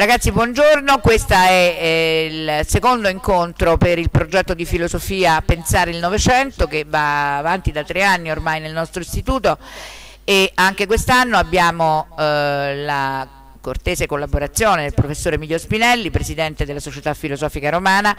Ragazzi buongiorno, questo è, è eh, il secondo incontro per il progetto di filosofia Pensare il Novecento che va avanti da tre anni ormai nel nostro istituto e anche quest'anno abbiamo eh, la cortese collaborazione del professore Emilio Spinelli, presidente della Società Filosofica Romana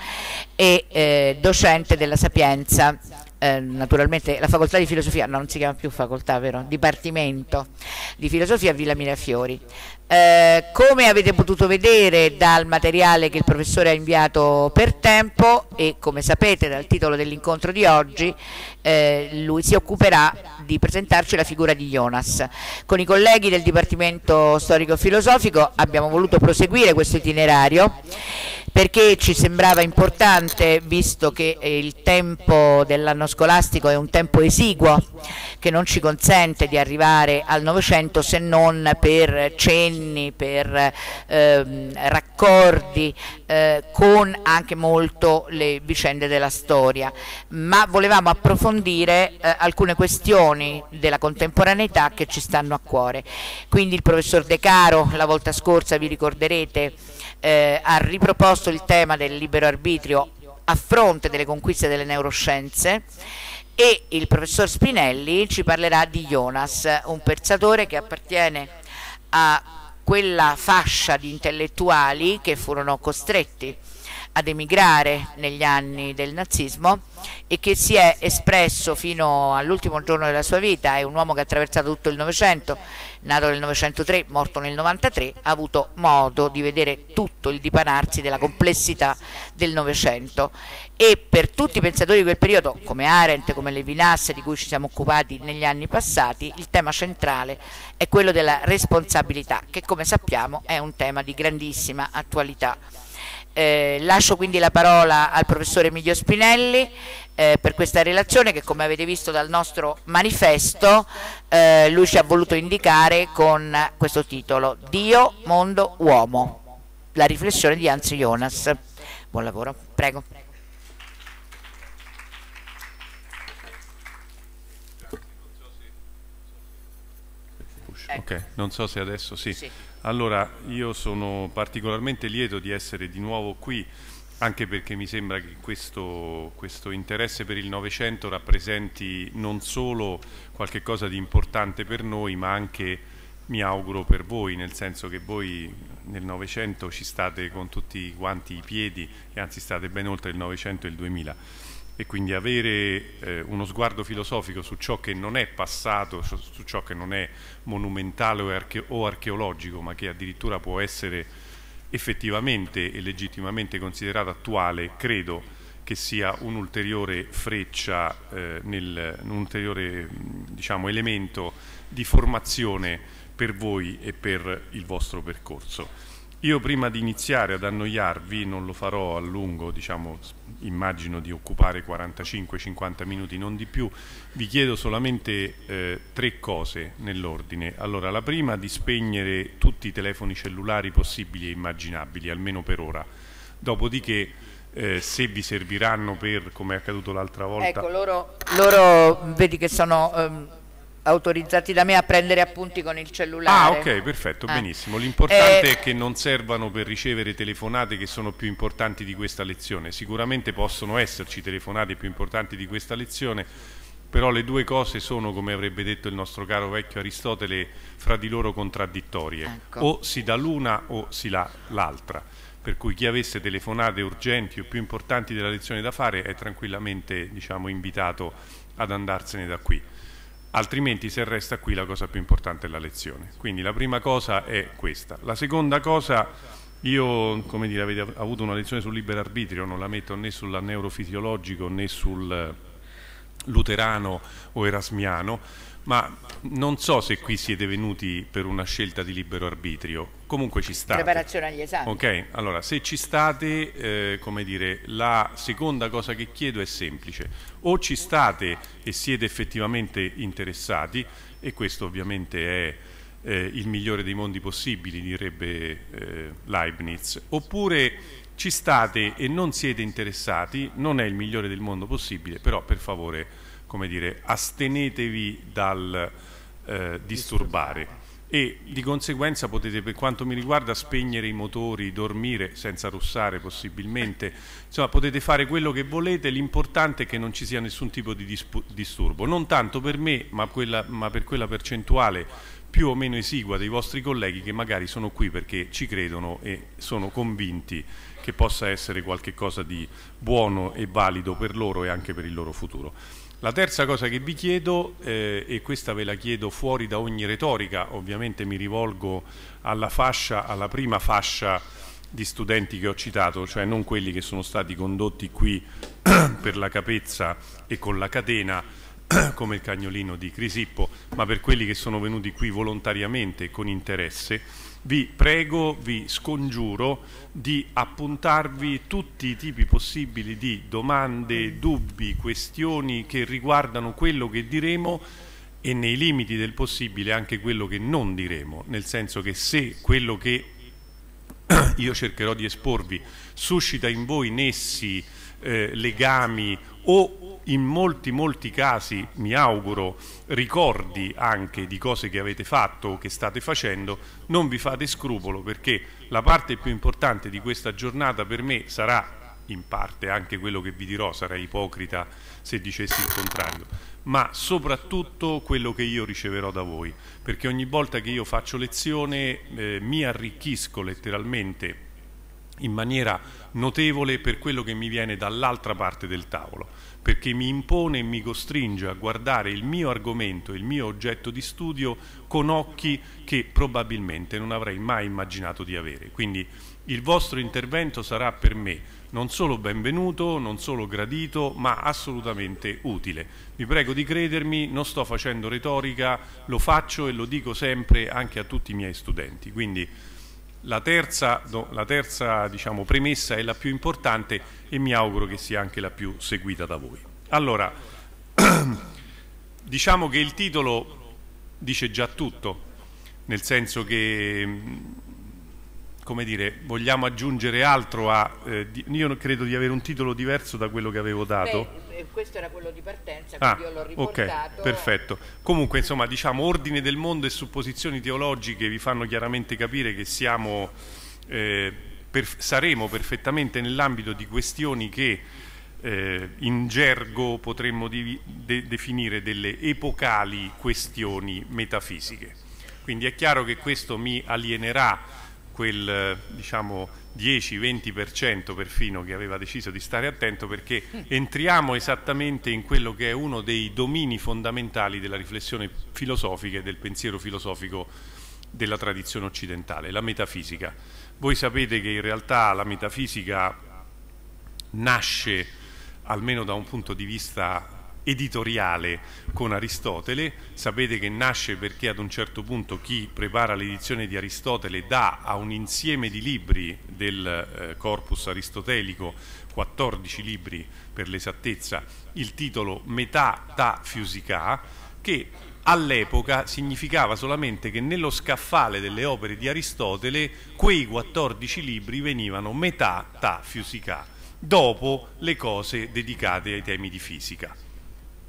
e eh, docente della Sapienza eh, naturalmente la facoltà di filosofia, no non si chiama più facoltà vero? Dipartimento di filosofia a Villa Mirafiori. Eh, come avete potuto vedere dal materiale che il professore ha inviato per tempo e come sapete dal titolo dell'incontro di oggi, eh, lui si occuperà di presentarci la figura di Jonas. Con i colleghi del Dipartimento Storico-Filosofico abbiamo voluto proseguire questo itinerario perché ci sembrava importante, visto che eh, il tempo dell'anno scolastico è un tempo esiguo, che non ci consente di arrivare al Novecento se non per cenni, per ehm, raccordi eh, con anche molto le vicende della storia, ma volevamo approfondire eh, alcune questioni della contemporaneità che ci stanno a cuore. Quindi il professor De Caro la volta scorsa vi ricorderete eh, ha riproposto il tema del libero arbitrio a fronte delle conquiste delle neuroscienze e il professor Spinelli ci parlerà di Jonas, un pensatore che appartiene a quella fascia di intellettuali che furono costretti ad emigrare negli anni del nazismo e che si è espresso fino all'ultimo giorno della sua vita, è un uomo che ha attraversato tutto il Novecento, nato nel 903, morto nel 93, ha avuto modo di vedere tutto il dipanarsi della complessità del Novecento e per tutti i pensatori di quel periodo, come Arendt, come Levinas, di cui ci siamo occupati negli anni passati, il tema centrale è quello della responsabilità, che come sappiamo è un tema di grandissima attualità. Eh, lascio quindi la parola al professore Emilio Spinelli eh, per questa relazione che come avete visto dal nostro manifesto eh, lui ci ha voluto indicare con questo titolo Dio, mondo, uomo la riflessione di Hans Jonas buon lavoro, prego okay. non so se adesso sì. sì. Allora, io sono particolarmente lieto di essere di nuovo qui, anche perché mi sembra che questo, questo interesse per il Novecento rappresenti non solo qualcosa di importante per noi, ma anche, mi auguro, per voi, nel senso che voi nel Novecento ci state con tutti quanti i piedi e anzi state ben oltre il Novecento e il 2000 e quindi avere eh, uno sguardo filosofico su ciò che non è passato, su, ciò che non è monumentale o, arche o, archeologico, ma che addirittura può essere effettivamente e legittimamente considerato attuale, credo che sia un'ulteriore freccia, eh, nel, un ulteriore diciamo, elemento di formazione per voi e per il vostro percorso. Io prima di iniziare ad annoiarvi, non lo farò a lungo, diciamo, immagino di occupare 45-50 minuti, non di più. Vi chiedo solamente eh, tre cose nell'ordine. Allora, la prima, di spegnere tutti i telefoni cellulari possibili e immaginabili, almeno per ora. Dopodiché, eh, se vi serviranno per, come è accaduto l'altra volta... Ecco, loro, loro, vedi che sono... Ehm autorizzati da me a prendere appunti con il cellulare. Ah, ok, perfetto, eh. benissimo. L'importante eh. è che non servano per ricevere telefonate che sono più importanti di questa lezione. Sicuramente possono esserci telefonate più importanti di questa lezione, però le due cose sono, come avrebbe detto il nostro caro vecchio Aristotele, fra di loro contraddittorie. Ecco. O si dà l'una o si dà l'altra. Per cui chi avesse telefonate urgenti o più importanti della lezione da fare è tranquillamente diciamo, invitato ad andarsene da qui altrimenti se resta qui la cosa più importante è la lezione. Quindi la prima cosa è questa. La seconda cosa, io come dire, avete avuto una lezione sul libero arbitrio, non la metto né sul neurofisiologico né sul luterano o erasmiano, ma non so se qui siete venuti per una scelta di libero arbitrio, comunque ci state. Preparazione agli esami. Ok, allora se ci state, eh, come dire, la seconda cosa che chiedo è semplice, o ci state e siete effettivamente interessati, e questo ovviamente è eh, il migliore dei mondi possibili, direbbe eh, Leibniz, oppure ci state e non siete interessati, non è il migliore del mondo possibile, però per favore, come dire, astenetevi dal eh, disturbare e di conseguenza potete per quanto mi riguarda spegnere i motori, dormire senza russare possibilmente, insomma potete fare quello che volete, l'importante è che non ci sia nessun tipo di disturbo, non tanto per me ma, quella, ma per quella percentuale più o meno esigua dei vostri colleghi che magari sono qui perché ci credono e sono convinti che possa essere qualcosa di buono e valido per loro e anche per il loro futuro. La terza cosa che vi chiedo, eh, e questa ve la chiedo fuori da ogni retorica, ovviamente mi rivolgo alla, fascia, alla prima fascia di studenti che ho citato, cioè non quelli che sono stati condotti qui per la capezza e con la catena, come il cagnolino di Crisippo, ma per quelli che sono venuti qui volontariamente e con interesse vi prego, vi scongiuro di appuntarvi tutti i tipi possibili di domande, dubbi, questioni che riguardano quello che diremo e nei limiti del possibile anche quello che non diremo, nel senso che se quello che io cercherò di esporvi suscita in voi nessi, eh, legami o in molti molti casi, mi auguro, ricordi anche di cose che avete fatto o che state facendo, non vi fate scrupolo perché la parte più importante di questa giornata per me sarà in parte anche quello che vi dirò, sarei ipocrita se dicessi il contrario, ma soprattutto quello che io riceverò da voi, perché ogni volta che io faccio lezione eh, mi arricchisco letteralmente in maniera notevole per quello che mi viene dall'altra parte del tavolo perché mi impone e mi costringe a guardare il mio argomento, il mio oggetto di studio con occhi che probabilmente non avrei mai immaginato di avere. Quindi il vostro intervento sarà per me non solo benvenuto, non solo gradito, ma assolutamente utile. Vi prego di credermi, non sto facendo retorica, lo faccio e lo dico sempre anche a tutti i miei studenti. Quindi la terza, no, la terza diciamo, premessa è la più importante e mi auguro che sia anche la più seguita da voi. Allora, diciamo che il titolo dice già tutto, nel senso che come dire, vogliamo aggiungere altro a... Eh, io credo di avere un titolo diverso da quello che avevo dato. Beh, eh, questo era quello di partenza, ah, io l'ho riportato. Ok, perfetto. Comunque, insomma, diciamo, ordine del mondo e supposizioni teologiche vi fanno chiaramente capire che siamo, eh, per, saremo perfettamente nell'ambito di questioni che eh, in gergo potremmo de definire delle epocali questioni metafisiche. Quindi è chiaro che questo mi alienerà quel eh, diciamo, 10-20% perfino che aveva deciso di stare attento perché mm. entriamo esattamente in quello che è uno dei domini fondamentali della riflessione filosofica e del pensiero filosofico della tradizione occidentale, la metafisica. Voi sapete che in realtà la metafisica nasce, almeno da un punto di vista editoriale con Aristotele, sapete che nasce perché ad un certo punto chi prepara l'edizione di Aristotele dà a un insieme di libri del eh, corpus aristotelico, 14 libri per l'esattezza, il titolo Metà ta Fusica, che all'epoca significava solamente che nello scaffale delle opere di Aristotele quei 14 libri venivano metà ta Fusica dopo le cose dedicate ai temi di fisica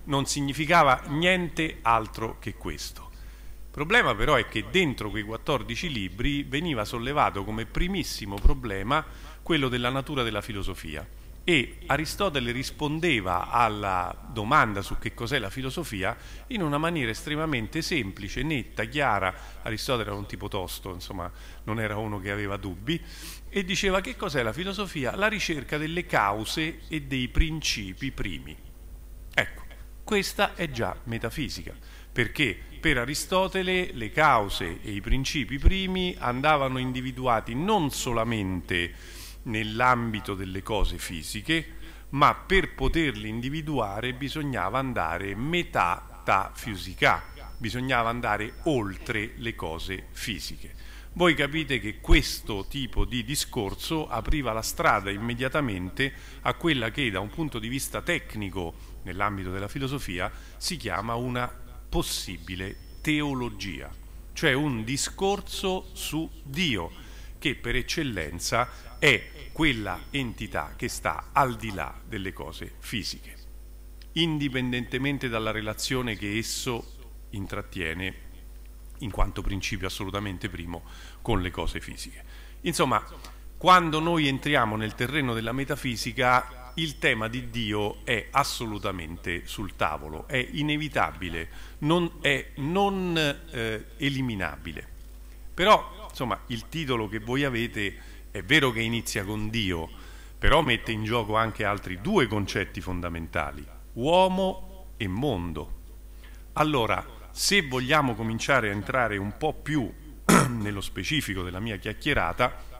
non significava niente altro che questo. Il problema però è che dentro quei 14 libri veniva sollevato come primissimo problema quello della natura della filosofia e Aristotele rispondeva alla domanda su che cos'è la filosofia in una maniera estremamente semplice, netta, chiara. Aristotele era un tipo tosto, insomma, non era uno che aveva dubbi, e diceva che cos'è la filosofia? La ricerca delle cause e dei principi primi. Ecco, questa è già metafisica, perché per Aristotele le cause e i principi primi andavano individuati non solamente nell'ambito delle cose fisiche, ma per poterli individuare bisognava andare metà ta fisica, bisognava andare oltre le cose fisiche. Voi capite che questo tipo di discorso apriva la strada immediatamente a quella che da un punto di vista tecnico nell'ambito della filosofia si chiama una possibile teologia, cioè un discorso su Dio, che per eccellenza è quella entità che sta al di là delle cose fisiche, indipendentemente dalla relazione che esso intrattiene in quanto principio assolutamente primo con le cose fisiche. Insomma, quando noi entriamo nel terreno della metafisica il tema di Dio è assolutamente sul tavolo, è inevitabile, non è non eh, eliminabile. Però, insomma, il titolo che voi avete è vero che inizia con Dio, però mette in gioco anche altri due concetti fondamentali, uomo e mondo. Allora, se vogliamo cominciare a entrare un po' più nello specifico della mia chiacchierata,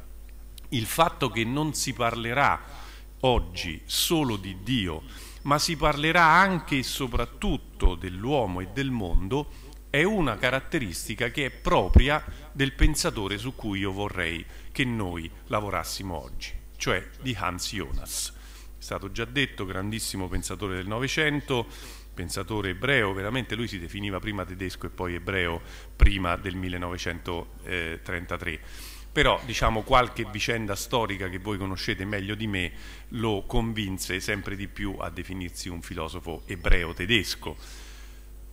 il fatto che non si parlerà oggi solo di Dio, ma si parlerà anche e soprattutto dell'uomo e del mondo, è una caratteristica che è propria del pensatore su cui io vorrei che noi lavorassimo oggi, cioè di Hans Jonas. È stato già detto, grandissimo pensatore del Novecento, pensatore ebreo, veramente lui si definiva prima tedesco e poi ebreo, prima del 1933 però diciamo qualche vicenda storica che voi conoscete meglio di me lo convinse sempre di più a definirsi un filosofo ebreo tedesco,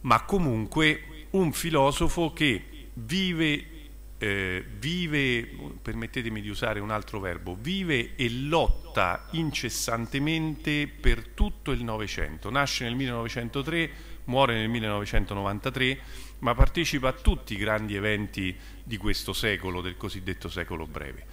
ma comunque un filosofo che vive, eh, vive permettetemi di usare un altro verbo, vive e lotta incessantemente per tutto il Novecento. Nasce nel 1903, muore nel 1993, ma partecipa a tutti i grandi eventi di questo secolo, del cosiddetto secolo breve.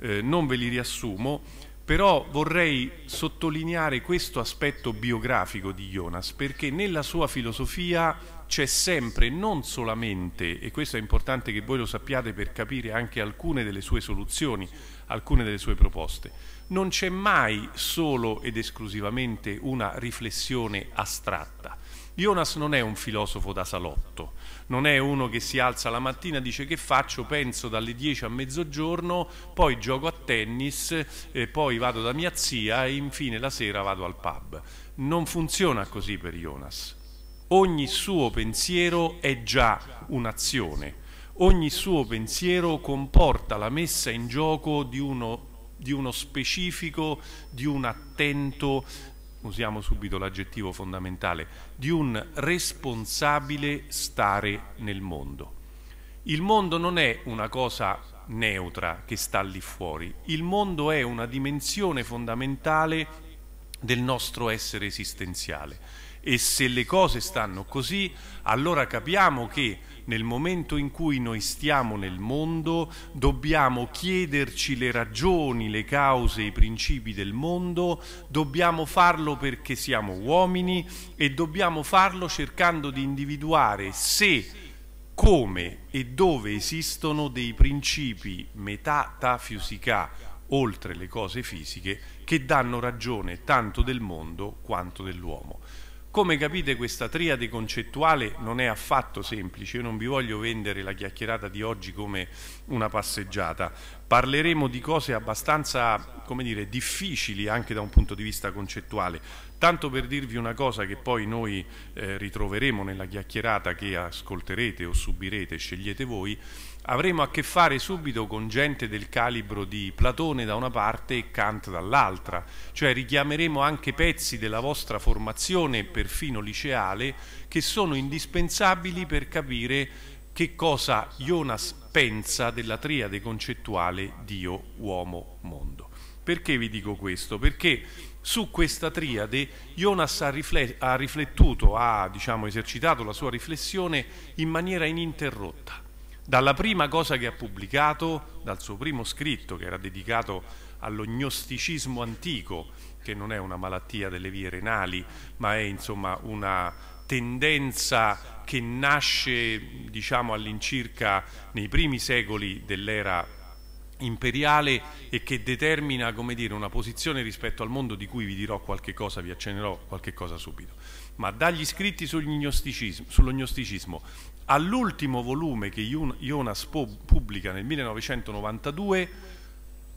Eh, non ve li riassumo, però vorrei sottolineare questo aspetto biografico di Jonas, perché nella sua filosofia c'è sempre, non solamente, e questo è importante che voi lo sappiate per capire anche alcune delle sue soluzioni, alcune delle sue proposte, non c'è mai solo ed esclusivamente una riflessione astratta. Jonas non è un filosofo da salotto, non è uno che si alza la mattina e dice che faccio, penso dalle 10 a mezzogiorno, poi gioco a tennis, poi vado da mia zia e infine la sera vado al pub. Non funziona così per Jonas. Ogni suo pensiero è già un'azione, ogni suo pensiero comporta la messa in gioco di uno, di uno specifico, di un attento, usiamo subito l'aggettivo fondamentale, di un responsabile stare nel mondo. Il mondo non è una cosa neutra che sta lì fuori, il mondo è una dimensione fondamentale del nostro essere esistenziale. E se le cose stanno così, allora capiamo che nel momento in cui noi stiamo nel mondo dobbiamo chiederci le ragioni, le cause, i principi del mondo, dobbiamo farlo perché siamo uomini e dobbiamo farlo cercando di individuare se, come e dove esistono dei principi metafisica oltre le cose fisiche che danno ragione tanto del mondo quanto dell'uomo. Come capite questa triade concettuale non è affatto semplice, io non vi voglio vendere la chiacchierata di oggi come una passeggiata, parleremo di cose abbastanza come dire, difficili anche da un punto di vista concettuale. Tanto per dirvi una cosa che poi noi eh, ritroveremo nella chiacchierata che ascolterete o subirete, scegliete voi, avremo a che fare subito con gente del calibro di Platone da una parte e Kant dall'altra, cioè richiameremo anche pezzi della vostra formazione, perfino liceale, che sono indispensabili per capire che cosa Jonas pensa della triade concettuale Dio, uomo, mondo. Perché vi dico questo? Perché su questa triade Jonas ha, riflet ha riflettuto, ha diciamo, esercitato la sua riflessione in maniera ininterrotta. Dalla prima cosa che ha pubblicato, dal suo primo scritto che era dedicato allo gnosticismo antico, che non è una malattia delle vie renali, ma è insomma una tendenza che nasce diciamo, all'incirca nei primi secoli dell'era imperiale e che determina dire, una posizione rispetto al mondo di cui vi dirò qualche cosa, vi accennerò qualche cosa subito. Ma dagli scritti sullo gnosticismo all'ultimo volume che Jonas pubblica nel 1992,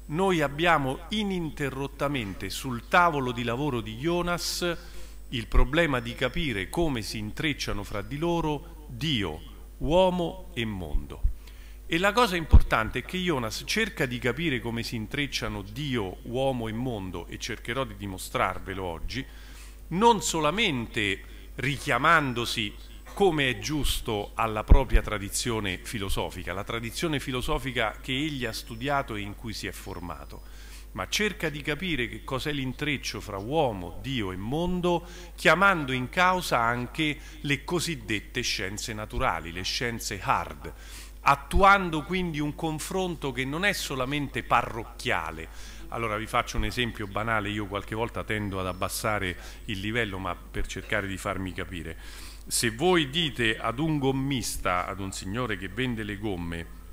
noi abbiamo ininterrottamente sul tavolo di lavoro di Jonas il problema di capire come si intrecciano fra di loro Dio, uomo e mondo. E la cosa importante è che Jonas cerca di capire come si intrecciano Dio, uomo e mondo, e cercherò di dimostrarvelo oggi, non solamente richiamandosi come è giusto alla propria tradizione filosofica, la tradizione filosofica che egli ha studiato e in cui si è formato, ma cerca di capire che cos'è l'intreccio fra uomo, Dio e mondo, chiamando in causa anche le cosiddette scienze naturali, le scienze hard attuando quindi un confronto che non è solamente parrocchiale. Allora vi faccio un esempio banale, io qualche volta tendo ad abbassare il livello, ma per cercare di farmi capire. Se voi dite ad un gommista, ad un signore che vende le gomme,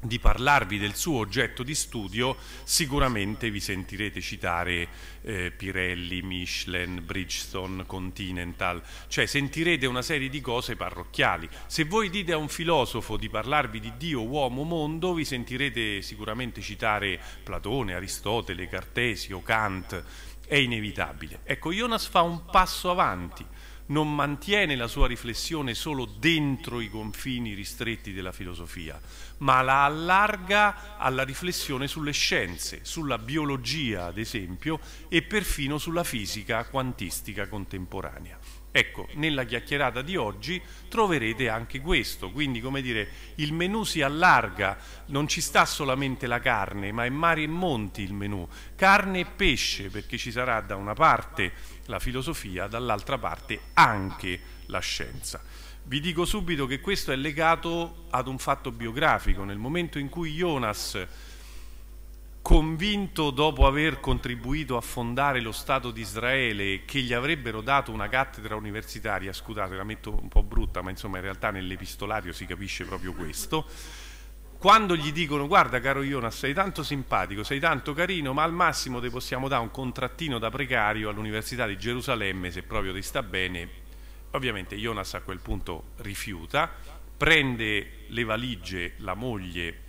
di parlarvi del suo oggetto di studio, sicuramente vi sentirete citare eh, Pirelli, Michelin, Bridgestone, Continental, cioè sentirete una serie di cose parrocchiali. Se voi dite a un filosofo di parlarvi di Dio, uomo, mondo, vi sentirete sicuramente citare Platone, Aristotele, Cartesio, Kant, è inevitabile. Ecco, Jonas fa un passo avanti non mantiene la sua riflessione solo dentro i confini ristretti della filosofia, ma la allarga alla riflessione sulle scienze, sulla biologia ad esempio e perfino sulla fisica quantistica contemporanea. Ecco, nella chiacchierata di oggi troverete anche questo, quindi come dire, il menù si allarga, non ci sta solamente la carne, ma è mari e monti il menù, carne e pesce, perché ci sarà da una parte la filosofia, dall'altra parte anche la scienza vi dico subito che questo è legato ad un fatto biografico. Nel momento in cui Jonas, convinto dopo aver contribuito a fondare lo Stato di Israele che gli avrebbero dato una cattedra universitaria, scusate la metto un po' brutta, ma insomma in realtà nell'epistolario si capisce proprio questo, quando gli dicono guarda caro Jonas sei tanto simpatico, sei tanto carino, ma al massimo ti possiamo dare un contrattino da precario all'Università di Gerusalemme se proprio ti sta bene Ovviamente Jonas a quel punto rifiuta, prende le valigie, la moglie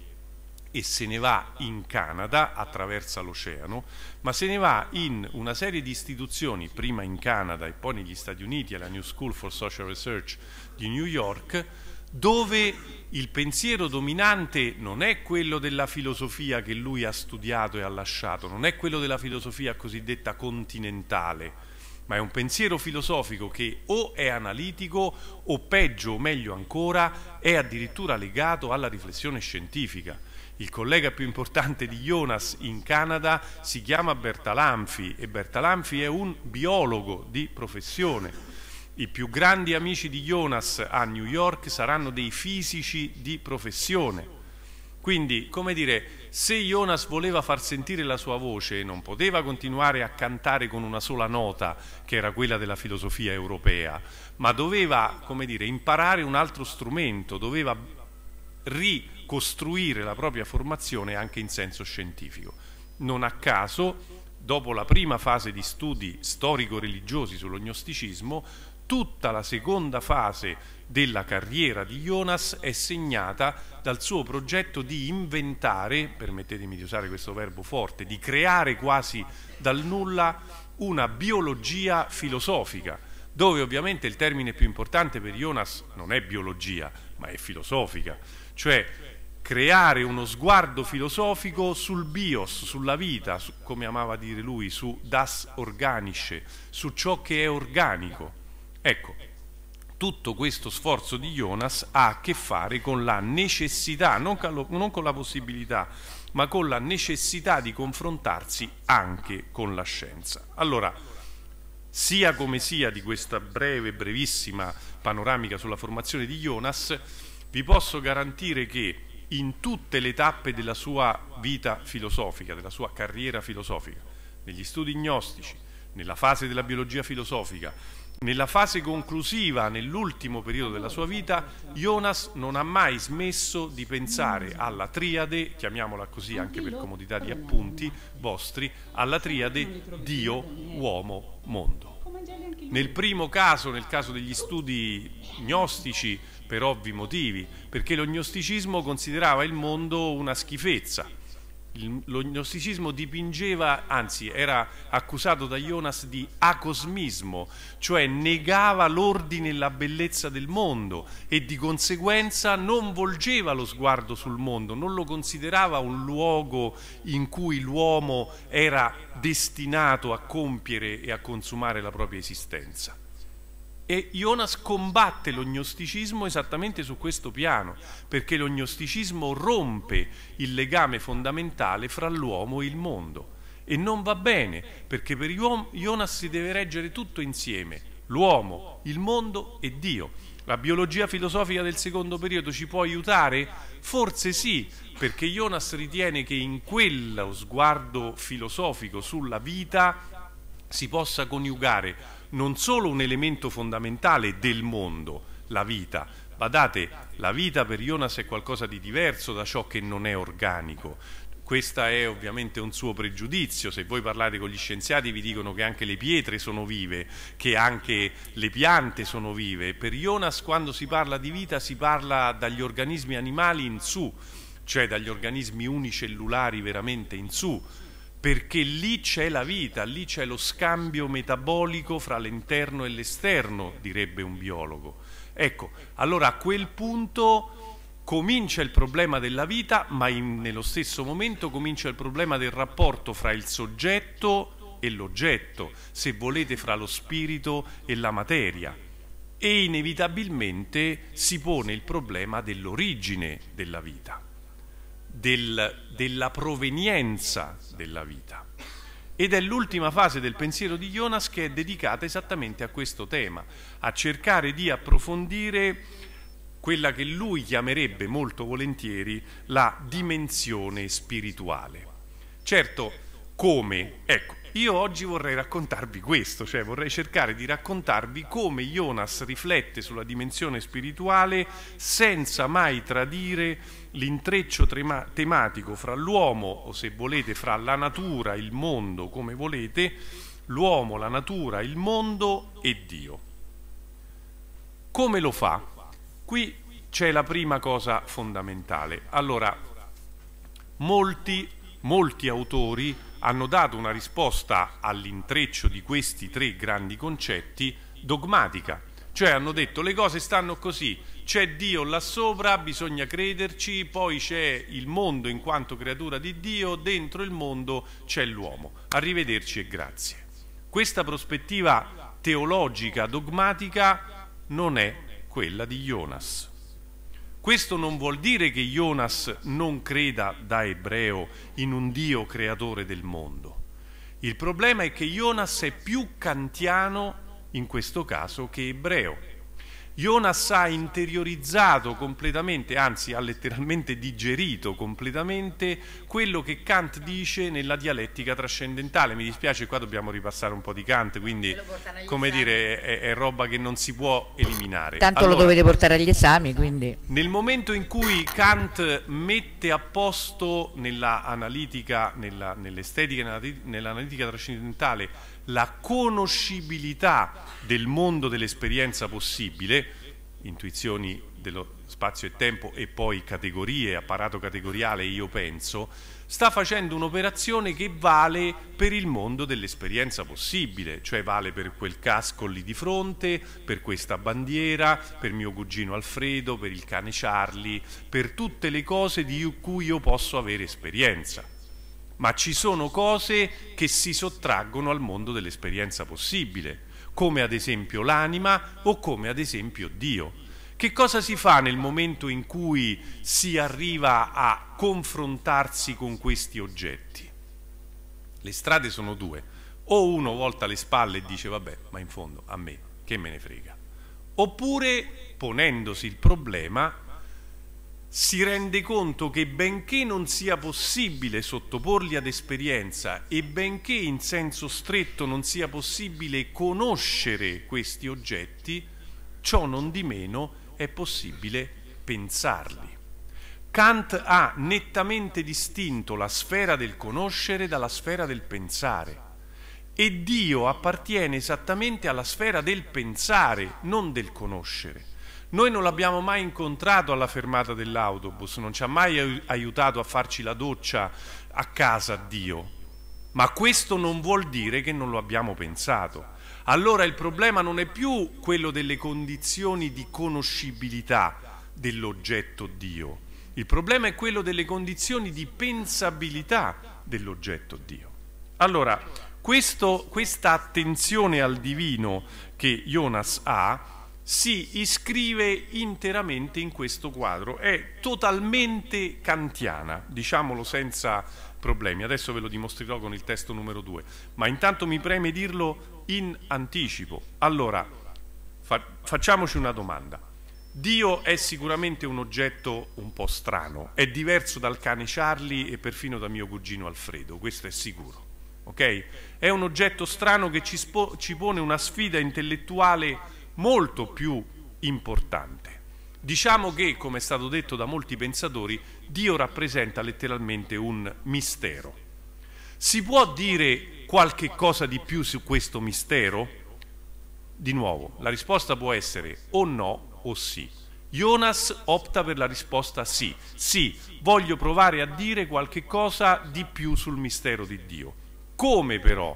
e se ne va in Canada, attraversa l'oceano, ma se ne va in una serie di istituzioni, prima in Canada e poi negli Stati Uniti, alla New School for Social Research di New York, dove il pensiero dominante non è quello della filosofia che lui ha studiato e ha lasciato, non è quello della filosofia cosiddetta continentale, ma è un pensiero filosofico che o è analitico o peggio o meglio ancora è addirittura legato alla riflessione scientifica. Il collega più importante di Jonas in Canada si chiama Bertalanfi e Bertalanfi è un biologo di professione. I più grandi amici di Jonas a New York saranno dei fisici di professione. Quindi, come dire, se Jonas voleva far sentire la sua voce, non poteva continuare a cantare con una sola nota, che era quella della filosofia europea, ma doveva, come dire, imparare un altro strumento, doveva ricostruire la propria formazione anche in senso scientifico. Non a caso, dopo la prima fase di studi storico-religiosi sull'ognosticismo, tutta la seconda fase della carriera di Jonas è segnata dal suo progetto di inventare, permettetemi di usare questo verbo forte, di creare quasi dal nulla una biologia filosofica, dove ovviamente il termine più importante per Jonas non è biologia, ma è filosofica, cioè creare uno sguardo filosofico sul bios, sulla vita, su, come amava dire lui, su das organische, su ciò che è organico Ecco, tutto questo sforzo di Jonas ha a che fare con la necessità, non con la possibilità, ma con la necessità di confrontarsi anche con la scienza. Allora, sia come sia di questa breve, brevissima panoramica sulla formazione di Jonas, vi posso garantire che in tutte le tappe della sua vita filosofica, della sua carriera filosofica, negli studi gnostici, nella fase della biologia filosofica, nella fase conclusiva, nell'ultimo periodo della sua vita, Jonas non ha mai smesso di pensare alla triade, chiamiamola così anche per comodità di appunti vostri, alla triade Dio, uomo, mondo. Nel primo caso, nel caso degli studi gnostici, per ovvi motivi, perché lo gnosticismo considerava il mondo una schifezza lo gnosticismo dipingeva, anzi era accusato da Jonas di acosmismo, cioè negava l'ordine e la bellezza del mondo e di conseguenza non volgeva lo sguardo sul mondo, non lo considerava un luogo in cui l'uomo era destinato a compiere e a consumare la propria esistenza. E Jonas combatte l'ognosticismo esattamente su questo piano, perché l'ognosticismo rompe il legame fondamentale fra l'uomo e il mondo. E non va bene, perché per Jonas si deve reggere tutto insieme, l'uomo, il mondo e Dio. La biologia filosofica del secondo periodo ci può aiutare? Forse sì, perché Jonas ritiene che in quello sguardo filosofico sulla vita si possa coniugare non solo un elemento fondamentale del mondo, la vita. Badate, la vita per Jonas è qualcosa di diverso da ciò che non è organico. Questo è ovviamente un suo pregiudizio, se voi parlate con gli scienziati vi dicono che anche le pietre sono vive, che anche le piante sono vive. Per Jonas quando si parla di vita si parla dagli organismi animali in su, cioè dagli organismi unicellulari veramente in su perché lì c'è la vita, lì c'è lo scambio metabolico fra l'interno e l'esterno, direbbe un biologo. Ecco, allora a quel punto comincia il problema della vita, ma in, nello stesso momento comincia il problema del rapporto fra il soggetto e l'oggetto, se volete fra lo spirito e la materia. E inevitabilmente si pone il problema dell'origine della vita, del della provenienza della vita. Ed è l'ultima fase del pensiero di Jonas che è dedicata esattamente a questo tema, a cercare di approfondire quella che lui chiamerebbe molto volentieri la dimensione spirituale. Certo, come? Ecco, io oggi vorrei raccontarvi questo, cioè vorrei cercare di raccontarvi come Jonas riflette sulla dimensione spirituale senza mai tradire l'intreccio tematico fra l'uomo, o se volete fra la natura, il mondo, come volete, l'uomo, la natura, il mondo e Dio. Come lo fa? Qui c'è la prima cosa fondamentale. Allora, molti, molti autori hanno dato una risposta all'intreccio di questi tre grandi concetti dogmatica, cioè hanno detto le cose stanno così, c'è Dio là sopra, bisogna crederci, poi c'è il mondo in quanto creatura di Dio, dentro il mondo c'è l'uomo. Arrivederci e grazie. Questa prospettiva teologica, dogmatica, non è quella di Jonas. Questo non vuol dire che Jonas non creda da ebreo in un Dio creatore del mondo. Il problema è che Jonas è più kantiano in questo caso che ebreo Jonas ha interiorizzato completamente, anzi ha letteralmente digerito completamente quello che Kant dice nella dialettica trascendentale. Mi dispiace, qua dobbiamo ripassare un po' di Kant, quindi come dire è, è roba che non si può eliminare. Tanto allora, lo dovete portare agli esami, quindi. Nel momento in cui Kant mette a posto nell'analitica, nell'estetica, nell'analitica trascendentale la conoscibilità del mondo dell'esperienza possibile, intuizioni dello spazio e tempo e poi categorie, apparato categoriale io penso, sta facendo un'operazione che vale per il mondo dell'esperienza possibile, cioè vale per quel casco lì di fronte, per questa bandiera, per mio cugino Alfredo, per il cane Charlie, per tutte le cose di cui io posso avere esperienza ma ci sono cose che si sottraggono al mondo dell'esperienza possibile, come ad esempio l'anima o come ad esempio Dio. Che cosa si fa nel momento in cui si arriva a confrontarsi con questi oggetti? Le strade sono due. O uno volta le spalle e dice vabbè, ma in fondo a me che me ne frega. Oppure ponendosi il problema si rende conto che benché non sia possibile sottoporli ad esperienza e benché in senso stretto non sia possibile conoscere questi oggetti, ciò non di meno è possibile pensarli. Kant ha nettamente distinto la sfera del conoscere dalla sfera del pensare e Dio appartiene esattamente alla sfera del pensare, non del conoscere. Noi non l'abbiamo mai incontrato alla fermata dell'autobus, non ci ha mai aiutato a farci la doccia a casa Dio, ma questo non vuol dire che non lo abbiamo pensato. Allora il problema non è più quello delle condizioni di conoscibilità dell'oggetto Dio, il problema è quello delle condizioni di pensabilità dell'oggetto Dio. Allora, questo, questa attenzione al divino che Jonas ha si iscrive interamente in questo quadro, è totalmente kantiana, diciamolo senza problemi, adesso ve lo dimostrerò con il testo numero 2, ma intanto mi preme dirlo in anticipo. Allora, fa facciamoci una domanda. Dio è sicuramente un oggetto un po' strano, è diverso dal cane Charlie e perfino da mio cugino Alfredo, questo è sicuro. Okay? È un oggetto strano che ci, ci pone una sfida intellettuale molto più importante. Diciamo che, come è stato detto da molti pensatori, Dio rappresenta letteralmente un mistero. Si può dire qualche cosa di più su questo mistero? Di nuovo, la risposta può essere o no o sì. Jonas opta per la risposta sì. Sì, voglio provare a dire qualche cosa di più sul mistero di Dio. Come però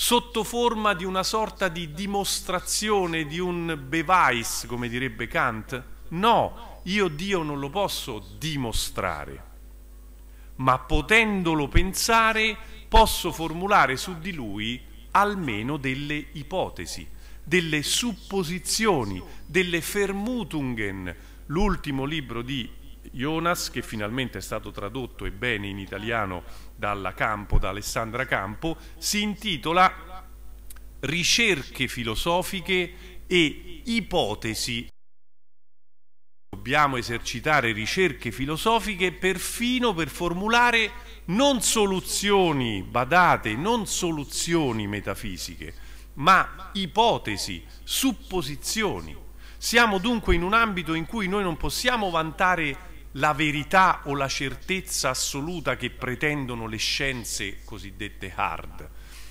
sotto forma di una sorta di dimostrazione di un beweis, come direbbe Kant? No, io Dio non lo posso dimostrare, ma potendolo pensare posso formulare su di lui almeno delle ipotesi, delle supposizioni, delle Vermutungen, l'ultimo libro di Jonas, che finalmente è stato tradotto e bene in italiano dalla Campo, da Alessandra Campo, si intitola Ricerche filosofiche e ipotesi. Dobbiamo esercitare ricerche filosofiche perfino per formulare non soluzioni, badate, non soluzioni metafisiche, ma ipotesi, supposizioni. Siamo dunque in un ambito in cui noi non possiamo vantare la verità o la certezza assoluta che pretendono le scienze cosiddette hard.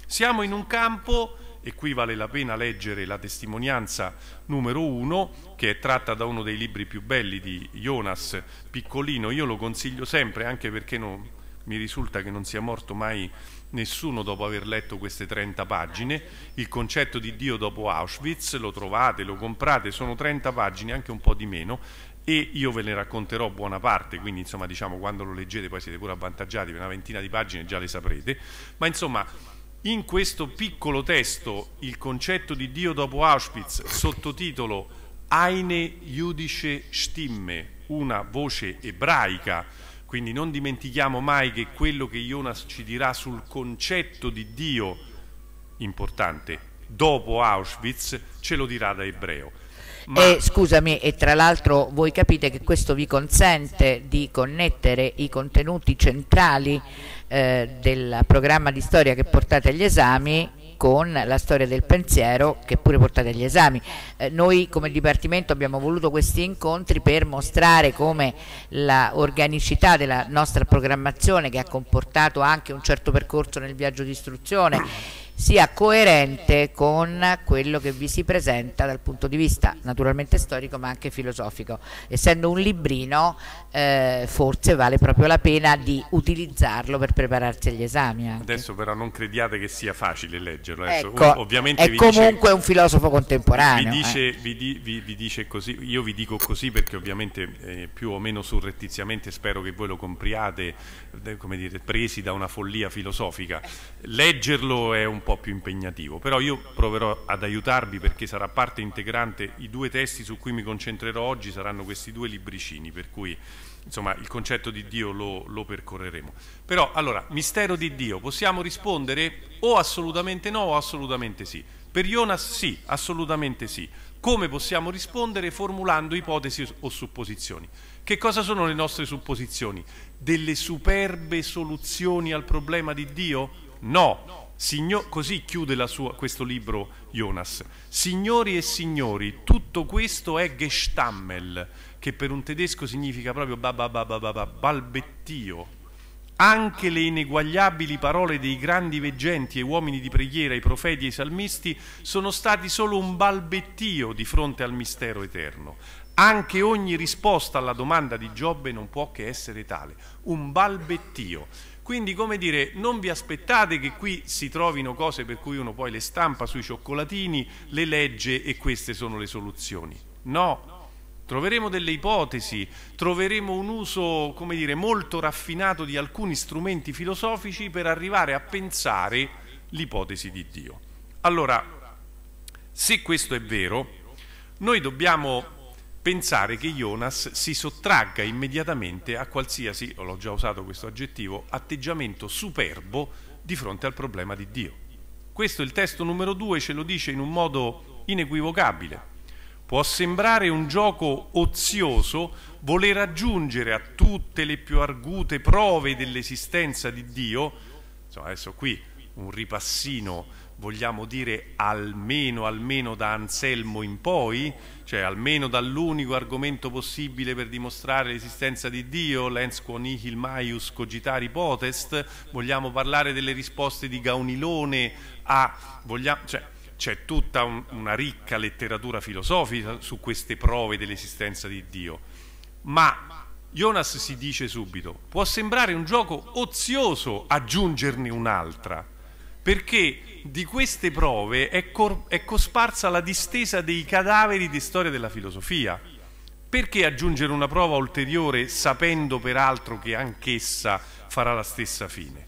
Siamo in un campo, e qui vale la pena leggere la testimonianza numero uno, che è tratta da uno dei libri più belli di Jonas Piccolino. Io lo consiglio sempre, anche perché non, mi risulta che non sia morto mai nessuno dopo aver letto queste 30 pagine. Il concetto di Dio dopo Auschwitz lo trovate, lo comprate, sono 30 pagine, anche un po' di meno e io ve ne racconterò buona parte, quindi insomma diciamo quando lo leggete poi siete pure avvantaggiati una ventina di pagine già le saprete, ma insomma in questo piccolo testo il concetto di Dio dopo Auschwitz, sottotitolo Eine Judische Stimme, una voce ebraica, quindi non dimentichiamo mai che quello che Jonas ci dirà sul concetto di Dio importante dopo Auschwitz ce lo dirà da ebreo. Ma... E scusami, e tra l'altro voi capite che questo vi consente di connettere i contenuti centrali eh, del programma di storia che portate agli esami con la storia del pensiero che pure portate agli esami. Eh, noi come Dipartimento abbiamo voluto questi incontri per mostrare come l'organicità della nostra programmazione che ha comportato anche un certo percorso nel viaggio di istruzione sia coerente con quello che vi si presenta dal punto di vista naturalmente storico ma anche filosofico. Essendo un librino eh, forse vale proprio la pena di utilizzarlo per prepararsi agli esami. Anche. Adesso però non crediate che sia facile leggerlo, ecco, Ov ecco, ovviamente è comunque dice, un filosofo contemporaneo. Vi eh. dice, eh. vi, di, vi, vi dice, così, io vi dico così perché ovviamente eh, più o meno surrettiziamente spero che voi lo compriate, eh, come dire, presi da una follia filosofica. Leggerlo è un po' più impegnativo, però io proverò ad aiutarvi perché sarà parte integrante, i due testi su cui mi concentrerò oggi saranno questi due libricini, per cui insomma il concetto di Dio lo, lo percorreremo. Però allora, mistero di Dio, possiamo rispondere o assolutamente no o assolutamente sì. Per Jonas sì, assolutamente sì. Come possiamo rispondere? Formulando ipotesi o supposizioni. Che cosa sono le nostre supposizioni? Delle superbe soluzioni al problema di Dio? No, Signo, così chiude sua, questo libro Jonas. Signori e signori, tutto questo è gestammel, che per un tedesco significa proprio balbettio. Anche le ineguagliabili parole dei grandi veggenti e uomini di preghiera, i profeti e i salmisti, sono stati solo un balbettio di fronte al mistero eterno. Anche ogni risposta alla domanda di Giobbe non può che essere tale, un balbettio. Quindi, come dire, non vi aspettate che qui si trovino cose per cui uno poi le stampa sui cioccolatini, le legge e queste sono le soluzioni. No, troveremo delle ipotesi, troveremo un uso, come dire, molto raffinato di alcuni strumenti filosofici per arrivare a pensare l'ipotesi di Dio. Allora, se questo è vero, noi dobbiamo pensare che Jonas si sottragga immediatamente a qualsiasi, l'ho già usato questo aggettivo, atteggiamento superbo di fronte al problema di Dio. Questo il testo numero 2 ce lo dice in un modo inequivocabile. Può sembrare un gioco ozioso voler aggiungere a tutte le più argute prove dell'esistenza di Dio, insomma adesso qui un ripassino vogliamo dire almeno, almeno da Anselmo in poi, cioè almeno dall'unico argomento possibile per dimostrare l'esistenza di Dio, lens quo nihil maius cogitari potest, vogliamo parlare delle risposte di Gaunilone a... Vogliamo, cioè, c'è tutta un, una ricca letteratura filosofica su queste prove dell'esistenza di Dio. Ma Jonas si dice subito, può sembrare un gioco ozioso aggiungerne un'altra, perché di queste prove è, è cosparsa la distesa dei cadaveri di storia della filosofia. Perché aggiungere una prova ulteriore sapendo peraltro che anch'essa farà la stessa fine?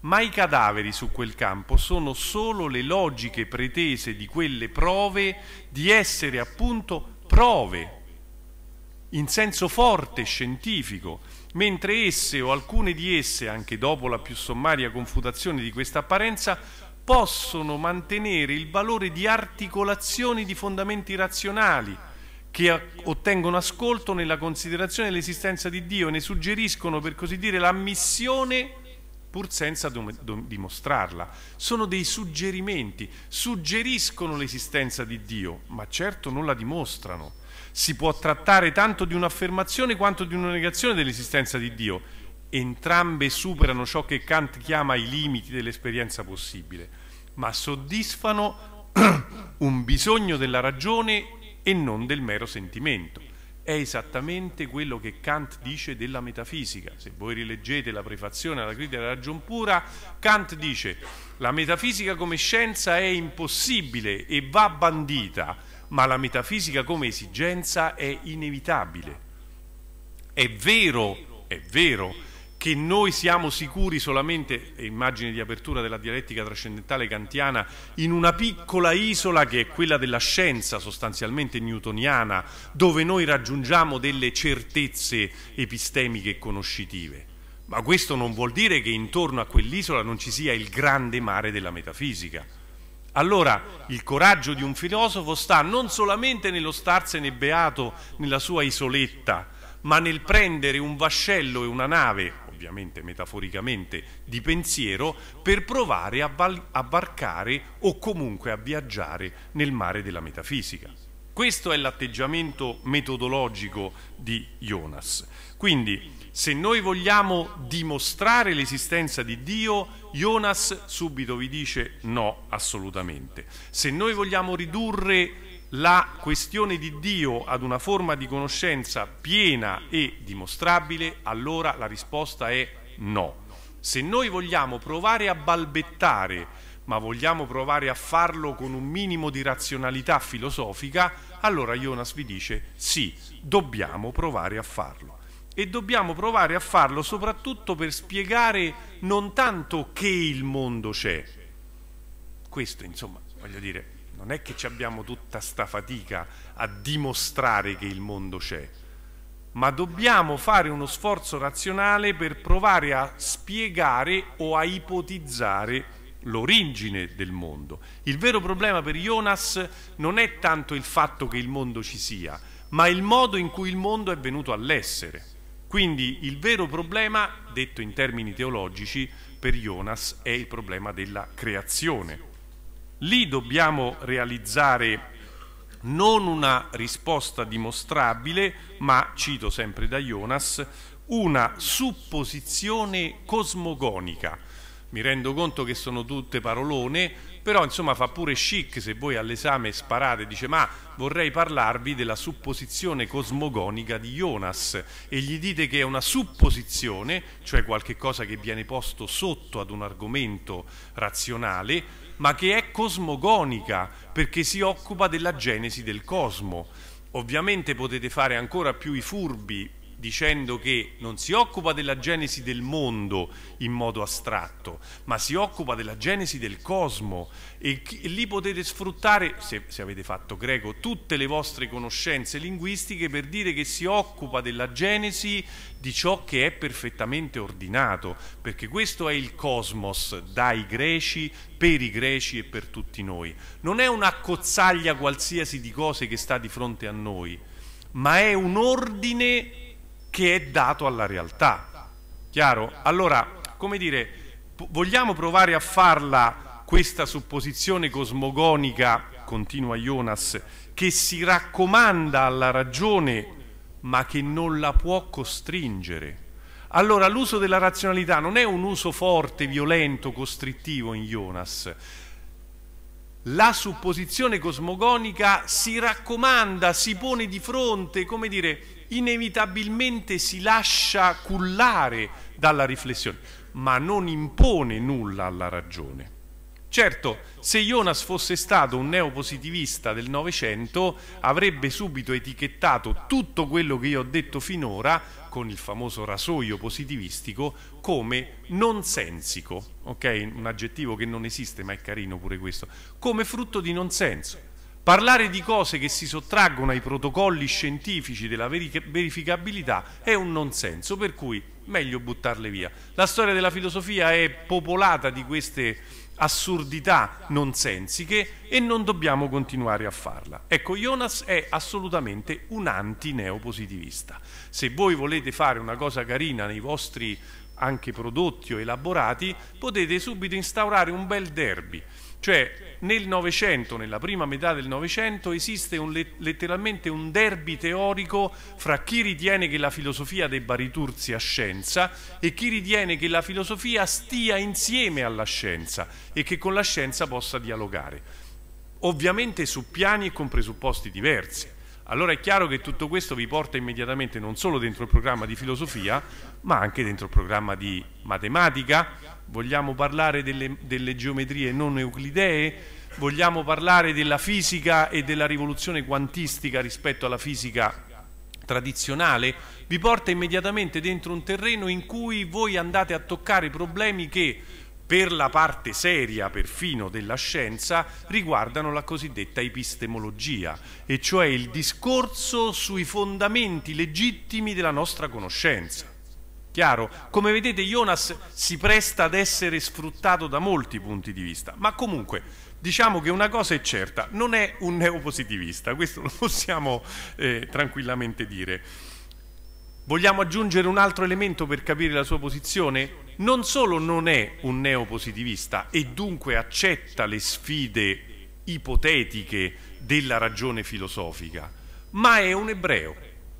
Ma i cadaveri su quel campo sono solo le logiche pretese di quelle prove di essere appunto prove, in senso forte scientifico, mentre esse o alcune di esse, anche dopo la più sommaria confutazione di questa apparenza, possono mantenere il valore di articolazioni di fondamenti razionali che ottengono ascolto nella considerazione dell'esistenza di Dio e ne suggeriscono, per così dire, l'ammissione pur senza dimostrarla. Sono dei suggerimenti, suggeriscono l'esistenza di Dio, ma certo non la dimostrano. Si può trattare tanto di un'affermazione quanto di una negazione dell'esistenza di Dio entrambe superano ciò che Kant chiama i limiti dell'esperienza possibile, ma soddisfano un bisogno della ragione e non del mero sentimento. È esattamente quello che Kant dice della metafisica. Se voi rileggete la prefazione alla critica della ragion pura, Kant dice la metafisica come scienza è impossibile e va bandita, ma la metafisica come esigenza è inevitabile. È vero, è vero che noi siamo sicuri solamente, immagine di apertura della dialettica trascendentale kantiana, in una piccola isola che è quella della scienza sostanzialmente newtoniana, dove noi raggiungiamo delle certezze epistemiche e conoscitive. Ma questo non vuol dire che intorno a quell'isola non ci sia il grande mare della metafisica. Allora il coraggio di un filosofo sta non solamente nello starsene beato nella sua isoletta, ma nel prendere un vascello e una nave ovviamente metaforicamente, di pensiero per provare a, a varcare o comunque a viaggiare nel mare della metafisica. Questo è l'atteggiamento metodologico di Jonas. Quindi, se noi vogliamo dimostrare l'esistenza di Dio, Jonas subito vi dice no, assolutamente. Se noi vogliamo ridurre la questione di Dio ad una forma di conoscenza piena e dimostrabile, allora la risposta è no. Se noi vogliamo provare a balbettare, ma vogliamo provare a farlo con un minimo di razionalità filosofica, allora Jonas vi dice sì, dobbiamo provare a farlo. E dobbiamo provare a farlo soprattutto per spiegare non tanto che il mondo c'è, questo insomma, voglio dire, non è che ci abbiamo tutta sta fatica a dimostrare che il mondo c'è, ma dobbiamo fare uno sforzo razionale per provare a spiegare o a ipotizzare l'origine del mondo. Il vero problema per Jonas non è tanto il fatto che il mondo ci sia, ma il modo in cui il mondo è venuto all'essere. Quindi il vero problema, detto in termini teologici, per Jonas è il problema della creazione. Lì dobbiamo realizzare non una risposta dimostrabile, ma, cito sempre da Jonas, una supposizione cosmogonica. Mi rendo conto che sono tutte parolone, però insomma fa pure chic se voi all'esame sparate e dice ma vorrei parlarvi della supposizione cosmogonica di Jonas e gli dite che è una supposizione, cioè qualche cosa che viene posto sotto ad un argomento razionale, ma che è cosmogonica perché si occupa della genesi del cosmo. Ovviamente potete fare ancora più i furbi dicendo che non si occupa della genesi del mondo in modo astratto, ma si occupa della genesi del cosmo e, e lì potete sfruttare, se, se avete fatto greco, tutte le vostre conoscenze linguistiche per dire che si occupa della genesi di ciò che è perfettamente ordinato, perché questo è il cosmos dai greci, per i greci e per tutti noi. Non è una cozzaglia qualsiasi di cose che sta di fronte a noi, ma è un ordine che è dato alla realtà. Chiaro? Allora, come dire, vogliamo provare a farla questa supposizione cosmogonica, continua Jonas, che si raccomanda alla ragione ma che non la può costringere. Allora l'uso della razionalità non è un uso forte, violento, costrittivo in Jonas. La supposizione cosmogonica si raccomanda, si pone di fronte, come dire, inevitabilmente si lascia cullare dalla riflessione, ma non impone nulla alla ragione. Certo, se Jonas fosse stato un neopositivista del Novecento, avrebbe subito etichettato tutto quello che io ho detto finora, con il famoso rasoio positivistico, come nonsensico, ok? Un aggettivo che non esiste, ma è carino pure questo, come frutto di nonsenso. Parlare di cose che si sottraggono ai protocolli scientifici della verificabilità è un nonsenso, per cui meglio buttarle via. La storia della filosofia è popolata di queste assurdità nonsensiche e non dobbiamo continuare a farla. Ecco, Jonas è assolutamente un anti-neopositivista. Se voi volete fare una cosa carina nei vostri anche prodotti o elaborati, potete subito instaurare un bel derby cioè nel Novecento, nella prima metà del Novecento, esiste un, letteralmente un derby teorico fra chi ritiene che la filosofia debba ridursi a scienza e chi ritiene che la filosofia stia insieme alla scienza e che con la scienza possa dialogare. Ovviamente su piani e con presupposti diversi. Allora è chiaro che tutto questo vi porta immediatamente non solo dentro il programma di filosofia, ma anche dentro il programma di matematica, vogliamo parlare delle, delle geometrie non euclidee, vogliamo parlare della fisica e della rivoluzione quantistica rispetto alla fisica tradizionale, vi porta immediatamente dentro un terreno in cui voi andate a toccare problemi che per la parte seria perfino della scienza riguardano la cosiddetta epistemologia, e cioè il discorso sui fondamenti legittimi della nostra conoscenza. Chiaro? Come vedete Jonas si presta ad essere sfruttato da molti punti di vista, ma comunque diciamo che una cosa è certa, non è un neopositivista, questo lo possiamo eh, tranquillamente dire. Vogliamo aggiungere un altro elemento per capire la sua posizione? Non solo non è un neopositivista e dunque accetta le sfide ipotetiche della ragione filosofica, ma è un ebreo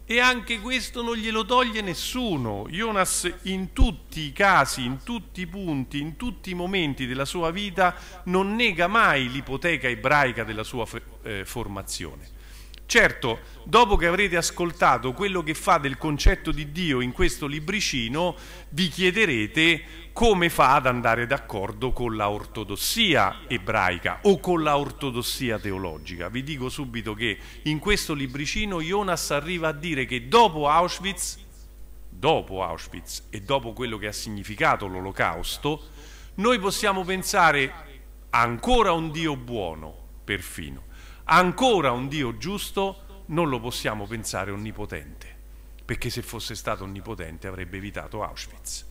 e anche questo non glielo toglie nessuno. Jonas in tutti i casi, in tutti i punti, in tutti i momenti della sua vita non nega mai l'ipoteca ebraica della sua eh, formazione. Certo, dopo che avrete ascoltato quello che fa del concetto di Dio in questo libricino, vi chiederete come fa ad andare d'accordo con la ortodossia ebraica o con la ortodossia teologica. Vi dico subito che in questo libricino Jonas arriva a dire che dopo Auschwitz, dopo Auschwitz e dopo quello che ha significato l'olocausto, noi possiamo pensare ancora un Dio buono, perfino, ancora un Dio giusto, non lo possiamo pensare onnipotente, perché se fosse stato onnipotente avrebbe evitato Auschwitz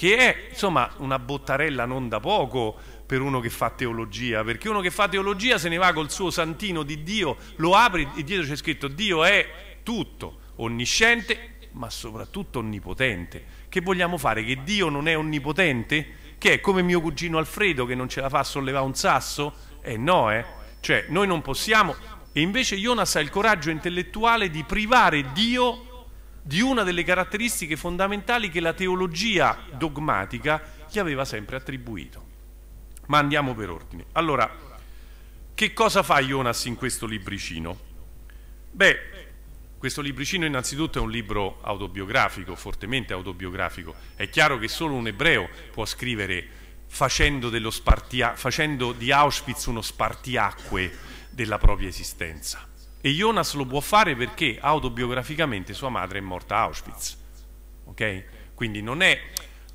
che è insomma una bottarella non da poco per uno che fa teologia, perché uno che fa teologia se ne va col suo santino di Dio, lo apre e dietro c'è scritto Dio è tutto, onnisciente ma soprattutto onnipotente. Che vogliamo fare? Che Dio non è onnipotente? Che è come mio cugino Alfredo che non ce la fa a sollevare un sasso? Eh no, eh. Cioè noi non possiamo... E invece Jonas ha il coraggio intellettuale di privare Dio di una delle caratteristiche fondamentali che la teologia dogmatica gli aveva sempre attribuito. Ma andiamo per ordine. Allora, che cosa fa Jonas in questo libricino? Beh, questo libricino innanzitutto è un libro autobiografico, fortemente autobiografico. È chiaro che solo un ebreo può scrivere facendo, facendo di Auschwitz uno spartiacque della propria esistenza e Jonas lo può fare perché autobiograficamente sua madre è morta a Auschwitz. ok? Quindi non è...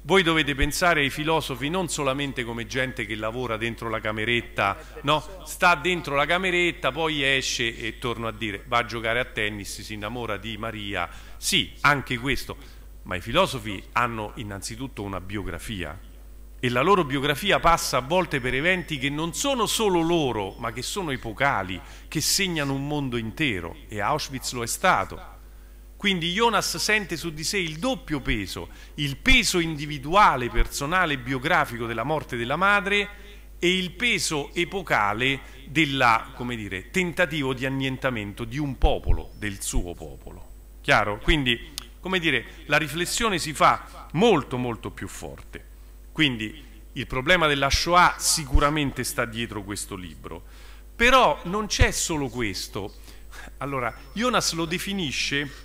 Voi dovete pensare ai filosofi non solamente come gente che lavora dentro la cameretta, no, sta dentro la cameretta, poi esce e torno a dire va a giocare a tennis, si innamora di Maria. Sì, anche questo, ma i filosofi hanno innanzitutto una biografia, e la loro biografia passa a volte per eventi che non sono solo loro, ma che sono epocali, che segnano un mondo intero, e Auschwitz lo è stato. Quindi Jonas sente su di sé il doppio peso, il peso individuale, personale biografico della morte della madre e il peso epocale del tentativo di annientamento di un popolo, del suo popolo. Chiaro? Quindi, come dire, la riflessione si fa molto molto più forte. Quindi il problema della Shoah sicuramente sta dietro questo libro. Però non c'è solo questo. Allora, Jonas lo definisce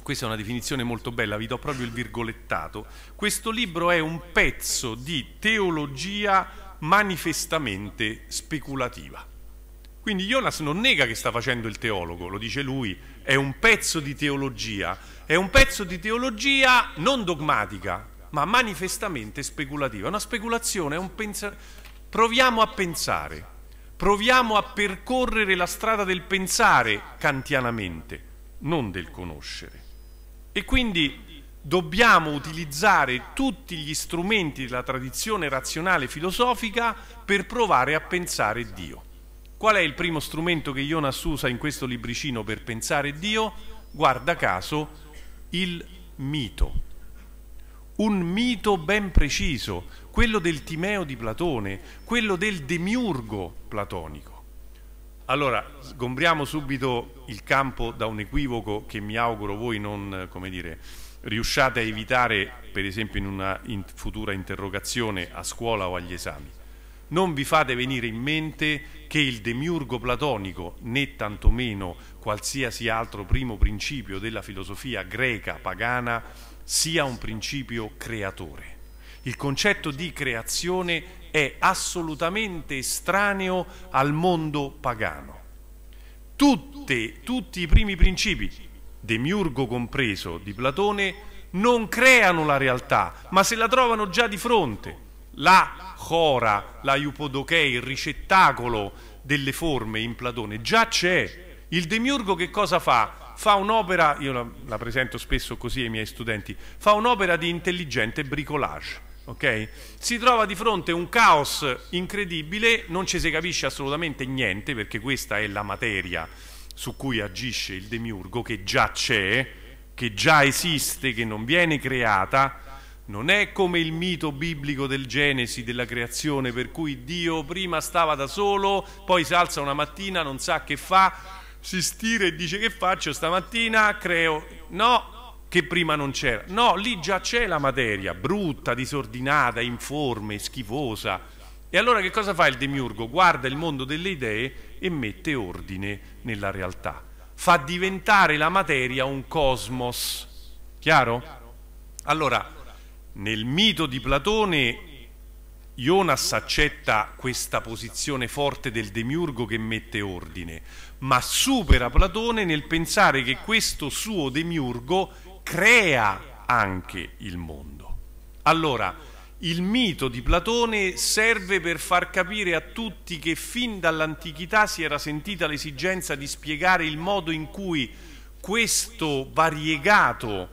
questa è una definizione molto bella, vi do proprio il virgolettato. Questo libro è un pezzo di teologia manifestamente speculativa. Quindi Jonas non nega che sta facendo il teologo, lo dice lui, è un pezzo di teologia, è un pezzo di teologia non dogmatica, ma manifestamente speculativa. Una speculazione è un pensare. Proviamo a pensare, proviamo a percorrere la strada del pensare kantianamente, non del conoscere. E quindi dobbiamo utilizzare tutti gli strumenti della tradizione razionale filosofica per provare a pensare Dio. Qual è il primo strumento che Jonas usa in questo libricino per pensare Dio? Guarda caso, il mito un mito ben preciso, quello del Timeo di Platone, quello del demiurgo platonico. Allora, sgombriamo subito il campo da un equivoco che mi auguro voi non, dire, riusciate a evitare, per esempio in una in futura interrogazione a scuola o agli esami. Non vi fate venire in mente che il demiurgo platonico, né tantomeno qualsiasi altro primo principio della filosofia greca pagana, sia un principio creatore. Il concetto di creazione è assolutamente estraneo al mondo pagano. Tutte, tutti i primi principi, Demiurgo compreso, di Platone, non creano la realtà, ma se la trovano già di fronte. La chora, la iupodochei, il ricettacolo delle forme in Platone già c'è. Il demiurgo che cosa fa? fa un'opera, io la, la, presento spesso così ai miei studenti, fa un'opera di intelligente bricolage. Okay? Si trova di fronte a un caos incredibile, non ci si capisce assolutamente niente perché questa è la materia su cui agisce il demiurgo che già c'è, che già esiste, che non viene creata, non è come il mito biblico del Genesi, della creazione, per cui Dio prima stava da solo, poi si alza una mattina, non sa che fa, si stira e dice che faccio stamattina? Creo. No, che prima non c'era. No, lì già c'è la materia, brutta, disordinata, informe, schifosa. E allora che cosa fa il demiurgo? Guarda il mondo delle idee e mette ordine nella realtà. Fa diventare la materia un cosmos. Chiaro? Allora, nel mito di Platone Jonas accetta questa posizione forte del demiurgo che mette ordine ma supera Platone nel pensare che questo suo demiurgo crea anche il mondo. Allora, il mito di Platone serve per far capire a tutti che fin dall'antichità si era sentita l'esigenza di spiegare il modo in cui questo variegato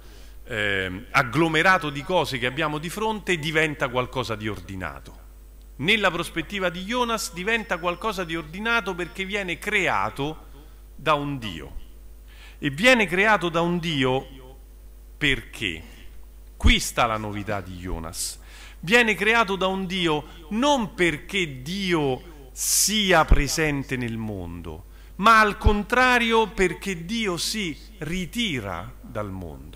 eh, agglomerato di cose che abbiamo di fronte diventa qualcosa di ordinato nella prospettiva di Jonas diventa qualcosa di ordinato perché viene creato da un Dio. E viene creato da un Dio perché? Qui sta la novità di Jonas. Viene creato da un Dio non perché Dio sia presente nel mondo, ma al contrario perché Dio si ritira dal mondo.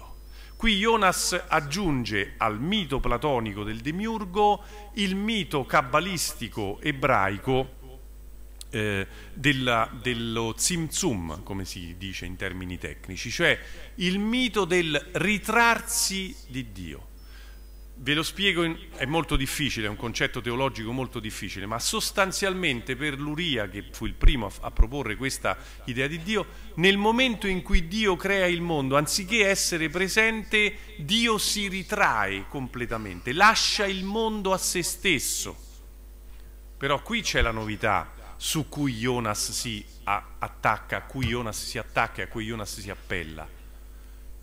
Qui Jonas aggiunge al mito platonico del demiurgo il mito cabalistico ebraico eh, della, dello zimzum, come si dice in termini tecnici, cioè il mito del ritrarsi di Dio. Ve lo spiego, in, è molto difficile, è un concetto teologico molto difficile, ma sostanzialmente per Luria, che fu il primo a, a proporre questa idea di Dio, nel momento in cui Dio crea il mondo, anziché essere presente, Dio si ritrae completamente, lascia il mondo a se stesso. Però qui c'è la novità su cui Jonas si attacca, a cui Jonas si attacca e a cui Jonas si appella.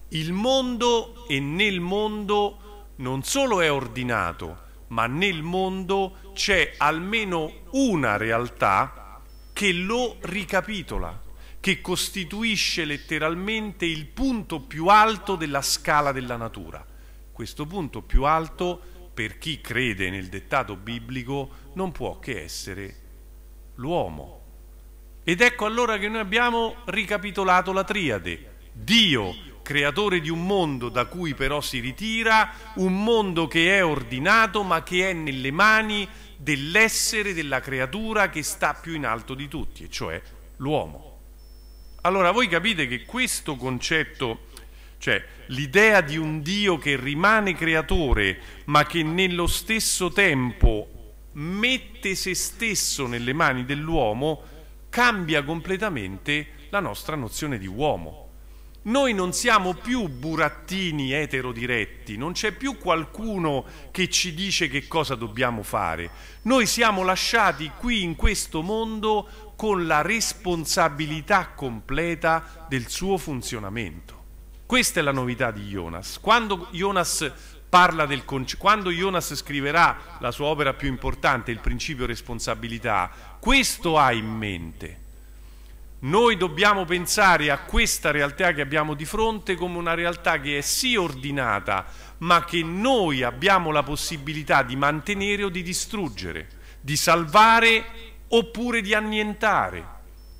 Il mondo e nel mondo non solo è ordinato, ma nel mondo c'è almeno una realtà che lo ricapitola, che costituisce letteralmente il punto più alto della scala della natura. Questo punto più alto, per chi crede nel dettato biblico, non può che essere l'uomo. Ed ecco allora che noi abbiamo ricapitolato la triade. Dio creatore di un mondo da cui però si ritira, un mondo che è ordinato ma che è nelle mani dell'essere, della creatura che sta più in alto di tutti, e cioè l'uomo. Allora voi capite che questo concetto, cioè l'idea di un Dio che rimane creatore ma che nello stesso tempo mette se stesso nelle mani dell'uomo, cambia completamente la nostra nozione di uomo. Noi non siamo più burattini eterodiretti, non c'è più qualcuno che ci dice che cosa dobbiamo fare. Noi siamo lasciati qui in questo mondo con la responsabilità completa del suo funzionamento. Questa è la novità di Jonas. Quando Jonas, quando Jonas scriverà la sua opera più importante, il principio responsabilità, questo ha in mente. Noi dobbiamo pensare a questa realtà che abbiamo di fronte come una realtà che è sì ordinata, ma che noi abbiamo la possibilità di mantenere o di distruggere, di salvare oppure di annientare.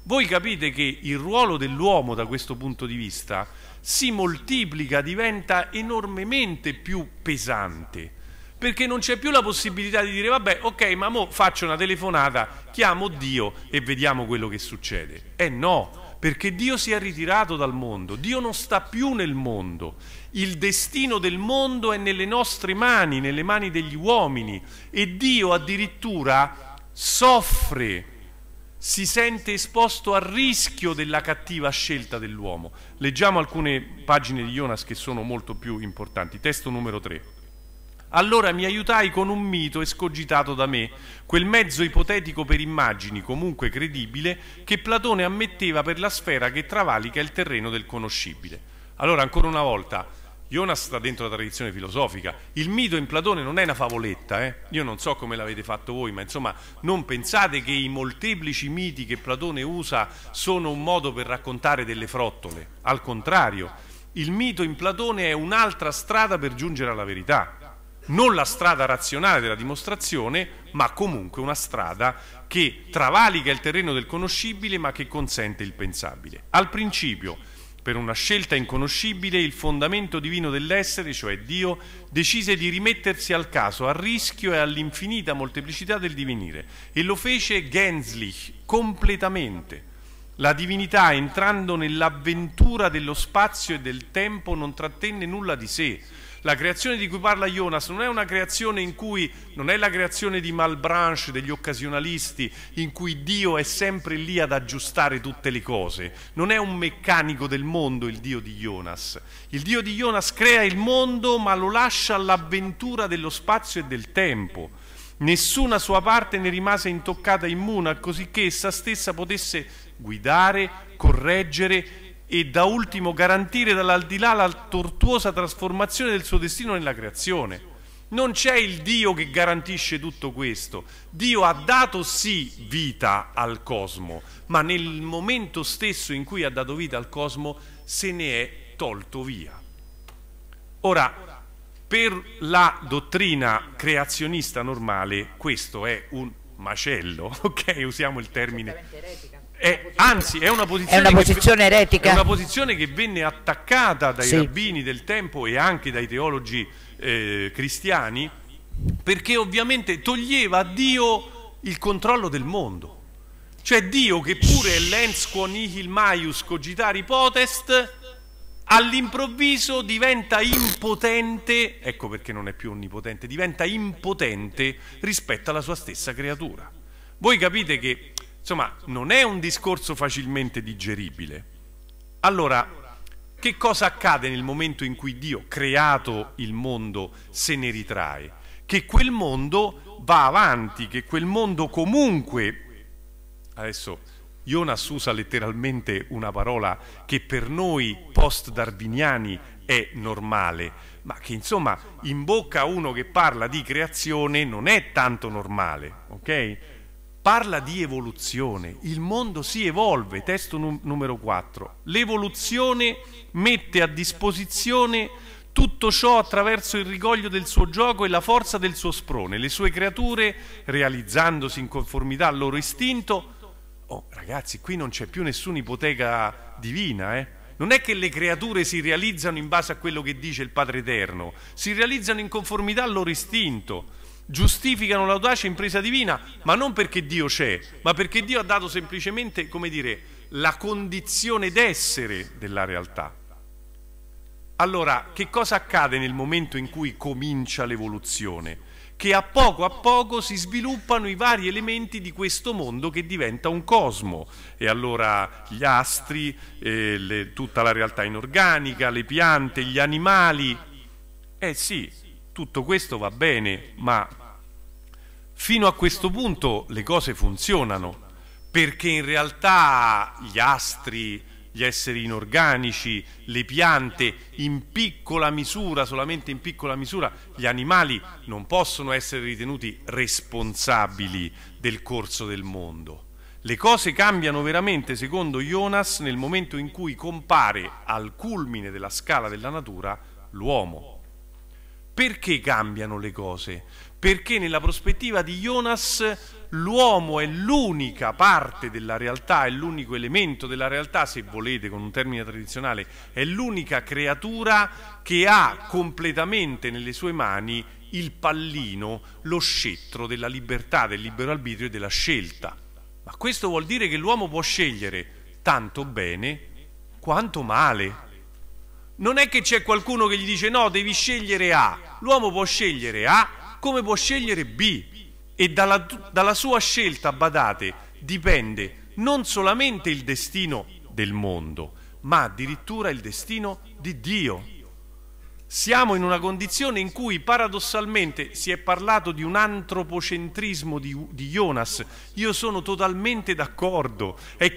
Voi capite che il ruolo dell'uomo da questo punto di vista si moltiplica, diventa enormemente più pesante perché non c'è più la possibilità di dire vabbè ok ma mo faccio una telefonata, chiamo Dio e vediamo quello che succede. Eh no, perché Dio si è ritirato dal mondo, Dio non sta più nel mondo, il destino del mondo è nelle nostre mani, nelle mani degli uomini e Dio addirittura soffre, si sente esposto al rischio della cattiva scelta dell'uomo. Leggiamo alcune pagine di Jonas che sono molto più importanti, testo numero 3. Allora mi aiutai con un mito escogitato da me, quel mezzo ipotetico per immagini, comunque credibile, che Platone ammetteva per la sfera che travalica il terreno del conoscibile. Allora, ancora una volta, Jonas sta dentro la tradizione filosofica. Il mito in Platone non è una favoletta, eh? io non so come l'avete fatto voi, ma insomma non pensate che i molteplici miti che Platone usa sono un modo per raccontare delle frottole. Al contrario, il mito in Platone è un'altra strada per giungere alla verità non la strada razionale della dimostrazione, ma comunque una strada che travalica il terreno del conoscibile ma che consente il pensabile. Al principio, per una scelta inconoscibile, il fondamento divino dell'essere, cioè Dio, decise di rimettersi al caso, al rischio e all'infinita molteplicità del divenire e lo fece gänzlich, completamente. La divinità, entrando nell'avventura dello spazio e del tempo, non trattenne nulla di sé, la creazione di cui parla Jonas non è una creazione in cui, non è la creazione di Malbranche, degli occasionalisti, in cui Dio è sempre lì ad aggiustare tutte le cose. Non è un meccanico del mondo il Dio di Jonas. Il Dio di Jonas crea il mondo ma lo lascia all'avventura dello spazio e del tempo. Nessuna sua parte ne rimase intoccata immuna, così che essa stessa potesse guidare, correggere e da ultimo garantire dall'aldilà la tortuosa trasformazione del suo destino nella creazione. Non c'è il Dio che garantisce tutto questo. Dio ha dato sì vita al cosmo, ma nel momento stesso in cui ha dato vita al cosmo se ne è tolto via. Ora, per la dottrina creazionista normale questo è un macello, ok? Usiamo il termine è, anzi, è una posizione, è una posizione eretica. È una posizione che venne attaccata dai sì. rabbini del tempo e anche dai teologi eh, cristiani perché ovviamente toglieva a Dio il controllo del mondo. Cioè Dio che pure lens quo nihil maius cogitari potest all'improvviso diventa impotente, ecco perché non è più onnipotente, diventa impotente rispetto alla sua stessa creatura. Voi capite che Insomma, non è un discorso facilmente digeribile. Allora, che cosa accade nel momento in cui Dio, creato il mondo, se ne ritrae? Che quel mondo va avanti, che quel mondo comunque... Adesso Jonas usa letteralmente una parola che per noi post-darwiniani è normale, ma che insomma in bocca a uno che parla di creazione non è tanto normale, ok? parla di evoluzione, il mondo si evolve, testo num numero 4. L'evoluzione mette a disposizione tutto ciò attraverso il rigoglio del suo gioco e la forza del suo sprone. Le sue creature, realizzandosi in conformità al loro istinto, oh ragazzi, qui non c'è più nessuna ipoteca divina, eh? Non è che le creature si realizzano in base a quello che dice il Padre Eterno, si realizzano in conformità al loro istinto giustificano l'audace impresa divina, ma non perché Dio c'è, ma perché Dio ha dato semplicemente, come dire, la condizione d'essere della realtà. Allora, che cosa accade nel momento in cui comincia l'evoluzione? Che a poco a poco si sviluppano i vari elementi di questo mondo che diventa un cosmo. E allora gli astri, eh, le, tutta la realtà inorganica, le piante, gli animali. Eh sì, tutto questo va bene, ma fino a questo punto le cose funzionano, perché in realtà gli astri, gli esseri inorganici, le piante, in piccola misura, solamente in piccola misura, gli animali non possono essere ritenuti responsabili del corso del mondo. Le cose cambiano veramente, secondo Jonas, nel momento in cui compare al culmine della scala della natura l'uomo. Perché cambiano le cose? Perché nella prospettiva di Jonas l'uomo è l'unica parte della realtà, è l'unico elemento della realtà, se volete con un termine tradizionale, è l'unica creatura che ha completamente nelle sue mani il pallino, lo scettro della libertà, del libero arbitrio e della scelta. Ma questo vuol dire che l'uomo può scegliere tanto bene quanto male. Non è che c'è qualcuno che gli dice no, devi scegliere A. L'uomo può scegliere A come può scegliere B. E dalla, dalla sua scelta, badate, dipende non solamente il destino del mondo, ma addirittura il destino di Dio. Siamo in una condizione in cui paradossalmente si è parlato di un antropocentrismo di, di Jonas. Io sono totalmente d'accordo. È,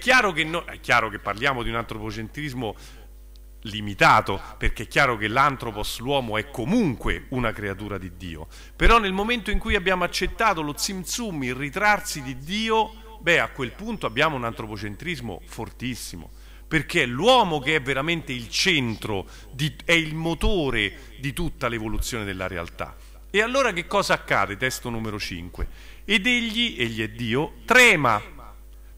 no, è chiaro che parliamo di un antropocentrismo limitato, perché è chiaro che l'antropos, l'uomo, è comunque una creatura di Dio. Però nel momento in cui abbiamo accettato lo zimzum, il ritrarsi di Dio, beh, a quel punto abbiamo un antropocentrismo fortissimo, perché è l'uomo che è veramente il centro, di, è il motore di tutta l'evoluzione della realtà. E allora che cosa accade? Testo numero 5. Ed egli, egli è Dio, trema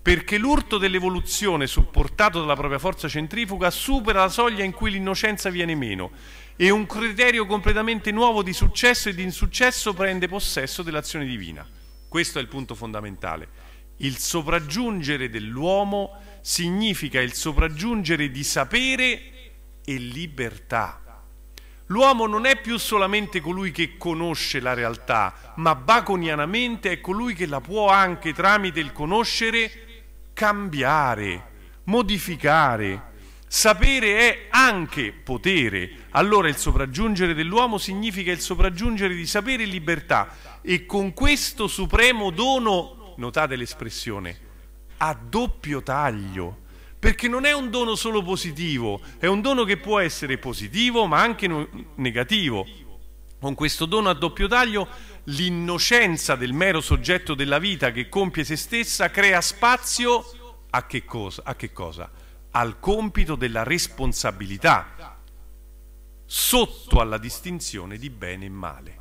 perché l'urto dell'evoluzione supportato dalla propria forza centrifuga supera la soglia in cui l'innocenza viene meno e un criterio completamente nuovo di successo e di insuccesso prende possesso dell'azione divina. Questo è il punto fondamentale. Il sopraggiungere dell'uomo significa il sopraggiungere di sapere e libertà. L'uomo non è più solamente colui che conosce la realtà, ma baconianamente è colui che la può anche tramite il conoscere cambiare, modificare. Sapere è anche potere. Allora il sopraggiungere dell'uomo significa il sopraggiungere di sapere e libertà. E con questo supremo dono, notate l'espressione, a doppio taglio. Perché non è un dono solo positivo, è un dono che può essere positivo ma anche negativo con questo dono a doppio taglio l'innocenza del mero soggetto della vita che compie se stessa crea spazio a che cosa? A che cosa? Al compito della responsabilità sotto alla distinzione di bene e male.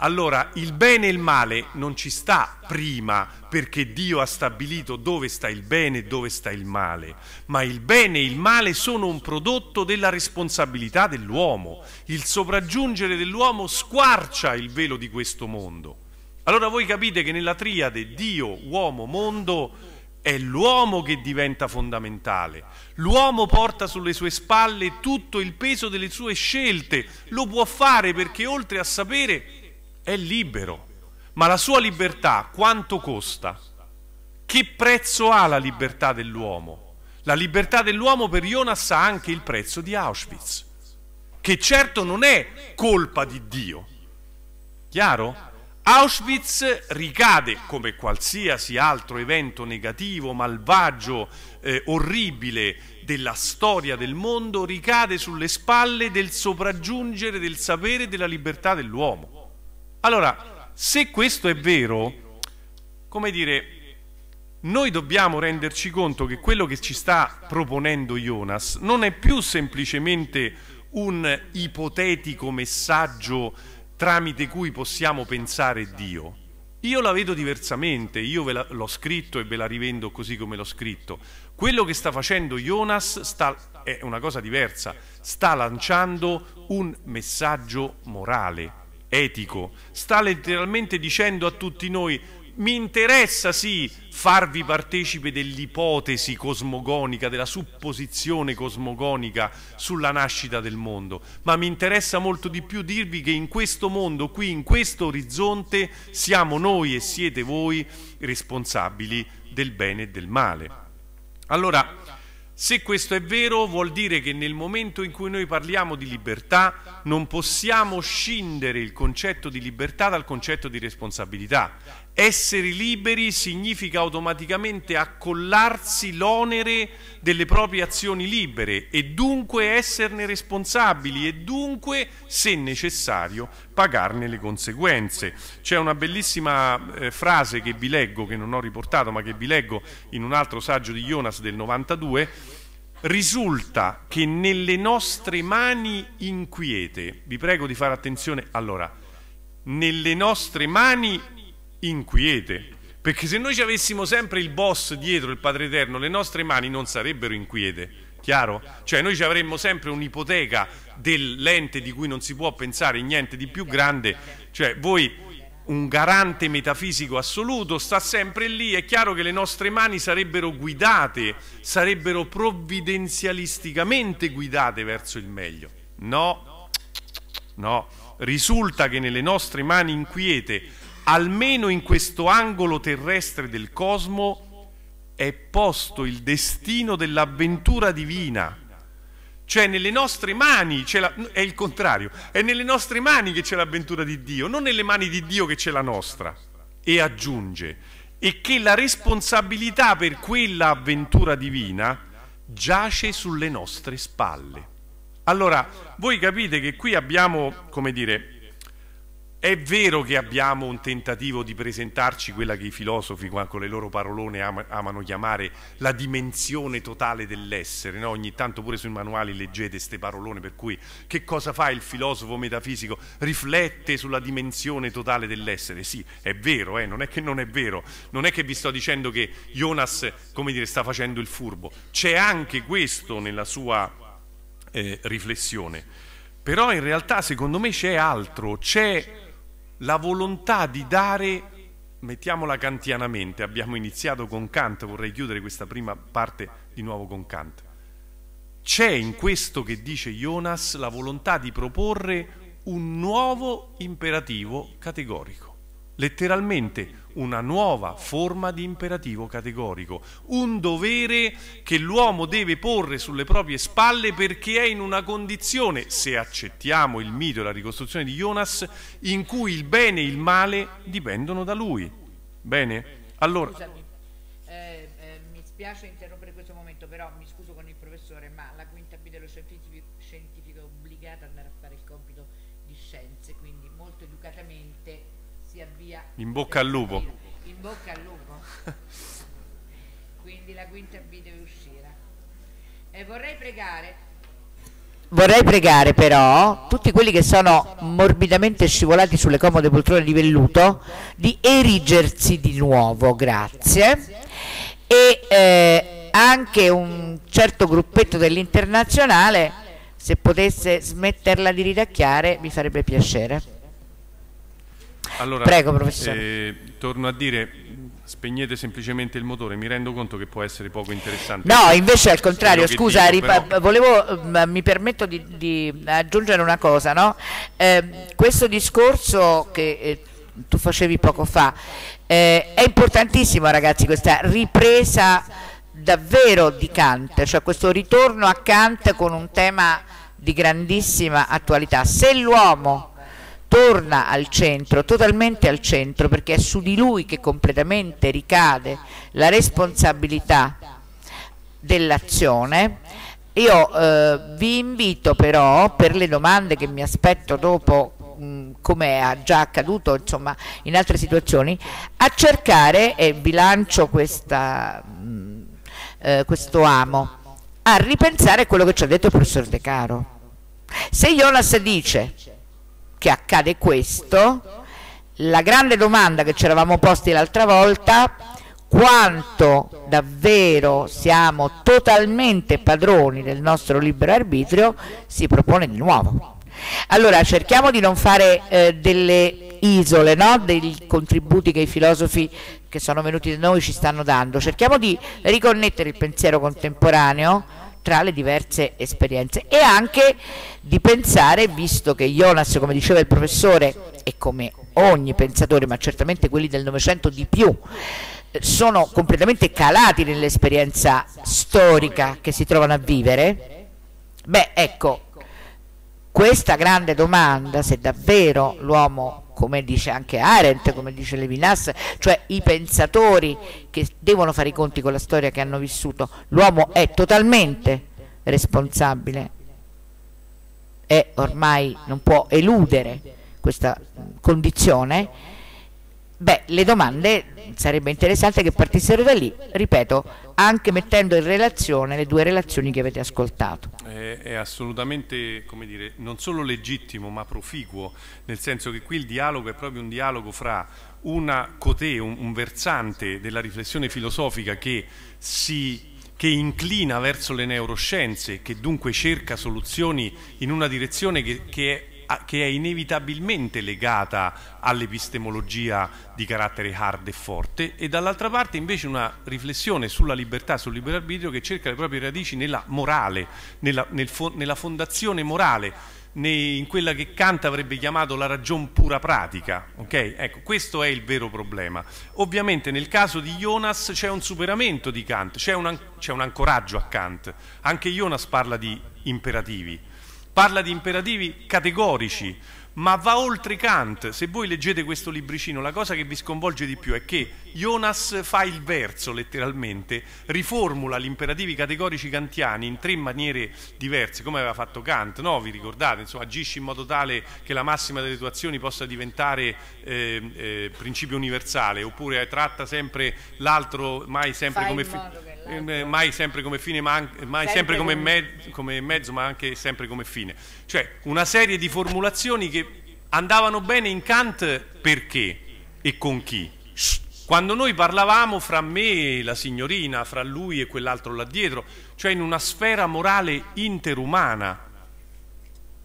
Allora il bene e il male non ci sta prima perché Dio ha stabilito dove sta il bene e dove sta il male, ma il bene e il male sono un prodotto della responsabilità dell'uomo. Il sopraggiungere dell'uomo squarcia il velo di questo mondo. Allora voi capite che nella triade Dio, uomo, mondo è l'uomo che diventa fondamentale. L'uomo porta sulle sue spalle tutto il peso delle sue scelte, lo può fare perché oltre a sapere è libero, ma la sua libertà quanto costa? Che prezzo ha la libertà dell'uomo? La libertà dell'uomo per Jonas ha anche il prezzo di Auschwitz, che certo non è colpa di Dio. Chiaro? Auschwitz ricade, come qualsiasi altro evento negativo, malvagio, eh, orribile della storia del mondo, ricade sulle spalle del sopraggiungere del sapere e della libertà dell'uomo. Allora, se questo è vero, come dire, noi dobbiamo renderci conto che quello che ci sta proponendo Jonas non è più semplicemente un ipotetico messaggio tramite cui possiamo pensare Dio. Io la vedo diversamente, io ve l'ho scritto e ve la rivendo così come l'ho scritto. Quello che sta facendo Jonas sta, è una cosa diversa, sta lanciando un messaggio morale etico, sta letteralmente dicendo a tutti noi mi interessa sì farvi partecipe dell'ipotesi cosmogonica, della supposizione cosmogonica sulla nascita del mondo, ma mi interessa molto di più dirvi che in questo mondo, qui in questo orizzonte, siamo noi e siete voi responsabili del bene e del male. Allora, se questo è vero vuol dire che nel momento in cui noi parliamo di libertà non possiamo scindere il concetto di libertà dal concetto di responsabilità. Essere liberi significa automaticamente accollarsi l'onere delle proprie azioni libere e dunque esserne responsabili e dunque, se necessario, pagarne le conseguenze. C'è una bellissima eh, frase che vi leggo, che non ho riportato, ma che vi leggo in un altro saggio di Jonas del 92. Risulta che nelle nostre mani inquiete, vi prego di fare attenzione, allora, nelle nostre mani inquiete. Perché se noi ci avessimo sempre il boss dietro, il Padre Eterno, le nostre mani non sarebbero inquiete. Chiaro? Cioè noi ci avremmo sempre un'ipoteca dell'ente di cui non si può pensare niente di più grande. Cioè voi un garante metafisico assoluto, sta sempre lì, è chiaro che le nostre mani sarebbero guidate, sarebbero provvidenzialisticamente guidate verso il meglio. No, no, risulta che nelle nostre mani inquiete almeno in questo angolo terrestre del cosmo, è posto il destino dell'avventura divina. Cioè nelle nostre mani la, è il contrario, è nelle nostre mani che c'è l'avventura di Dio, non nelle mani di Dio che c'è la nostra. E aggiunge, e che la responsabilità per quella avventura divina giace sulle nostre spalle. Allora, voi capite che qui abbiamo, come dire, è vero che abbiamo un tentativo di presentarci quella che i filosofi, con le loro parolone, amano chiamare la dimensione totale dell'essere. No? Ogni tanto pure sui manuali leggete queste parolone per cui che cosa fa il filosofo metafisico? Riflette sulla dimensione totale dell'essere. Sì, è vero, eh? non è che non è vero. Non è che vi sto dicendo che Jonas dire, sta facendo il furbo. C'è anche questo nella sua eh, riflessione. Però in realtà secondo me c'è altro, c'è la volontà di dare, mettiamola kantianamente, abbiamo iniziato con Kant, vorrei chiudere questa prima parte di nuovo con Kant. C'è in questo che dice Jonas la volontà di proporre un nuovo imperativo categorico letteralmente una nuova forma di imperativo categorico, un dovere che l'uomo deve porre sulle proprie spalle perché è in una condizione, se accettiamo il mito e la ricostruzione di Jonas, in cui il bene e il male dipendono da lui. Bene? Allora... Scusami, eh, eh, mi spiace interrompere questo momento, però mi In bocca al lupo. In bocca al lupo. Quindi la quinta B deve uscire. E vorrei pregare Vorrei pregare però tutti quelli che sono morbidamente scivolati sulle comode poltrone di velluto di erigersi di nuovo, grazie. E eh, anche un certo gruppetto dell'internazionale, se potesse smetterla di ridacchiare, mi farebbe piacere. Allora, Prego professore. Eh, torno a dire, spegnete semplicemente il motore, mi rendo conto che può essere poco interessante. No, invece al contrario, scusa, dico, però... volevo, mm, mi permetto di, di, aggiungere una cosa, no? eh, questo discorso che eh, tu facevi poco fa, eh, è importantissimo ragazzi questa ripresa davvero di Kant, cioè questo ritorno a Kant con un tema di grandissima attualità. Se l'uomo torna al centro, totalmente al centro, perché è su di lui che completamente ricade la responsabilità dell'azione. Io eh, vi invito però, per le domande che mi aspetto dopo come è già accaduto insomma, in altre situazioni, a cercare, e vi lancio questa, eh, questo amo, a ripensare quello che ci ha detto il professor De Caro. Se Jonas dice che accade questo, la grande domanda che ci eravamo posti l'altra volta, quanto davvero siamo totalmente padroni del nostro libero arbitrio, si propone di nuovo. Allora cerchiamo di non fare eh, delle isole, no? dei contributi che i filosofi che sono venuti da noi ci stanno dando. Cerchiamo di riconnettere il pensiero contemporaneo tra le diverse esperienze e anche di pensare, visto che Jonas, come diceva il professore, e come ogni pensatore, ma certamente quelli del Novecento di più, sono completamente calati nell'esperienza storica che si trovano a vivere, beh ecco, questa grande domanda, se davvero l'uomo come dice anche Arendt, ah. come dice Levinas, cioè i pensatori che devono fare i conti con la storia che hanno vissuto. L'uomo è totalmente responsabile e ormai non può eludere questa condizione Beh, le domande sarebbe interessante che partissero da lì, ripeto, anche mettendo in relazione le due relazioni che avete ascoltato. È, è assolutamente, come dire, non solo legittimo ma proficuo, nel senso che qui il dialogo è proprio un dialogo fra una cotè, un, un versante della riflessione filosofica che si che inclina verso le neuroscienze, che dunque cerca soluzioni in una direzione che, che è che è inevitabilmente legata all'epistemologia di carattere hard e forte e dall'altra parte invece una riflessione sulla libertà, sul libero arbitrio che cerca le proprie radici nella morale, nella, nel fo nella fondazione morale in quella che Kant avrebbe chiamato la ragion pura pratica. Okay? Ecco, questo è il vero problema. Ovviamente nel caso di Jonas c'è un superamento di Kant, c'è un, un, ancoraggio a Kant. Anche Jonas parla di imperativi parla di imperativi categorici, ma va oltre Kant. Se voi leggete questo libricino, la cosa che vi sconvolge di più è che Jonas fa il verso letteralmente, riformula gli imperativi categorici kantiani in tre maniere diverse, come aveva fatto Kant, no? Vi ricordate? Insomma, agisci in modo tale che la massima delle tue azioni possa diventare eh, eh, principio universale, oppure tratta sempre l'altro mai sempre Fai come... In modo che eh, mai sempre come fine, ma anche, mai sempre, sempre come, me come mezzo, ma anche sempre come fine. Cioè una serie di formulazioni che andavano bene in Kant perché e con chi. Quando noi parlavamo fra me e la signorina, fra lui e quell'altro là dietro, cioè in una sfera morale interumana,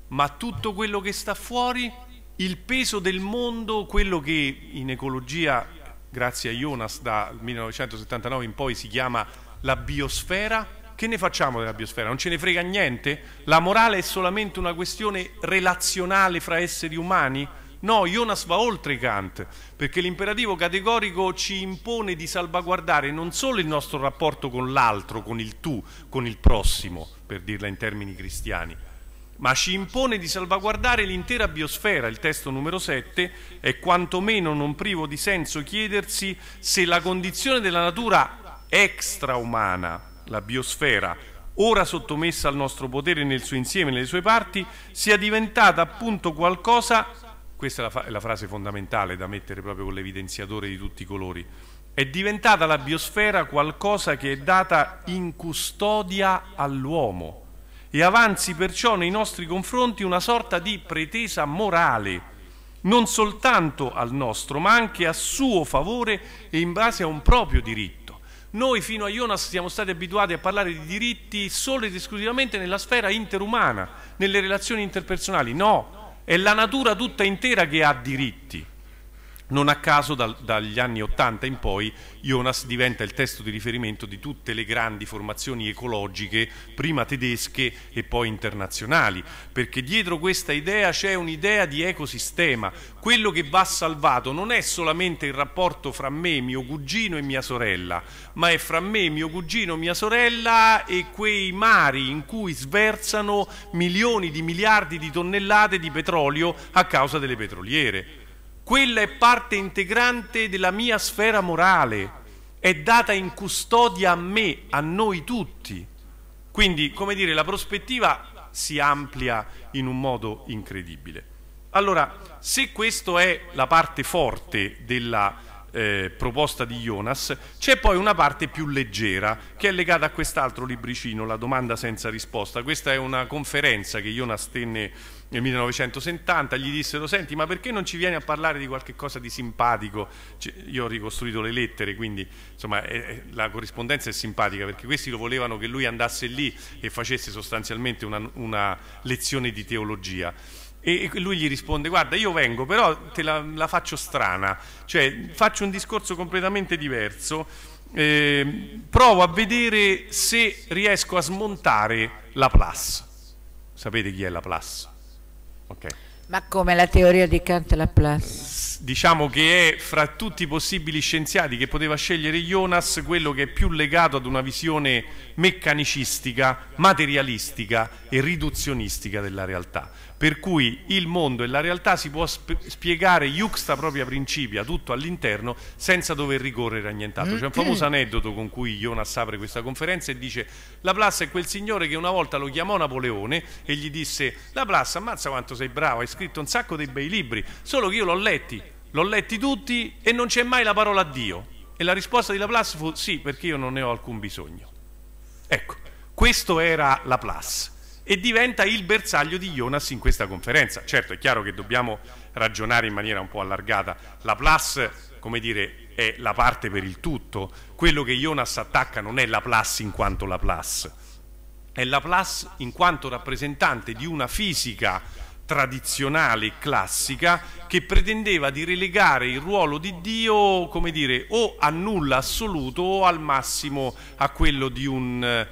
ma tutto quello che sta fuori, il peso del mondo, quello che in ecologia, grazie a Jonas, dal 1979 in poi si chiama la biosfera, che ne facciamo della biosfera? Non ce ne frega niente? La morale è solamente una questione relazionale fra esseri umani? No, Jonas va oltre Kant, perché l'imperativo categorico ci impone di salvaguardare non solo il nostro rapporto con l'altro, con il tu, con il prossimo, per dirla in termini cristiani, ma ci impone di salvaguardare l'intera biosfera. Il testo numero 7 è quantomeno non privo di senso chiedersi se la condizione della natura extraumana, la biosfera, ora sottomessa al nostro potere nel suo insieme, nelle sue parti, sia diventata appunto qualcosa, questa è la, è la frase fondamentale da mettere proprio con l'evidenziatore di tutti i colori, è diventata la biosfera qualcosa che è data in custodia all'uomo e avanzi perciò nei nostri confronti una sorta di pretesa morale, non soltanto al nostro, ma anche a suo favore e in base a un proprio diritto. Noi fino a Jonas siamo stati abituati a parlare di diritti solo ed esclusivamente nella sfera interumana, nelle relazioni interpersonali. No, è la natura tutta intera che ha diritti. Non a caso dal, dagli anni 80 in poi Jonas diventa il testo di riferimento di tutte le grandi formazioni ecologiche, prima tedesche e poi internazionali, perché dietro questa idea c'è un'idea di ecosistema. Quello che va salvato non è solamente il rapporto fra me, mio cugino e mia sorella, ma è fra me, mio cugino, mia sorella e quei mari in cui sversano milioni di miliardi di tonnellate di petrolio a causa delle petroliere. Quella è parte integrante della mia sfera morale, è data in custodia a me, a noi tutti. Quindi, come dire, la prospettiva si amplia in un modo incredibile. Allora, se questa è la parte forte della eh, proposta di Jonas, c'è poi una parte più leggera che è legata a quest'altro libricino, La domanda senza risposta. Questa è una conferenza che Jonas tenne nel 1970, gli dissero senti ma perché non ci vieni a parlare di qualche cosa di simpatico? Cioè, io ho ricostruito le lettere, quindi insomma, è, la corrispondenza è simpatica perché questi lo volevano che lui andasse lì e facesse sostanzialmente una, una lezione di teologia. E, e lui gli risponde guarda io vengo però te la, la faccio strana, cioè faccio un discorso completamente diverso eh, provo a vedere se riesco a smontare Laplace. Sapete chi è Laplace? Okay. Ma come la teoria di Kant e Laplace? Diciamo che è fra tutti i possibili scienziati che poteva scegliere Jonas quello che è più legato ad una visione meccanicistica, materialistica e riduzionistica della realtà per cui il mondo e la realtà si può spiegare iuxta propria principia, tutto all'interno, senza dover ricorrere a nient'altro. C'è un famoso mm-hmm. aneddoto con cui Jonas apre questa conferenza e dice Laplace è quel signore che una volta lo chiamò Napoleone e gli disse Laplace ammazza quanto sei bravo, hai scritto un sacco dei bei libri, solo che io l'ho letti, l'ho letti tutti e non c'è mai la parola a Dio. E la risposta di Laplace fu sì, perché io non ne ho alcun bisogno. Ecco, questo era Laplace e diventa il bersaglio di Jonas in questa conferenza. Certo, è chiaro che dobbiamo ragionare in maniera un po' allargata. La Plus, come dire, è la parte per il tutto. Quello che Jonas attacca non è la Plus in quanto la Plus, è la Plus in quanto rappresentante di una fisica tradizionale e classica che pretendeva di relegare il ruolo di Dio, come dire, o a nulla assoluto o al massimo a quello di un eh,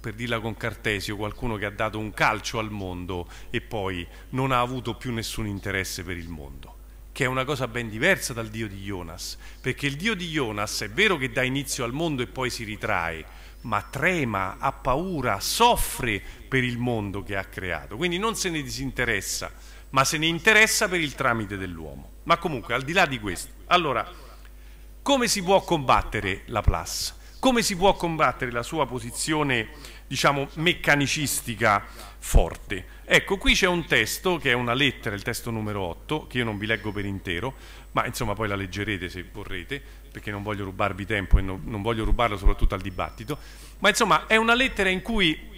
per dirla con Cartesio, qualcuno che ha dato un calcio al mondo e poi non ha avuto più nessun interesse per il mondo, che è una cosa ben diversa dal Dio di Jonas, perché il Dio di Jonas è vero che dà inizio al mondo e poi si ritrae, ma trema, ha paura, soffre per il mondo che ha creato, quindi non se ne disinteressa, ma se ne interessa per il tramite dell'uomo. Ma comunque, al di là di questo, allora, come si può combattere la Plus? Come si può combattere la sua posizione, diciamo, meccanicistica forte? Ecco, qui c'è un testo che è una lettera, il testo numero 8, che io non vi leggo per intero, ma insomma poi la leggerete se vorrete, perché non voglio rubarvi tempo e non, non voglio rubarlo soprattutto al dibattito, ma insomma è una lettera in cui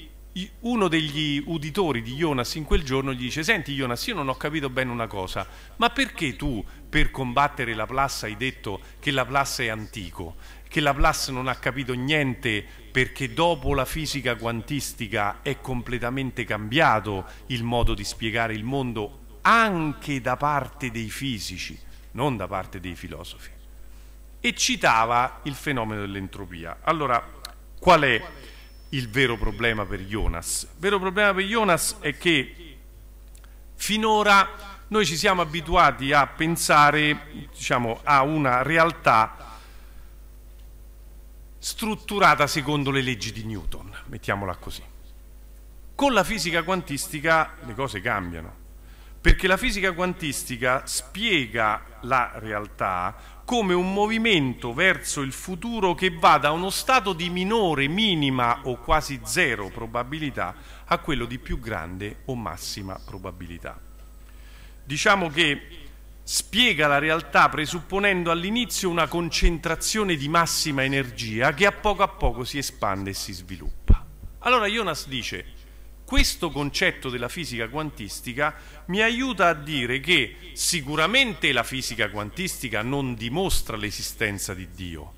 uno degli uditori di Jonas in quel giorno gli dice senti Jonas io non ho capito bene una cosa ma perché tu per combattere la Plassa hai detto che la Plassa è antico che Laplace non ha capito niente perché dopo la fisica quantistica è completamente cambiato il modo di spiegare il mondo anche da parte dei fisici, non da parte dei filosofi. E citava il fenomeno dell'entropia. Allora, qual è il vero problema per Jonas? Il vero problema per Jonas è che finora noi ci siamo abituati a pensare diciamo, a una realtà strutturata secondo le leggi di Newton, mettiamola così. Con la fisica quantistica le cose cambiano, perché la fisica quantistica spiega la realtà come un movimento verso il futuro che va da uno stato di minore, minima o quasi zero probabilità a quello di più grande o massima probabilità. Diciamo che spiega la realtà presupponendo all'inizio una concentrazione di massima energia che a poco a poco si espande e si sviluppa. Allora Jonas dice, questo concetto della fisica quantistica mi aiuta a dire che sicuramente la fisica quantistica non dimostra l'esistenza di Dio,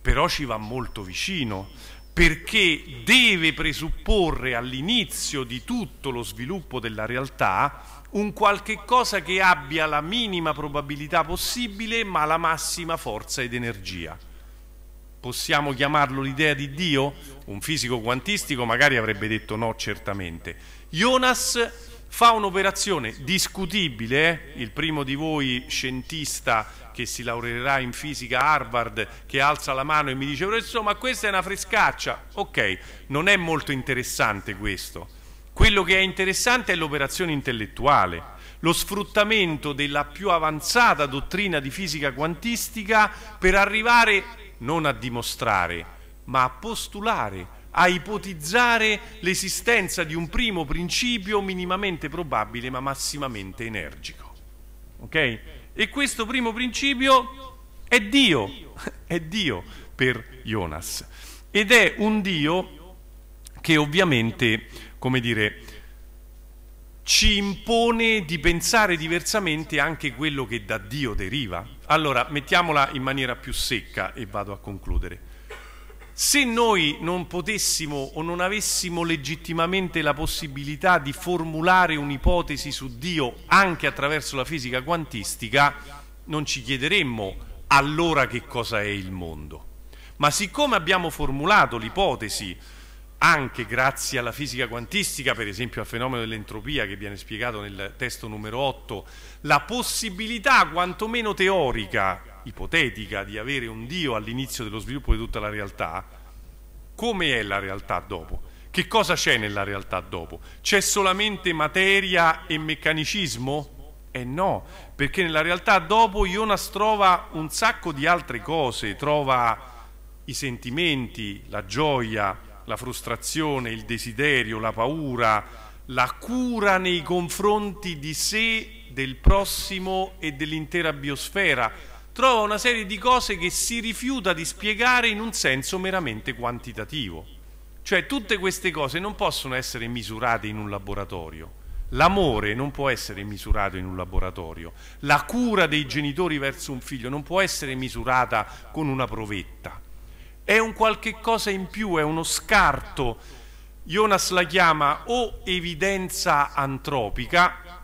però ci va molto vicino, perché deve presupporre all'inizio di tutto lo sviluppo della realtà un qualche cosa che abbia la minima probabilità possibile ma la massima forza ed energia. Possiamo chiamarlo l'idea di Dio? Un fisico quantistico magari avrebbe detto no, certamente. Jonas fa un'operazione discutibile, eh? il primo di voi scientista che si laureerà in fisica a Harvard, che alza la mano e mi dice, ma questa è una frescaccia. Ok, non è molto interessante questo quello che è interessante è l'operazione intellettuale, lo sfruttamento della più avanzata dottrina di fisica quantistica per arrivare non a dimostrare, ma a postulare, a ipotizzare l'esistenza di un primo principio minimamente probabile ma massimamente energico. Okay? E questo primo principio è Dio, è Dio per Jonas. Ed è un Dio che ovviamente come dire, ci impone di pensare diversamente anche quello che da Dio deriva. Allora, mettiamola in maniera più secca e vado a concludere. Se noi non potessimo o non avessimo legittimamente la possibilità di formulare un'ipotesi su Dio anche attraverso la fisica quantistica, non ci chiederemmo allora che cosa è il mondo. Ma siccome abbiamo formulato l'ipotesi anche grazie alla fisica quantistica, per esempio al fenomeno dell'entropia che viene spiegato nel testo numero 8, la possibilità quantomeno teorica, ipotetica, di avere un Dio all'inizio dello sviluppo di tutta la realtà, come è la realtà dopo? Che cosa c'è nella realtà dopo? C'è solamente materia e meccanicismo? Eh no, perché nella realtà dopo Jonas trova un sacco di altre cose, trova i sentimenti, la gioia, la frustrazione, il desiderio, la paura, la cura nei confronti di sé, del prossimo e dell'intera biosfera. Trova una serie di cose che si rifiuta di spiegare in un senso meramente quantitativo. Cioè tutte queste cose non possono essere misurate in un laboratorio. L'amore non può essere misurato in un laboratorio. La cura dei genitori verso un figlio non può essere misurata con una provetta è un qualche cosa in più, è uno scarto. Jonas la chiama o evidenza antropica,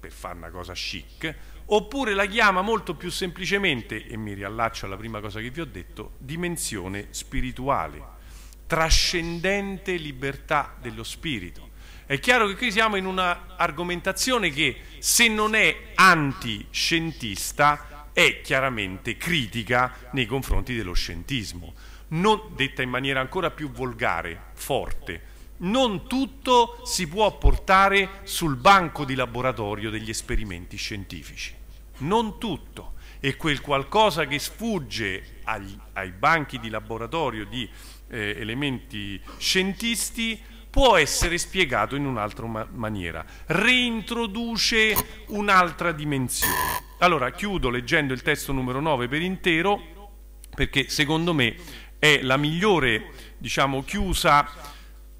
per fare una cosa chic, oppure la chiama molto più semplicemente, e mi riallaccio alla prima cosa che vi ho detto, dimensione spirituale, trascendente libertà dello spirito. È chiaro che qui siamo in un'argomentazione che, se non è antiscientista, è chiaramente critica nei confronti dello scientismo non, detta in maniera ancora più volgare, forte, non tutto si può portare sul banco di laboratorio degli esperimenti scientifici. Non tutto. E quel qualcosa che sfugge agli, ai banchi di laboratorio di eh, elementi scientisti può essere spiegato in un'altra ma maniera, reintroduce un'altra dimensione. Allora chiudo leggendo il testo numero 9 per intero perché secondo me è la migliore diciamo, chiusa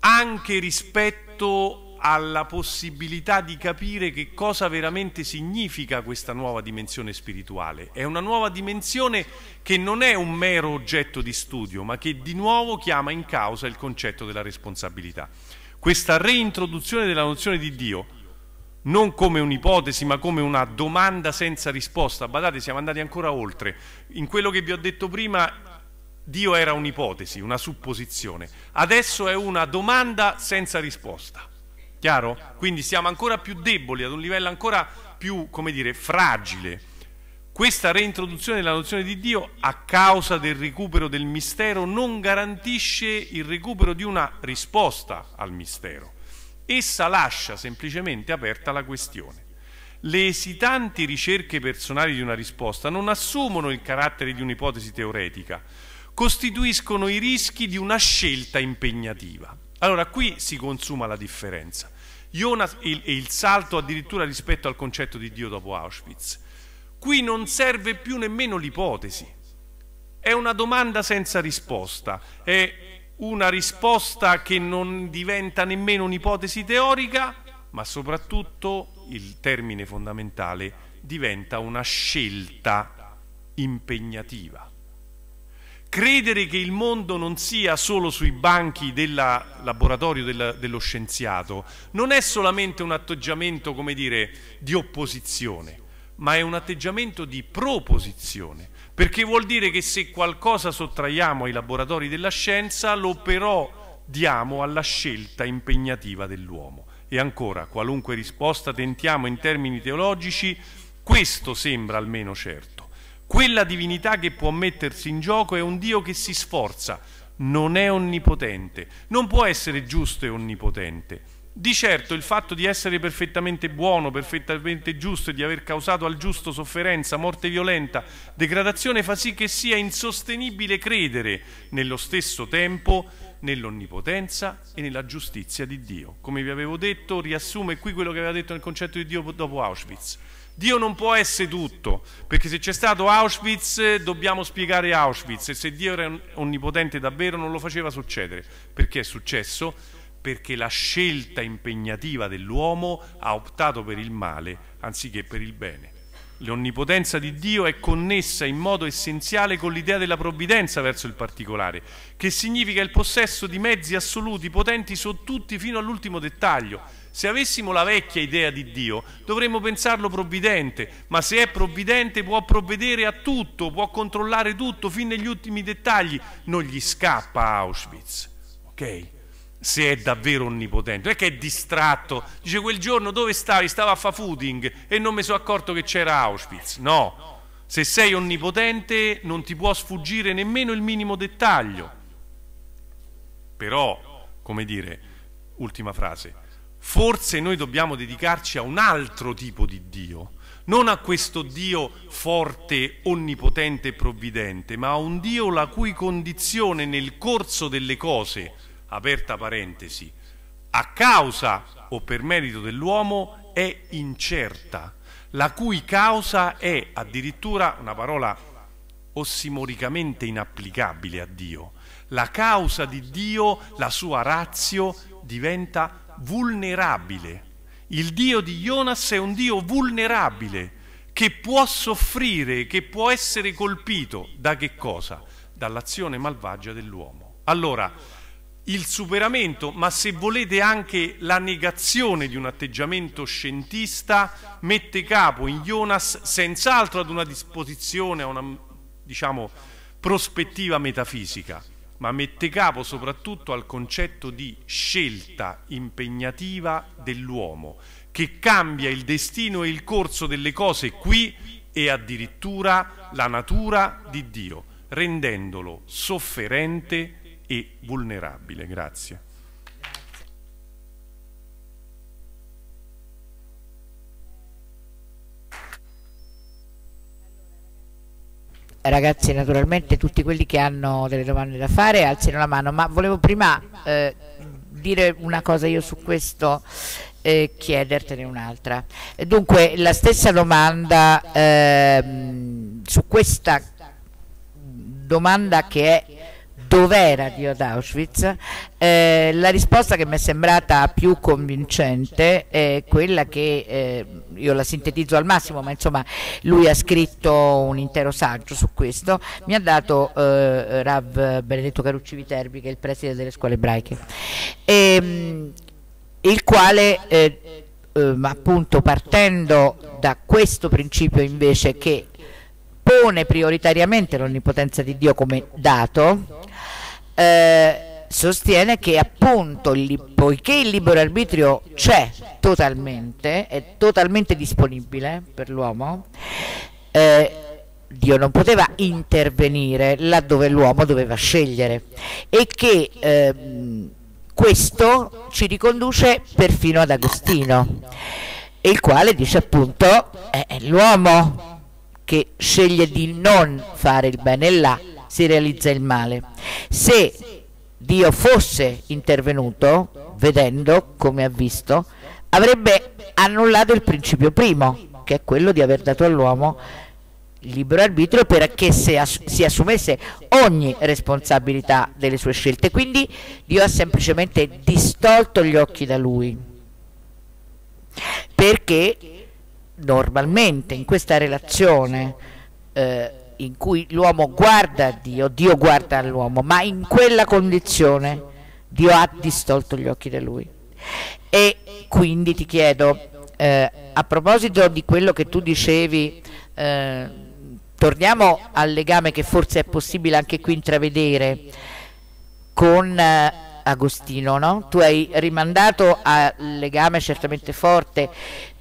anche rispetto alla possibilità di capire che cosa veramente significa questa nuova dimensione spirituale. È una nuova dimensione che non è un mero oggetto di studio, ma che di nuovo chiama in causa il concetto della responsabilità. Questa reintroduzione della nozione di Dio, non come un'ipotesi ma come una domanda senza risposta. Badate, siamo andati ancora oltre. In quello che vi ho detto prima, Dio era un'ipotesi, una supposizione. Adesso è una domanda senza risposta. Chiaro? Quindi siamo ancora più deboli, ad un livello ancora più, come dire, fragile. Questa reintroduzione della nozione di Dio, a causa del recupero del mistero, non garantisce il recupero di una risposta al mistero. Essa lascia semplicemente aperta la questione. Le esitanti ricerche personali di una risposta non assumono il carattere di un'ipotesi teoretica, costituiscono i rischi di una scelta impegnativa. Allora qui si consuma la differenza. Iona e il salto addirittura rispetto al concetto di Dio dopo Auschwitz. Qui non serve più nemmeno l'ipotesi. È una domanda senza risposta, è una risposta che non diventa nemmeno un'ipotesi teorica, ma soprattutto il termine fondamentale diventa una scelta impegnativa. Credere che il mondo non sia solo sui banchi del laboratorio del, dello scienziato non è solamente un atteggiamento, come dire, di opposizione, ma è un atteggiamento di proposizione, perché vuol dire che se qualcosa sottraiamo ai laboratori della scienza, lo però diamo alla scelta impegnativa dell'uomo. E ancora, qualunque risposta tentiamo in termini teologici, questo sembra almeno certo. Quella divinità che può mettersi in gioco è un Dio che si sforza, non è onnipotente, non può essere giusto e onnipotente. Di certo il fatto di essere perfettamente buono, perfettamente giusto e di aver causato al giusto sofferenza, morte violenta, degradazione fa sì che sia insostenibile credere nello stesso tempo nell'onnipotenza e nella giustizia di Dio. Come vi avevo detto, riassume qui quello che aveva detto nel concetto di Dio dopo Auschwitz. Dio non può essere tutto, perché se c'è stato Auschwitz eh, dobbiamo spiegare Auschwitz e se Dio era onnipotente davvero non lo faceva succedere. Perché è successo? Perché la scelta impegnativa dell'uomo ha optato per il male anziché per il bene. L'onnipotenza di Dio è connessa in modo essenziale con l'idea della provvidenza verso il particolare, che significa il possesso di mezzi assoluti potenti su tutti fino all'ultimo dettaglio, se avessimo la vecchia idea di Dio, dovremmo pensarlo provvidente, ma se è provvidente può provvedere a tutto, può controllare tutto, fin negli ultimi dettagli. Non gli scappa Auschwitz, ok? Se è davvero onnipotente, non è che è distratto. Dice quel giorno dove stavi? Stava a Fafuting e non mi sono accorto che c'era Auschwitz. No. Se sei onnipotente non ti può sfuggire nemmeno il minimo dettaglio. Però, come dire, ultima frase, Forse noi dobbiamo dedicarci a un altro tipo di Dio, non a questo Dio forte, onnipotente e provvidente, ma a un Dio la cui condizione nel corso delle cose, aperta parentesi, a causa o per merito dell'uomo è incerta, la cui causa è addirittura una parola ossimoricamente inapplicabile a Dio. La causa di Dio, la sua razio, diventa vulnerabile. Il Dio di Jonas è un Dio vulnerabile che può soffrire, che può essere colpito da che cosa? Dall'azione malvagia dell'uomo. Allora, il superamento, ma se volete anche la negazione di un atteggiamento scientista, mette capo in Jonas senz'altro ad una disposizione, a una diciamo, prospettiva metafisica ma mette capo soprattutto al concetto di scelta impegnativa dell'uomo, che cambia il destino e il corso delle cose qui e addirittura la natura di Dio, rendendolo sofferente e vulnerabile. Grazie. ragazzi naturalmente tutti quelli che hanno delle domande da fare alzino la mano, ma volevo prima eh, dire una cosa io su questo e eh, chiedertene un'altra. Dunque la stessa domanda eh, su questa domanda che è dov'era Dio ad Auschwitz, eh, la risposta che mi è sembrata più convincente è quella che, eh, io la sintetizzo al massimo, ma insomma lui ha scritto un intero saggio su questo, mi ha dato eh, Rav Benedetto Carucci Viterbi, che è il preside delle scuole ebraiche, e, ehm, il quale eh, ehm, appunto partendo da questo principio invece che pone prioritariamente l'onnipotenza di Dio come dato, eh, sostiene che appunto poiché il libero arbitrio c'è totalmente, è totalmente disponibile per l'uomo, eh, Dio non poteva intervenire laddove l'uomo doveva scegliere e che eh, questo ci riconduce perfino ad Agostino, il quale dice appunto è l'uomo che sceglie di non fare il bene là si realizza il male. Se Dio fosse intervenuto, vedendo come ha visto, avrebbe annullato il principio primo, che è quello di aver dato all'uomo il libero arbitrio perché si assumesse ogni responsabilità delle sue scelte. Quindi Dio ha semplicemente distolto gli occhi da lui. Perché normalmente in questa relazione eh, in cui l'uomo guarda a Dio, Dio guarda all'uomo, ma in quella condizione Dio ha distolto gli occhi da lui. E quindi ti chiedo, eh, a proposito di quello che tu dicevi, eh, torniamo al legame che forse è possibile anche qui intravedere con eh, Agostino, no? tu hai rimandato al legame certamente forte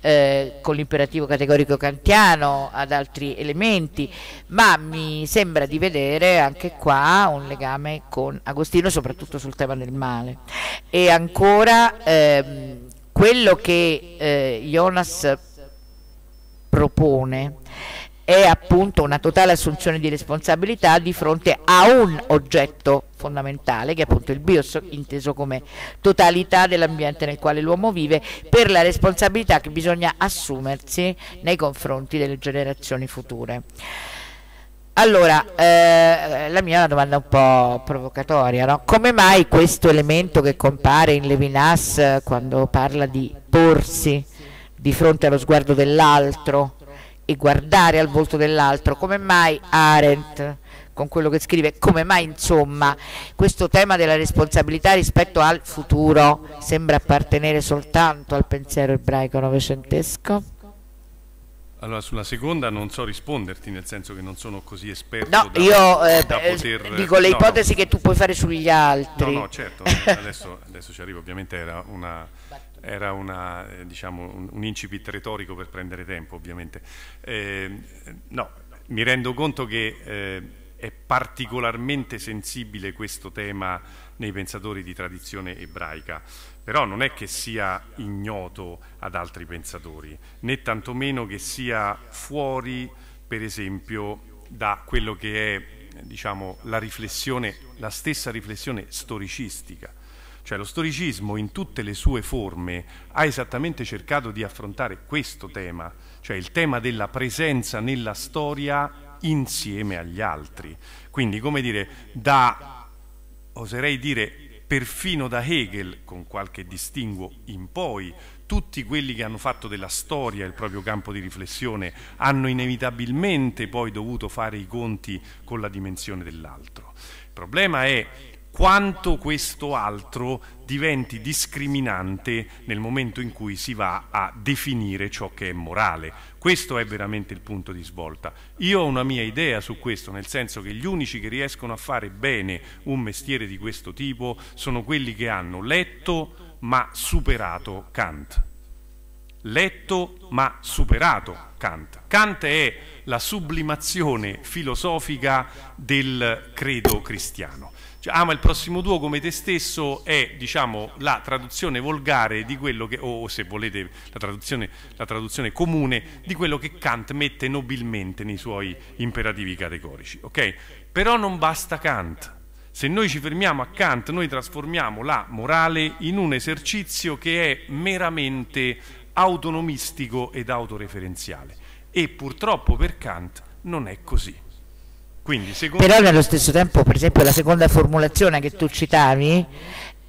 eh, con l'imperativo categorico kantiano ad altri elementi, ma mi sembra di vedere anche qua un legame con Agostino, soprattutto sul tema del male. E ancora ehm, quello che eh, Jonas propone è appunto una totale assunzione di responsabilità di fronte a un oggetto fondamentale che è appunto il bios inteso come totalità dell'ambiente nel quale l'uomo vive per la responsabilità che bisogna assumersi nei confronti delle generazioni future. Allora, eh, la mia è una domanda un po' provocatoria, no? come mai questo elemento che compare in Levinas eh, quando parla di porsi di fronte allo sguardo dell'altro, e guardare al volto dell'altro, come mai Arendt con quello che scrive, come mai insomma questo tema della responsabilità rispetto al futuro sembra appartenere soltanto al pensiero ebraico novecentesco? Allora, sulla seconda non so risponderti, nel senso che non sono così esperto. No, da, io eh, da poter... dico le no, ipotesi no. che tu puoi fare sugli altri. No, no, certo, adesso, adesso, ci arrivo, ovviamente era, una, era una, eh, diciamo, un, un, incipit retorico per prendere tempo, ovviamente. Eh, no, mi rendo conto che eh, è particolarmente sensibile questo tema nei pensatori di tradizione ebraica però non è che sia ignoto ad altri pensatori, né tantomeno che sia fuori, per esempio, da quello che è diciamo, la, la stessa riflessione storicistica. Cioè lo storicismo in tutte le sue forme ha esattamente cercato di affrontare questo tema, cioè il tema della presenza nella storia insieme agli altri. Quindi, come dire, da, oserei dire, perfino da Hegel, con qualche distinguo in poi, tutti quelli che hanno fatto della storia il proprio campo di riflessione hanno inevitabilmente poi dovuto fare i conti con la dimensione dell'altro. Il problema è quanto questo altro diventi discriminante nel momento in cui si va a definire ciò che è morale. Questo è veramente il punto di svolta. Io ho una mia idea su questo, nel senso che gli unici che riescono a fare bene un mestiere di questo tipo sono quelli che hanno letto ma superato Kant. Letto ma superato Kant. Kant è la sublimazione filosofica del credo cristiano cioè, ama il prossimo tuo come te stesso è diciamo, la traduzione volgare di quello che, o se volete la traduzione, la traduzione comune di quello che Kant mette nobilmente nei suoi imperativi categorici. Okay? Però non basta Kant. Se noi ci fermiamo a Kant, noi trasformiamo la morale in un esercizio che è meramente autonomistico ed autoreferenziale. E purtroppo per Kant non è così. Quindi, secondo... Però nello stesso tempo, per esempio, la seconda formulazione che tu citavi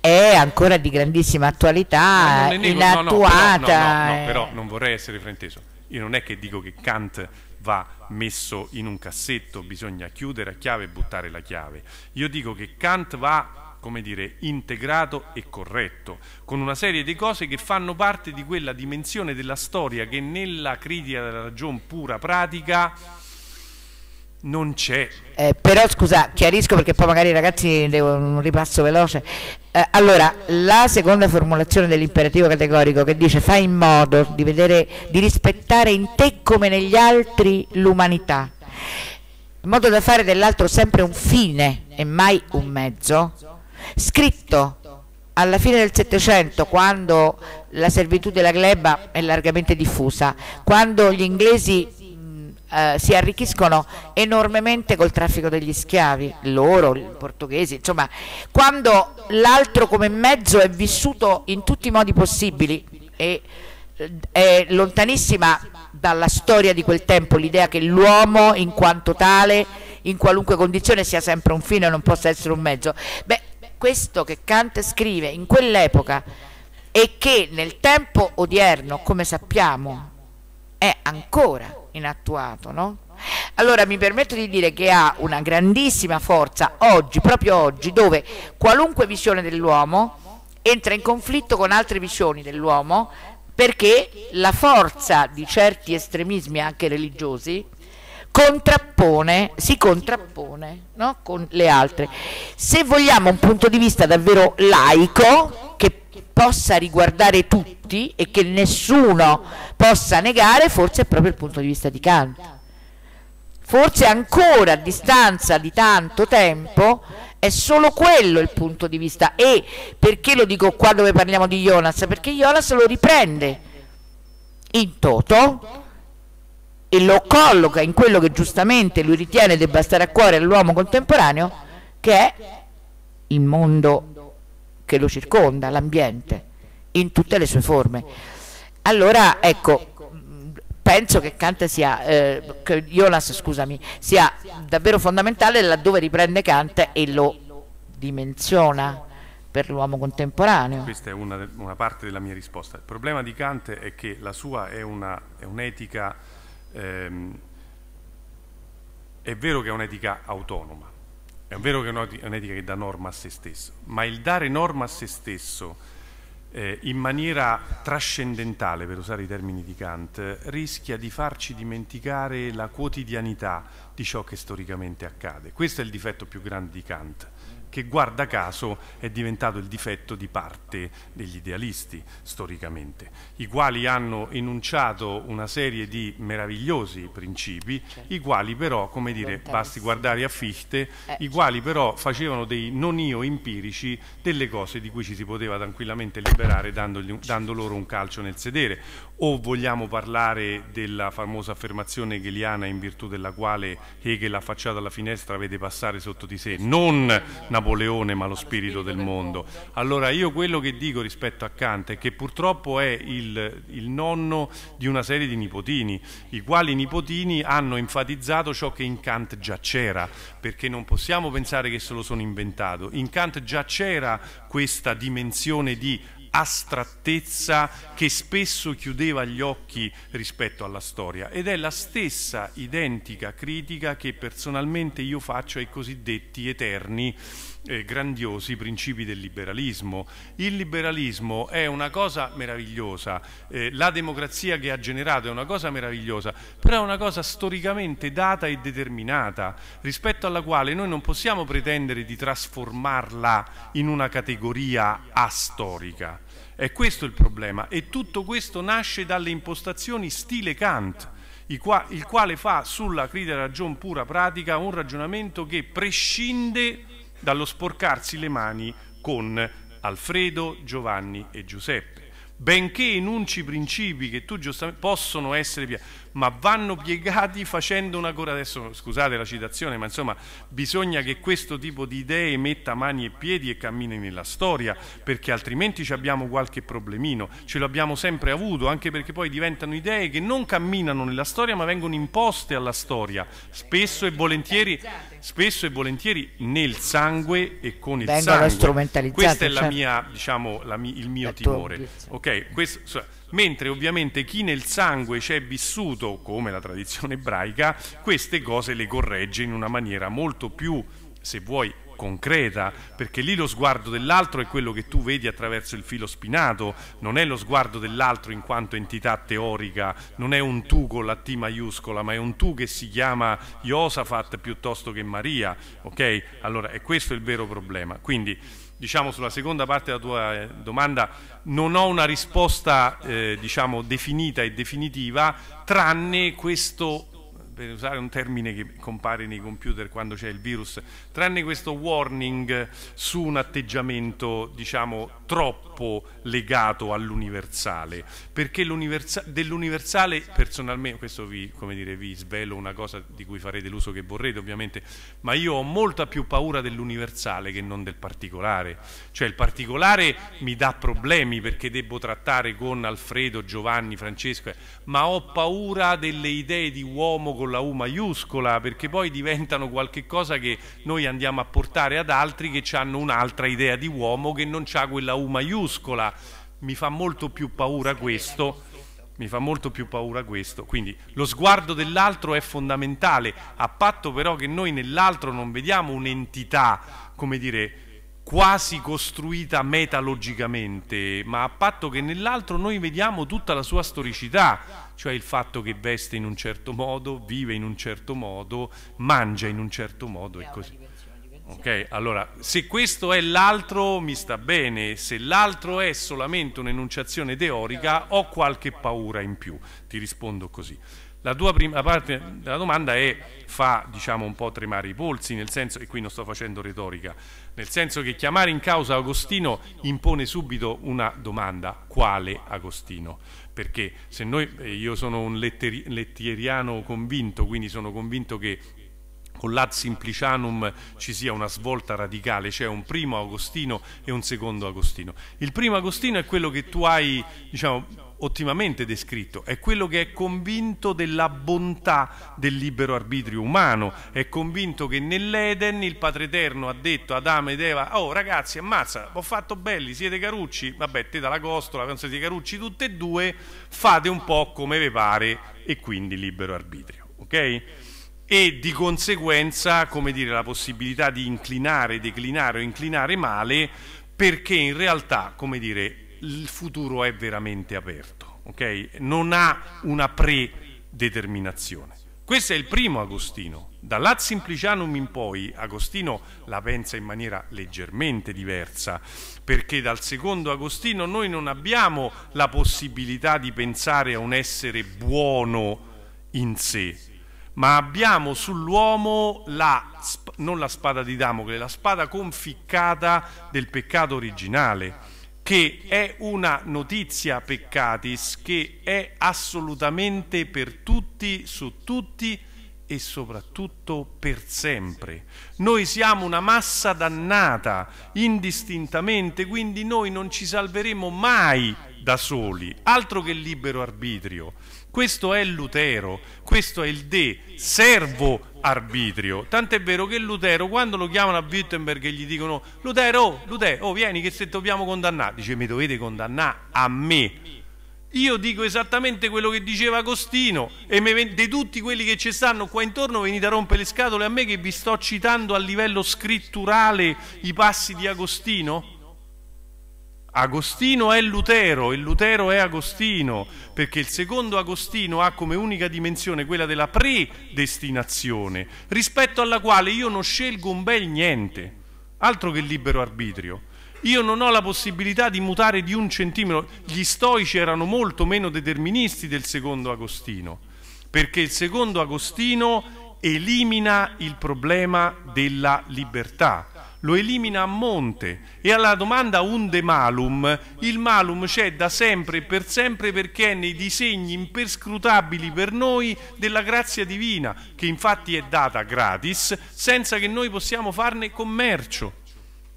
è ancora di grandissima attualità, no, inattuata. No, no, però, però non vorrei essere frainteso. Io non è che dico che Kant va messo in un cassetto, bisogna chiudere a chiave e buttare la chiave. Io dico che Kant va, come dire, integrato e corretto, con una serie di cose che fanno parte di quella dimensione della storia che nella critica della ragione pura pratica non c'è. Eh, però scusa, chiarisco perché poi magari i ragazzi devo un ripasso veloce. Eh, allora, la seconda formulazione dell'imperativo categorico che dice fai in modo di, vedere, di rispettare in te come negli altri l'umanità, in modo da fare dell'altro sempre un fine e mai un mezzo, scritto alla fine del Settecento, quando la servitù della gleba è largamente diffusa, quando gli inglesi eh, si arricchiscono enormemente col traffico degli schiavi, loro, i portoghesi, insomma, quando l'altro come mezzo è vissuto in tutti i modi possibili e eh, è lontanissima dalla storia di quel tempo l'idea che l'uomo in quanto tale in qualunque condizione sia sempre un fine e non possa essere un mezzo. Beh, questo che Kant scrive in quell'epoca e che nel tempo odierno, come sappiamo, è ancora inattuato, no? Allora mi permetto di dire che ha una grandissima forza oggi, proprio oggi, dove qualunque visione dell'uomo entra in conflitto con altre visioni dell'uomo perché la forza di certi estremismi anche religiosi contrappone, si contrappone no? con le altre. Se vogliamo un punto di vista davvero laico, possa riguardare tutti e che nessuno possa negare forse è proprio il punto di vista di Kant. Forse ancora a distanza di tanto tempo è solo quello il punto di vista e perché lo dico qua dove parliamo di Jonas? Perché Jonas lo riprende in toto e lo colloca in quello che giustamente lui ritiene debba stare a cuore all'uomo contemporaneo che è il mondo che lo circonda, l'ambiente, in tutte le sue forme. Allora, ecco, penso che Kant sia, eh, Jonas, scusami, sia davvero fondamentale laddove riprende Kant e lo dimensiona per l'uomo contemporaneo. Questa è una, una, parte della mia risposta. Il problema di Kant è che la sua è un'etica, un ehm, è vero che è un'etica autonoma, è vero che è un'etica che dà norma a se stesso, ma il dare norma a se stesso eh, in maniera trascendentale, per usare i termini di Kant, rischia di farci dimenticare la quotidianità di ciò che storicamente accade. Questo è il difetto più grande di Kant che guarda caso è diventato il difetto di parte degli idealisti storicamente, i quali hanno enunciato una serie di meravigliosi principi, certo. i quali però, come dire, basti guardare a Fichte, eh, i certo. quali però facevano dei non io empirici delle cose di cui ci si poteva tranquillamente liberare dando, dando loro un calcio nel sedere o vogliamo parlare della famosa affermazione hegeliana in virtù della quale Hegel affacciato alla finestra vede passare sotto di sé non Napoleone ma lo spirito del mondo. Allora io quello che dico rispetto a Kant è che purtroppo è il, il nonno di una serie di nipotini, i quali nipotini hanno enfatizzato ciò che in Kant già c'era, perché non possiamo pensare che se lo sono inventato. In Kant già c'era questa dimensione di astrattezza che spesso chiudeva gli occhi rispetto alla storia ed è la stessa identica critica che personalmente io faccio ai cosiddetti eterni eh, grandiosi principi del liberalismo. Il liberalismo è una cosa meravigliosa, eh, la democrazia che ha generato è una cosa meravigliosa, però è una cosa storicamente data e determinata, rispetto alla quale noi non possiamo pretendere di trasformarla in una categoria astorica. È questo il problema e tutto questo nasce dalle impostazioni stile Kant, il quale fa sulla critica ragion pura pratica un ragionamento che prescinde dallo sporcarsi le mani con Alfredo, Giovanni e Giuseppe benché enunci principi che tu giustamente possono essere ma vanno piegati facendo una cosa. Adesso scusate la citazione, ma insomma bisogna che questo tipo di idee metta mani e piedi e cammini nella storia, perché altrimenti abbiamo qualche problemino. Ce l'abbiamo sempre avuto, anche perché poi diventano idee che non camminano nella storia, ma vengono imposte alla storia, spesso e volentieri, spesso e volentieri nel sangue e con il vengono sangue. Questo è cioè, mia, diciamo, mia, il mio timore. Ok, questo mentre ovviamente chi nel sangue c'è vissuto, come la tradizione ebraica, queste cose le corregge in una maniera molto più, se vuoi, concreta, perché lì lo sguardo dell'altro è quello che tu vedi attraverso il filo spinato, non è lo sguardo dell'altro in quanto entità teorica, non è un tu con la T maiuscola, ma è un tu che si chiama Iosafat piuttosto che Maria, ok? Allora, è questo il vero problema. Quindi diciamo, sulla seconda parte della tua eh, domanda, non ho una risposta eh, diciamo, definita e definitiva, tranne questo per usare un termine che compare nei computer quando c'è il virus, tranne questo warning su un atteggiamento diciamo troppo legato all'universale, perché dell'universale personalmente, questo vi, dire, vi svelo una cosa di cui farete l'uso che vorrete ovviamente, ma io ho molta più paura dell'universale che non del particolare, cioè il particolare mi dà problemi perché devo trattare con Alfredo, Giovanni, Francesco, ma ho paura delle idee di uomo con la U maiuscola perché poi diventano qualcosa che noi andiamo a portare ad altri che hanno un'altra idea di uomo che non ha quella U maiuscola. Mi fa molto più paura questo mi fa molto più paura questo. Quindi lo sguardo dell'altro è fondamentale, a patto però che noi nell'altro non vediamo un'entità, come dire, quasi costruita metalogicamente, ma a patto che nell'altro noi vediamo tutta la sua storicità, cioè il fatto che veste in un certo modo, vive in un certo modo, mangia in un certo modo e così. Ok, allora se questo è l'altro mi sta bene, se l'altro è solamente un'enunciazione teorica ho qualche paura in più, ti rispondo così. La tua prima parte della domanda è, fa diciamo, un po' tremare i polsi, nel senso, e qui non sto facendo retorica, nel senso che chiamare in causa Agostino impone subito una domanda, quale Agostino? Perché se noi, eh, io sono un letteri, lettieriano convinto, quindi sono convinto che con l'ad simplicianum ci sia una svolta radicale, cioè un primo Agostino e un secondo Agostino. Il primo Agostino è quello che tu hai, diciamo, ottimamente descritto, è quello che è convinto della bontà del libero arbitrio umano, è convinto che nell'Eden il Padre Eterno ha detto ad Adamo ed Eva, oh ragazzi ammazza, ho fatto belli, siete carucci, vabbè te dalla costola, non siete carucci tutte e due, fate un po' come vi pare e quindi libero arbitrio, ok? e di conseguenza, come dire, la possibilità di inclinare, declinare o inclinare male, perché in realtà, come dire, il futuro è veramente aperto, okay? non ha una predeterminazione. Questo è il primo Agostino. Dall'Ad Simplicianum in poi Agostino la pensa in maniera leggermente diversa, perché dal secondo Agostino noi non abbiamo la possibilità di pensare a un essere buono in sé, ma abbiamo sull'uomo non la spada di Damocle, la spada conficcata del peccato originale che è una notizia peccatis che è assolutamente per tutti, su tutti e soprattutto per sempre. Noi siamo una massa dannata indistintamente, quindi noi non ci salveremo mai da soli, altro che libero arbitrio. Questo è Lutero, questo è il de, servo arbitrio. Tant'è vero che Lutero, quando lo chiamano a Wittenberg e gli dicono Lutero, Lutero, oh, vieni che se dobbiamo condannare, dice mi dovete condannare a me. Io dico esattamente quello che diceva Agostino e di tutti quelli che ci stanno qua intorno venite a rompere le scatole a me che vi sto citando a livello scritturale i passi di Agostino. Agostino è Lutero e Lutero è Agostino, perché il secondo Agostino ha come unica dimensione quella della predestinazione, rispetto alla quale io non scelgo un bel niente, altro che libero arbitrio. Io non ho la possibilità di mutare di un centimetro. Gli stoici erano molto meno deterministi del secondo Agostino, perché il secondo Agostino elimina il problema della libertà lo elimina a monte e alla domanda unde malum, il malum c'è da sempre e per sempre perché è nei disegni imperscrutabili per noi della grazia divina, che infatti è data gratis senza che noi possiamo farne commercio.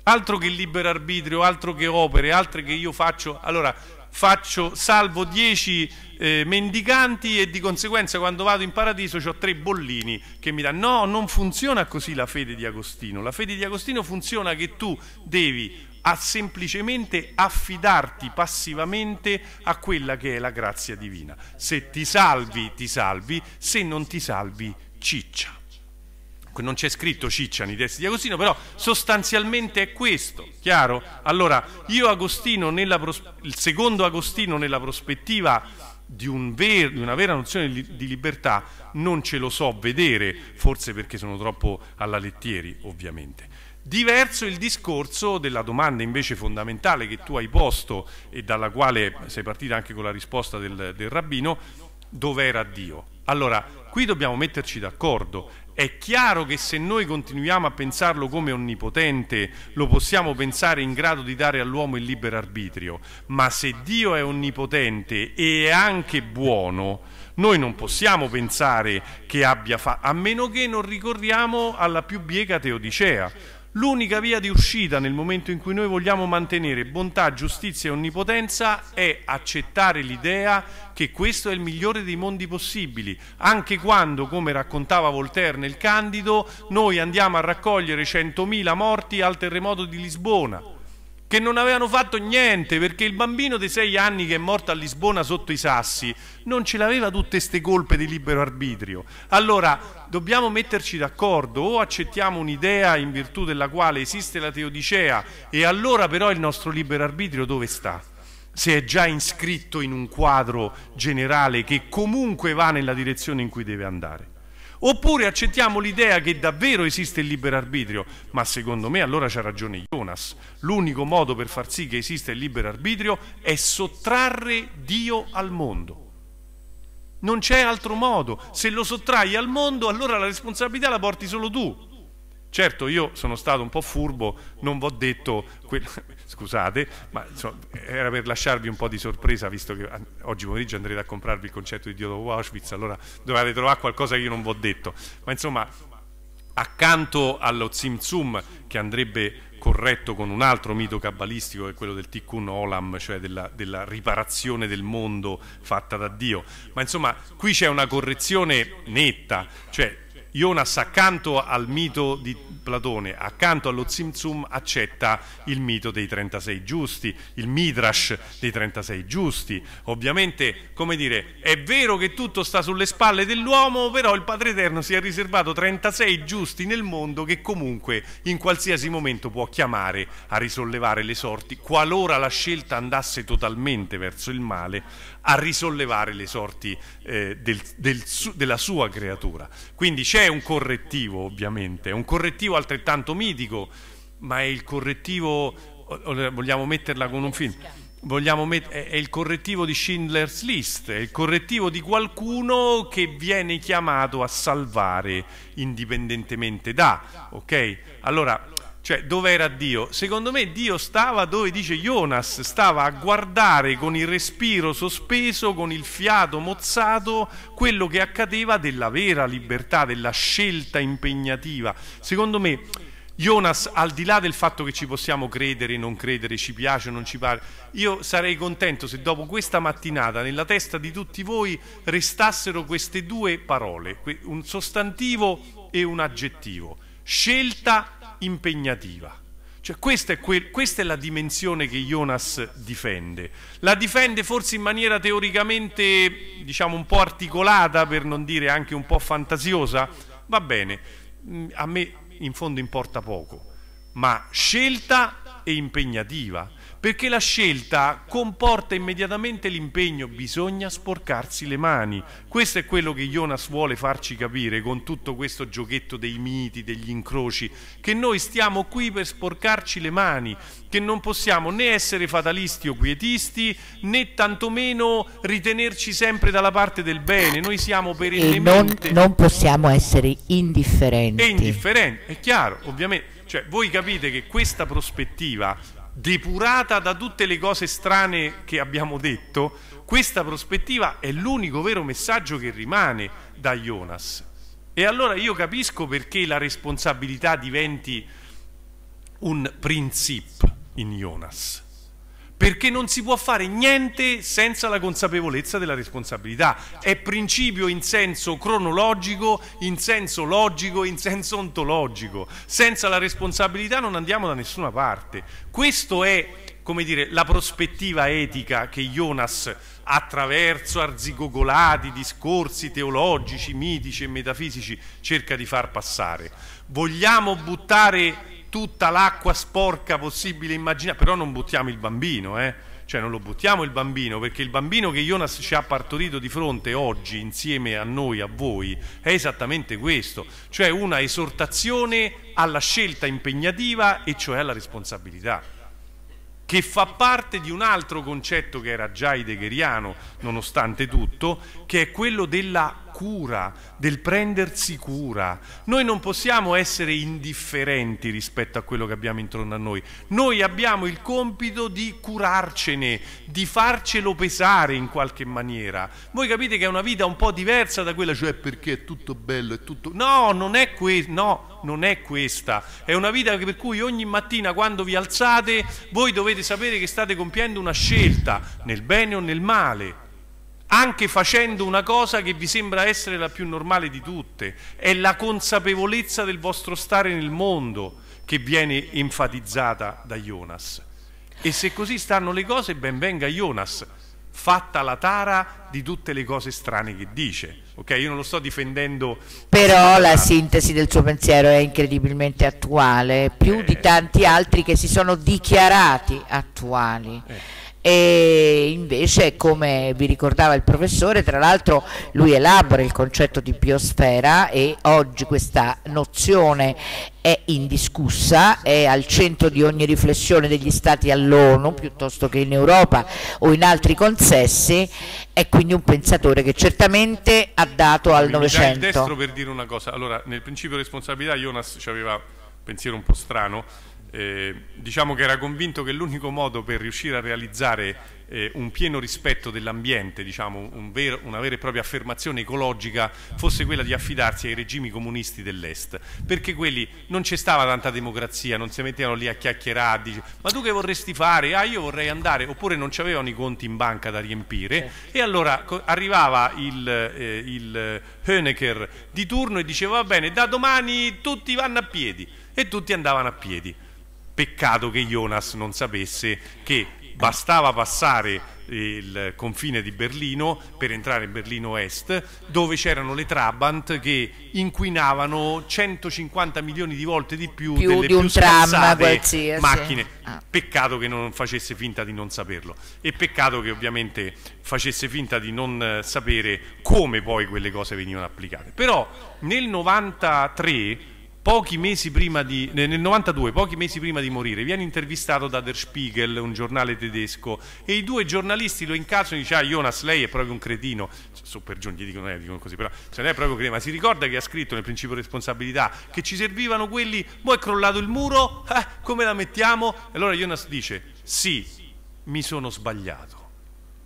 Altro che libero arbitrio, altro che opere, altre che io faccio. Allora, faccio salvo 10 eh, mendicanti e di conseguenza quando vado in paradiso ho tre bollini che mi danno. No, non funziona così la fede di Agostino. La fede di Agostino funziona che tu devi a semplicemente affidarti passivamente a quella che è la grazia divina. Se ti salvi, ti salvi, se non ti salvi, ciccia non c'è scritto Ciccia nei testi di Agostino, però sostanzialmente è questo, chiaro? Allora, io Agostino, nella il secondo Agostino nella prospettiva di, un ver, di, una vera nozione di libertà non ce lo so vedere, forse perché sono troppo alla lettieri, ovviamente. Diverso il discorso della domanda invece fondamentale che tu hai posto e dalla quale sei partita anche con la risposta del, del rabbino, dov'era Dio? Allora, qui dobbiamo metterci d'accordo è chiaro che se noi continuiamo a pensarlo come onnipotente, lo possiamo pensare in grado di dare all'uomo il libero arbitrio, ma se Dio è onnipotente e è anche buono, noi non possiamo pensare che abbia fatto, a meno che non ricorriamo alla più bieca teodicea L'unica via di uscita nel momento in cui noi vogliamo mantenere bontà, giustizia e onnipotenza è accettare l'idea che questo è il migliore dei mondi possibili, anche quando, come raccontava Voltaire nel Candido, noi andiamo a raccogliere 100.000 morti al terremoto di Lisbona che non avevano fatto niente perché il bambino di sei anni che è morto a Lisbona sotto i sassi non ce l'aveva tutte queste colpe di libero arbitrio. Allora dobbiamo metterci d'accordo o accettiamo un'idea in virtù della quale esiste la teodicea e allora però il nostro libero arbitrio dove sta? Se è già iscritto in un quadro generale che comunque va nella direzione in cui deve andare. Oppure accettiamo l'idea che davvero esiste il libero arbitrio, ma secondo me allora c'ha ragione Jonas. L'unico modo per far sì che esista il libero arbitrio è sottrarre Dio al mondo. Non c'è altro modo. Se lo sottrai al mondo, allora la responsabilità la porti solo tu. Certo, io sono stato un po' furbo, non v'ho detto... Que- scusate, ma insomma, era per lasciarvi un po' di sorpresa, visto che oggi pomeriggio andrete a comprarvi il concetto di Dio Auschwitz, allora dovete trovare qualcosa che io non vi ho detto. Ma insomma, accanto allo Zimzum, che andrebbe corretto con un altro mito cabalistico che è quello del Tikkun Olam, cioè della, della, riparazione del mondo fatta da Dio. Ma insomma, qui c'è una correzione netta, cioè Jonas accanto al mito di Platone, accanto allo Zimzum accetta il mito dei 36 giusti, il Midrash dei 36 giusti. Ovviamente, come dire, è vero che tutto sta sulle spalle dell'uomo, però il Padre Eterno si è riservato 36 giusti nel mondo che comunque in qualsiasi momento può chiamare a risollevare le sorti, qualora la scelta andasse totalmente verso il male, a risollevare le sorti eh, del, del su, della sua creatura. Quindi c'è un correttivo ovviamente, un correttivo altrettanto mitico, ma è il correttivo, vogliamo metterla con un film, è il correttivo di Schindler's List, è il correttivo di qualcuno che viene chiamato a salvare indipendentemente da, ok? Allora, cioè, dove era Dio? Secondo me Dio stava dove dice Jonas, stava a guardare con il respiro sospeso, con il fiato mozzato, quello che accadeva della vera libertà, della scelta impegnativa. Secondo me Jonas, al di là del fatto che ci possiamo credere, non credere, ci piace o non ci pare, io sarei contento se dopo questa mattinata nella testa di tutti voi restassero queste due parole, un sostantivo e un aggettivo. Scelta impegnativa. Cioè questa è, questa è, la dimensione che Jonas difende. La difende forse in maniera teoricamente, diciamo, un po' articolata, per non dire anche un po' fantasiosa. Va bene, mm, a me in fondo importa poco, ma scelta e impegnativa perché la scelta comporta immediatamente l'impegno, bisogna sporcarsi le mani. Questo è quello che Jonas vuole farci capire con tutto questo giochetto dei miti, degli incroci, che noi stiamo qui per sporcarci le mani, che non possiamo né essere fatalisti o quietisti, né tantomeno ritenerci sempre dalla parte del bene. Noi siamo per il non, non possiamo essere indifferenti. E indifferenti, è chiaro, ovviamente. Cioè, voi capite che questa prospettiva depurata da tutte le cose strane che abbiamo detto, questa prospettiva è l'unico vero messaggio che rimane da Jonas. E allora io capisco perché la responsabilità diventi un principio in Jonas perché non si può fare niente senza la consapevolezza della responsabilità. È principio in senso cronologico, in senso logico, in senso ontologico. Senza la responsabilità non andiamo da nessuna parte. Questa è, come dire, la prospettiva etica che Jonas attraverso arzigogolati discorsi teologici, mitici e metafisici cerca di far passare. Vogliamo buttare tutta l'acqua sporca possibile immaginare, però non buttiamo il bambino, eh? cioè non lo buttiamo il bambino, perché il bambino che Jonas ci ha partorito di fronte oggi insieme a noi, a voi, è esattamente questo, cioè una esortazione alla scelta impegnativa e cioè alla responsabilità che fa parte di un altro concetto che era già heideggeriano, nonostante tutto, che è quello della cura, del prendersi cura. Noi non possiamo essere indifferenti rispetto a quello che abbiamo intorno a noi. Noi abbiamo il compito di curarcene, di farcelo pesare in qualche maniera. Voi capite che è una vita un po' diversa da quella, cioè perché è tutto bello, è tutto... No, non è, questo, no, non è questa. È una vita per cui ogni mattina quando vi alzate voi dovete sapere che state compiendo una scelta, nel bene o nel male anche facendo una cosa che vi sembra essere la più normale di tutte, è la consapevolezza del vostro stare nel mondo che viene enfatizzata da Jonas. E se così stanno le cose, ben venga Jonas, fatta la tara di tutte le cose strane che dice. Ok, io non lo sto difendendo. Però la sintesi del suo pensiero è incredibilmente attuale, più eh. di tanti altri che si sono dichiarati attuali. Eh e invece come vi ricordava il professore tra l'altro lui elabora il concetto di biosfera e oggi questa nozione è indiscussa, è al centro di ogni riflessione degli stati all'ONU piuttosto che in Europa o in altri consessi, è quindi un pensatore che certamente ha dato al Novecento. Mi destro per dire una cosa, allora nel principio di responsabilità Jonas ci aveva un pensiero un po' strano, eh, diciamo che era convinto che l'unico modo per riuscire a realizzare eh, un pieno rispetto dell'ambiente, diciamo, un una vera e propria affermazione ecologica, fosse quella di affidarsi ai regimi comunisti dell'Est, perché quelli non c'è stava tanta democrazia, non si mettevano lì a chiacchierare, a dire, ma tu che vorresti fare? Ah, io vorrei andare, oppure non avevano i conti in banca da riempire, e allora arrivava il, eh, il Honecker di turno e diceva, va bene, da domani tutti vanno a piedi, e tutti andavano a piedi. Peccato che Jonas non sapesse che bastava passare il confine di Berlino per entrare in Berlino Est, dove c'erano le Trabant che inquinavano 150 milioni di volte di più, più delle di più scansate macchine. Ah. Peccato che non facesse finta di non saperlo e peccato che ovviamente facesse finta di non eh, sapere come poi quelle cose venivano applicate. Però nel 93 pochi mesi prima di, nel 92, pochi mesi prima di morire, viene intervistato da Der Spiegel, un giornale tedesco, e i due giornalisti lo incazzano e dicono, ah, Jonas, lei è proprio un cretino. Cioè, so per giù, gli dicono, eh, dicono così, però cioè, lei è proprio un cretino. Ma si ricorda che ha scritto nel principio di responsabilità che ci servivano quelli, boh è crollato il muro, eh, come la mettiamo? E allora Jonas dice: Sì, mi sono sbagliato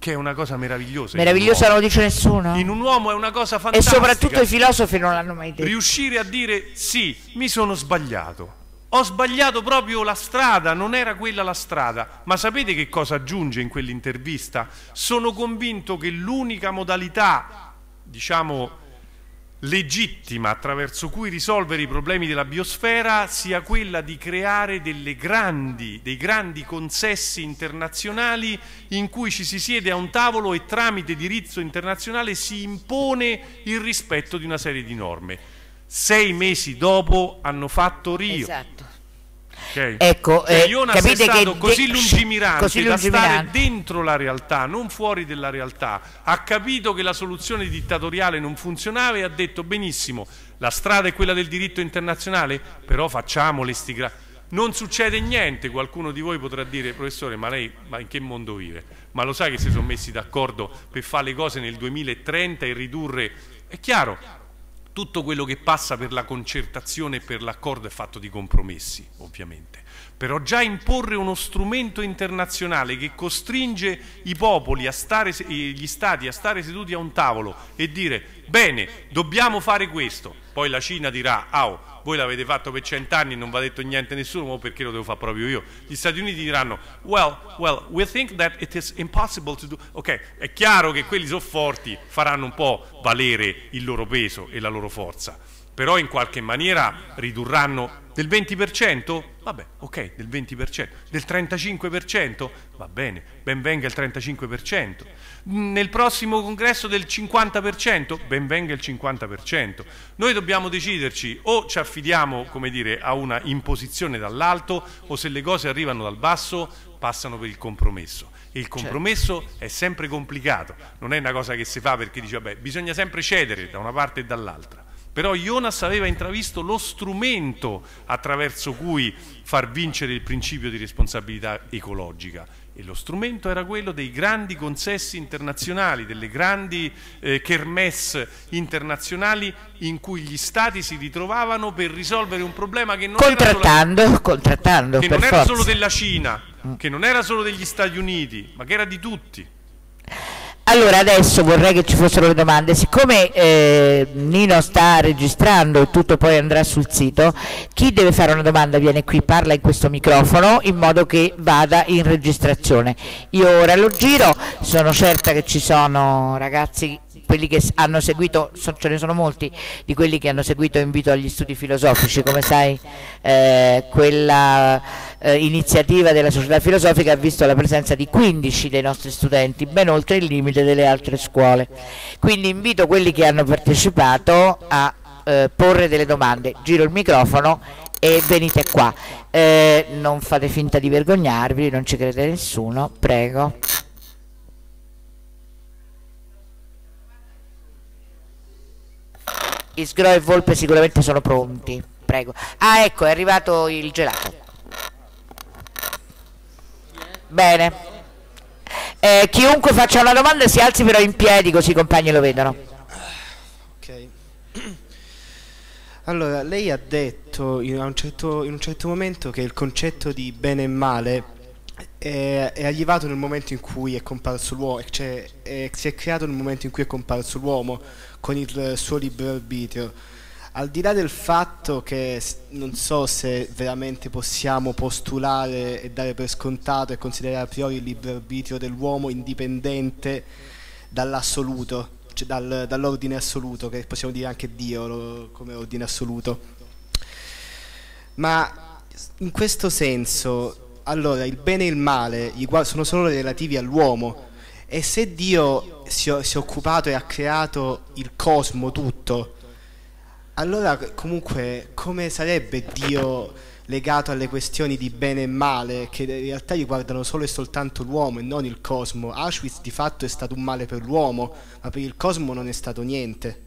che è una cosa meravigliosa. Meravigliosa non lo dice nessuno. In un uomo è una cosa fantastica. E soprattutto i filosofi non l'hanno mai detto. Riuscire a dire sì, mi sono sbagliato. Ho sbagliato proprio la strada, non era quella la strada. Ma sapete che cosa aggiunge in quell'intervista? Sono convinto che l'unica modalità, diciamo, legittima attraverso cui risolvere i problemi della biosfera sia quella di creare grandi, dei grandi consessi internazionali in cui ci si siede a un tavolo e tramite diritto internazionale si impone il rispetto di una serie di norme. Sei mesi dopo hanno fatto Rio. Esatto Okay. Ecco, cioè, eh, Iona capite è stato così lungimirante, così lungimirante stare dentro la realtà, non fuori della realtà. Ha capito che la soluzione dittatoriale non funzionava e ha detto benissimo, la strada è quella del diritto internazionale, però facciamo le stigra... Non succede niente, qualcuno di voi potrà dire, professore, ma lei ma in che mondo vive? Ma lo sa che si sono messi d'accordo per fare le cose nel 2030 e ridurre... È chiaro, tutto quello che passa per la concertazione e per l'accordo è fatto di compromessi, ovviamente. Però già imporre uno strumento internazionale che costringe i popoli, stare, eh, gli stati a stare seduti a un tavolo e dire bene, dobbiamo fare questo, poi la Cina dirà, ah, oh, voi l'avete fatto per cent'anni e non va detto niente a nessuno, ma perché lo devo fare proprio io? Gli Stati Uniti diranno, well, well, we think that it is impossible to do... Ok, è chiaro che quelli sono forti, faranno un po' valere il loro peso e la loro forza però in qualche maniera ridurranno del 20%? Vabbè, ok, del 20%. Del 35%? Va bene, ben venga il 35%. Nel prossimo congresso del 50%? Ben venga il 50%. Noi dobbiamo deciderci o ci affidiamo, come dire, a una imposizione dall'alto o se le cose arrivano dal basso passano per il compromesso. il compromesso certo. è sempre complicato, non è una cosa che si fa perché dice, vabbè, bisogna sempre cedere da una parte e dall'altra. Però Jonas aveva intravisto lo strumento attraverso cui far vincere il principio di responsabilità ecologica e lo strumento era quello dei grandi consessi internazionali, delle grandi eh, kermesse internazionali in cui gli stati si ritrovavano per risolvere un problema che non, contrattando, era, solo, contrattando, che non era solo della Cina, mm. che non era solo degli Stati Uniti, ma che era di tutti. Allora adesso vorrei che ci fossero le domande, siccome eh, Nino sta registrando e tutto poi andrà sul sito, chi deve fare una domanda viene qui, parla in questo microfono in modo che vada in registrazione. Io ora lo giro, sono certa che ci sono ragazzi quelli che hanno seguito, so, ce ne sono molti, di quelli che hanno seguito Invito agli studi filosofici, come sai eh, quella eh, iniziativa della società filosofica ha visto la presenza di 15 dei nostri studenti, ben oltre il limite delle altre scuole. Quindi invito quelli che hanno partecipato a eh, porre delle domande. Giro il microfono e venite qua. Eh, non fate finta di vergognarvi, non ci crede nessuno, prego. Isgro e Volpe sicuramente sono pronti. Prego. Ah, ecco, è arrivato il gelato. Bene. Eh, chiunque faccia una domanda si alzi però in piedi così i compagni lo vedono. Ok. Allora, lei ha detto in un certo, in un certo momento che il concetto di bene e male è, è arrivato nel momento in cui è comparso l'uomo, cioè è, si è creato nel momento in cui è comparso l'uomo con il suo libero arbitrio. Al di là del fatto che non so se veramente possiamo postulare e dare per scontato e considerare a priori il libero arbitrio dell'uomo indipendente dall'assoluto, cioè dal, dall'ordine assoluto, che possiamo dire anche Dio lo, come ordine assoluto. Ma in questo senso allora il bene e il male sono solo relativi all'uomo e se Dio si, si è occupato e ha creato il cosmo tutto, allora comunque come sarebbe Dio legato alle questioni di bene e male che in realtà riguardano solo e soltanto l'uomo e non il cosmo? Auschwitz di fatto è stato un male per l'uomo, ma per il cosmo non è stato niente.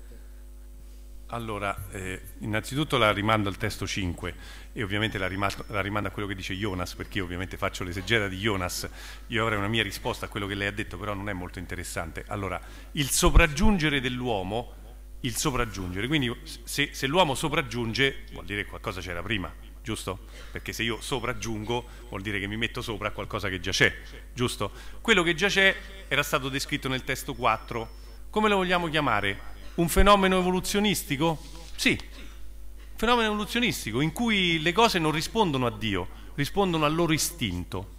Allora, eh, innanzitutto la rimando al testo 5 e ovviamente la, la, rimando a quello che dice Jonas, perché io ovviamente faccio l'esegeta di Jonas, io avrei una mia risposta a quello che lei ha detto, però non è molto interessante. Allora, il sopraggiungere dell'uomo, il sopraggiungere, quindi se, se l'uomo sopraggiunge vuol dire che qualcosa c'era prima, giusto? Perché se io sopraggiungo vuol dire che mi metto sopra qualcosa che già c'è, giusto? Quello che già c'è era stato descritto nel testo 4, come lo vogliamo chiamare? un fenomeno evoluzionistico? Sì, un fenomeno evoluzionistico in cui le cose non rispondono a Dio, rispondono al loro istinto.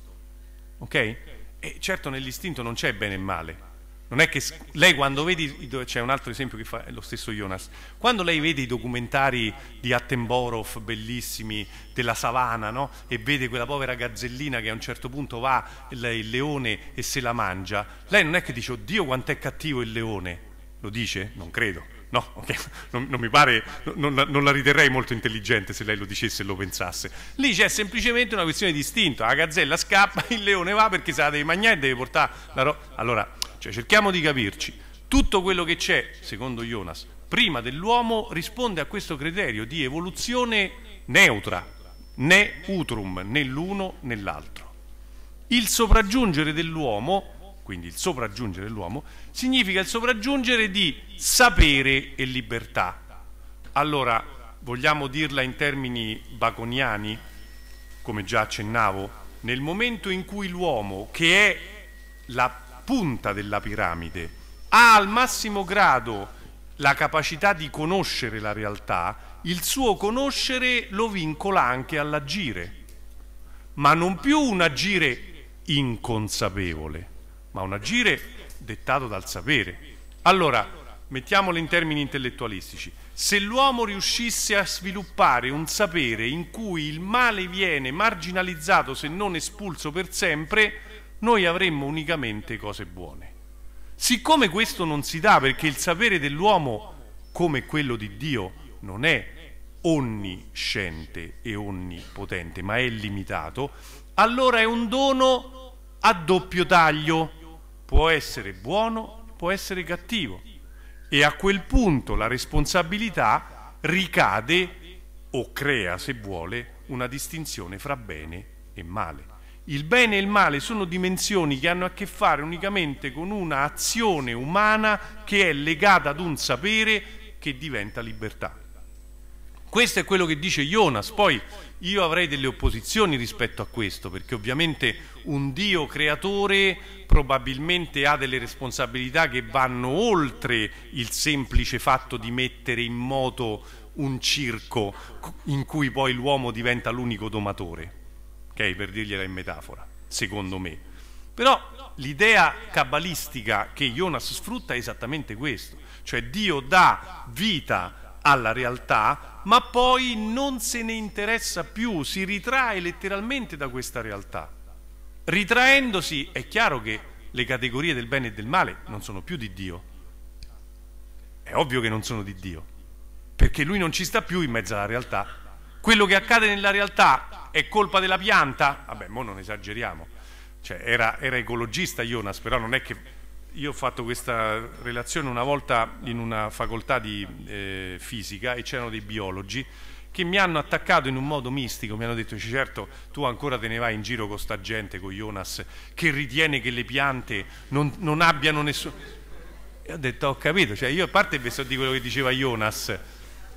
Ok? E certo nell'istinto non c'è bene e male. Non è che lei quando vedi, c'è un altro esempio che fa lo stesso Jonas, quando lei vede i documentari di Attenborough bellissimi della savana no? e vede quella povera gazzellina che a un certo punto va il leone e se la mangia, lei non è che dice oddio quanto è cattivo il leone, lo dice? Non credo. No, okay. non, non, mi pare, non, non, la riterrei molto intelligente se lei lo dicesse e lo pensasse. Lì c'è semplicemente una questione di istinto. La gazzella scappa, il leone va perché se la deve mangiare e deve portare la roba. Allora, cioè, cerchiamo di capirci. Tutto quello che c'è, secondo Jonas, prima dell'uomo risponde a questo criterio di evoluzione neutra, né utrum, né l'uno né l'altro. Il sopraggiungere dell'uomo quindi il sopraggiungere l'uomo, significa il sopraggiungere di sapere e libertà. Allora, vogliamo dirla in termini baconiani, come già accennavo, nel momento in cui l'uomo, che è la punta della piramide, ha al massimo grado la capacità di conoscere la realtà, il suo conoscere lo vincola anche all'agire, ma non più un agire inconsapevole ma un agire dettato dal sapere. Allora, mettiamolo in termini intellettualistici, se l'uomo riuscisse a sviluppare un sapere in cui il male viene marginalizzato se non espulso per sempre, noi avremmo unicamente cose buone. Siccome questo non si dà perché il sapere dell'uomo, come quello di Dio, non è onnisciente e onnipotente, ma è limitato, allora è un dono a doppio taglio può essere buono, può essere cattivo. E a quel punto la responsabilità ricade o crea, se vuole, una distinzione fra bene e male. Il bene e il male sono dimensioni che hanno a che fare unicamente con un'azione umana che è legata ad un sapere che diventa libertà. Questo è quello che dice Jonas, poi io avrei delle opposizioni rispetto a questo, perché ovviamente un Dio creatore probabilmente ha delle responsabilità che vanno oltre il semplice fatto di mettere in moto un circo in cui poi l'uomo diventa l'unico domatore, ok? Per dirgliela in metafora, secondo me. Però l'idea cabalistica che Jonas sfrutta è esattamente questo, cioè Dio dà vita alla realtà ma poi non se ne interessa più, si ritrae letteralmente da questa realtà. Ritraendosi è chiaro che le categorie del bene e del male non sono più di Dio. È ovvio che non sono di Dio, perché lui non ci sta più in mezzo alla realtà. Quello che accade nella realtà è colpa della pianta? Vabbè, mo non esageriamo. Cioè, era, era ecologista Jonas, però non è che io ho fatto questa relazione una volta in una facoltà di eh, fisica e c'erano dei biologi che mi hanno attaccato in un modo mistico, mi hanno detto certo tu ancora te ne vai in giro con sta gente, con Jonas, che ritiene che le piante non, non abbiano nessun... E ho detto ho capito, cioè io a parte so di quello che diceva Jonas,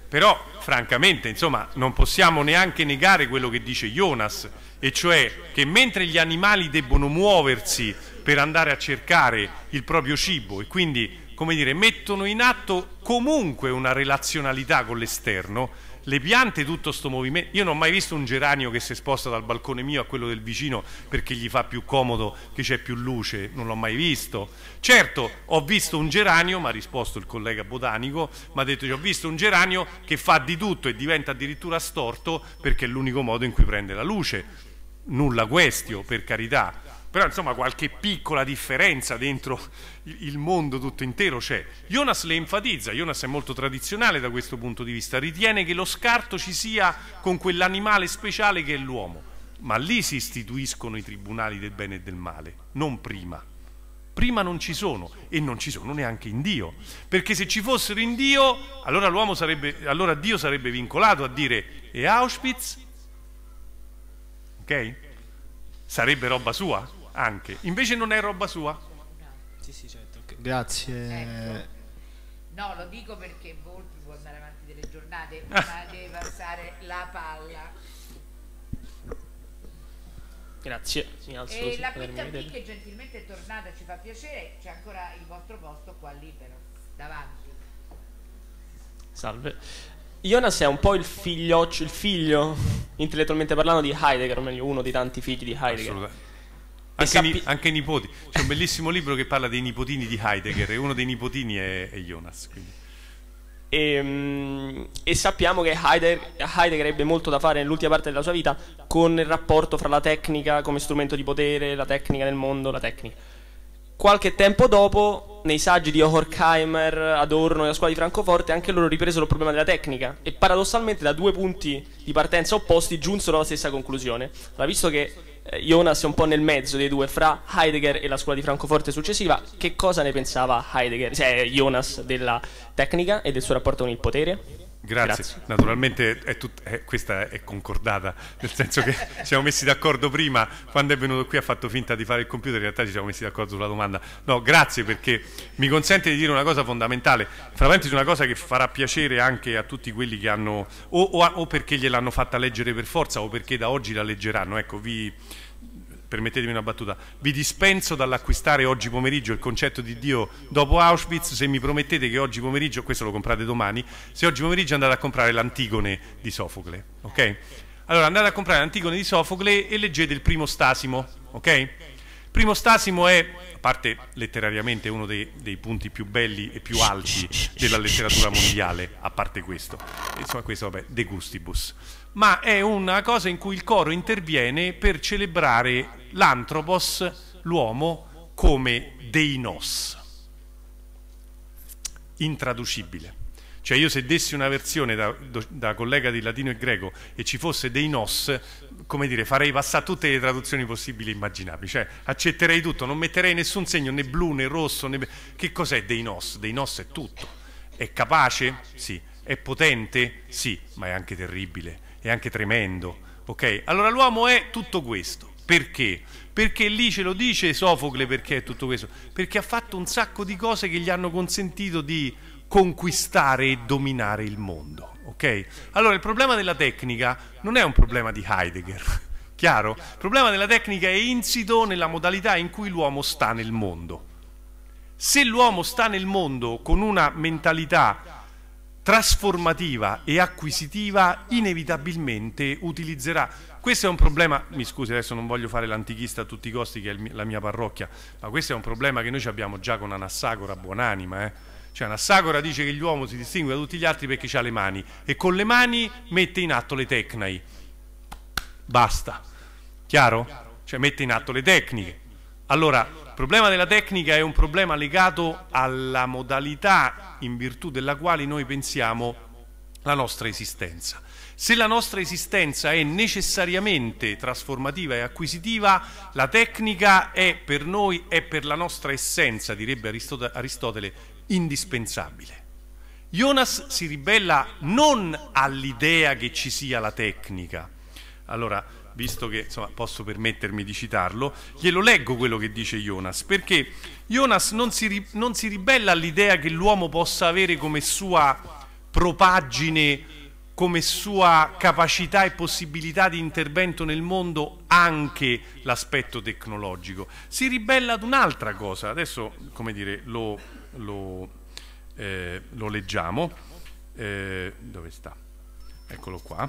però francamente insomma non possiamo neanche negare quello che dice Jonas, e cioè che mentre gli animali debbono muoversi per andare a cercare il proprio cibo e quindi come dire, mettono in atto comunque una relazionalità con l'esterno. Le piante, tutto questo movimento. Io non ho mai visto un geranio che si sposta dal balcone mio a quello del vicino perché gli fa più comodo, che c'è più luce, non l'ho mai visto. Certo, ho visto un geranio, mi ha risposto il collega botanico, mi ha detto che ho visto un geranio che fa di tutto e diventa addirittura storto perché è l'unico modo in cui prende la luce. Nulla questio, per carità però insomma qualche piccola differenza dentro il mondo tutto intero c'è. Jonas le enfatizza, Jonas è molto tradizionale da questo punto di vista, ritiene che lo scarto ci sia con quell'animale speciale che è l'uomo, ma lì si istituiscono i tribunali del bene e del male, non prima. Prima non ci sono e non ci sono neanche in Dio, perché se ci fossero in Dio, allora, sarebbe, allora Dio sarebbe vincolato a dire e Auschwitz? Ok? Sarebbe roba sua? anche. Invece non è roba sua? Sì, sì, certo. Grazie. Ecco. No, lo dico perché Volpi può andare avanti delle giornate, ma deve passare la palla. Grazie, signor E la quinta B che gentilmente è tornata, ci fa piacere, c'è ancora il vostro posto qua libero, davanti. Salve. Jonas è un po' il figlioccio, il figlio, intellettualmente parlando, di Heidegger, o meglio uno dei tanti figli di Heidegger. Assolutamente anche, sappi... ni, anche, i nipoti. C'è un bellissimo libro che parla dei nipotini di Heidegger e uno dei nipotini è, è Jonas. E, ehm, e, sappiamo che Heidegger, Heidegger, ebbe molto da fare nell'ultima parte della sua vita con il rapporto fra la tecnica come strumento di potere, la tecnica nel mondo, la tecnica. Qualche tempo dopo, nei saggi di Horkheimer, Adorno e la scuola di Francoforte, anche loro ripresero il problema della tecnica e paradossalmente da due punti di partenza opposti giunsero alla stessa conclusione. Ma visto che eh, Jonas è un po' nel mezzo dei due, fra Heidegger e la scuola di Francoforte successiva. Che cosa ne pensava Heidegger, cioè Jonas, della tecnica e del suo rapporto con il potere? Grazie. Grazie. naturalmente è è, eh, questa è concordata, nel senso che ci siamo messi d'accordo prima, quando è venuto qui ha fatto finta di fare il computer, in realtà ci siamo messi d'accordo sulla domanda. No, grazie perché mi consente di dire una cosa fondamentale, fra l'altro è una cosa che farà piacere anche a tutti quelli che hanno, o, o, o perché gliel'hanno fatta leggere per forza o perché da oggi la leggeranno, ecco vi permettetemi una battuta, vi dispenso dall'acquistare oggi pomeriggio il concetto di Dio dopo Auschwitz se mi promettete che oggi pomeriggio, questo lo comprate domani, se oggi pomeriggio andate a comprare l'Antigone di Sofocle, ok? Allora andate a comprare l'Antigone di Sofocle e leggete il primo Stasimo, Il Primo Stasimo è, a parte letterariamente, uno dei, dei punti più belli e più alti della letteratura mondiale, a parte questo. Insomma questo, vabbè, de gustibus ma è una cosa in cui il coro interviene per celebrare l'antropos, l'uomo, come deinos. Intraducibile. Cioè io se dessi una versione da, da, collega di latino e greco e ci fosse dei nos, come dire, farei passare tutte le traduzioni possibili e immaginabili, cioè accetterei tutto, non metterei nessun segno né blu né rosso né... Che cos'è dei nos? Dei nos è tutto. È capace? Sì. È potente? Sì, ma è anche terribile è anche tremendo. Ok? Allora l'uomo è tutto questo. Perché? Perché lì ce lo dice Sofocle perché è tutto questo? Perché ha fatto un sacco di cose che gli hanno consentito di conquistare e dominare il mondo. Ok? Allora il problema della tecnica non è un problema di Heidegger. Chiaro? Il problema della tecnica è insito nella modalità in cui l'uomo sta nel mondo. Se l'uomo sta nel mondo con una mentalità trasformativa e acquisitiva inevitabilmente utilizzerà. Questo è un problema, mi scusi adesso non voglio fare l'antichista a tutti i costi che è la mia parrocchia, ma questo è un problema che noi abbiamo già con Anassagora, buonanima, eh? Cioè Anassagora dice che l'uomo si distingue da tutti gli altri perché ha le mani e con le mani mette in atto le tecnai. Basta. Chiaro? Cioè mette in atto le tecniche. Allora, il problema della tecnica è un problema legato alla modalità in virtù della quale noi pensiamo la nostra esistenza. Se la nostra esistenza è necessariamente trasformativa e acquisitiva, la tecnica è per noi, è per la nostra essenza, direbbe Aristotele, indispensabile. Jonas si ribella non all'idea che ci sia la tecnica. Allora, visto che insomma, posso permettermi di citarlo, glielo leggo quello che dice Jonas, perché Jonas non si, non si ribella all'idea che l'uomo possa avere come sua propaggine, come sua capacità e possibilità di intervento nel mondo anche l'aspetto tecnologico, si ribella ad un'altra cosa, adesso come dire, lo, lo, eh, lo leggiamo, eh, dove sta? Eccolo qua.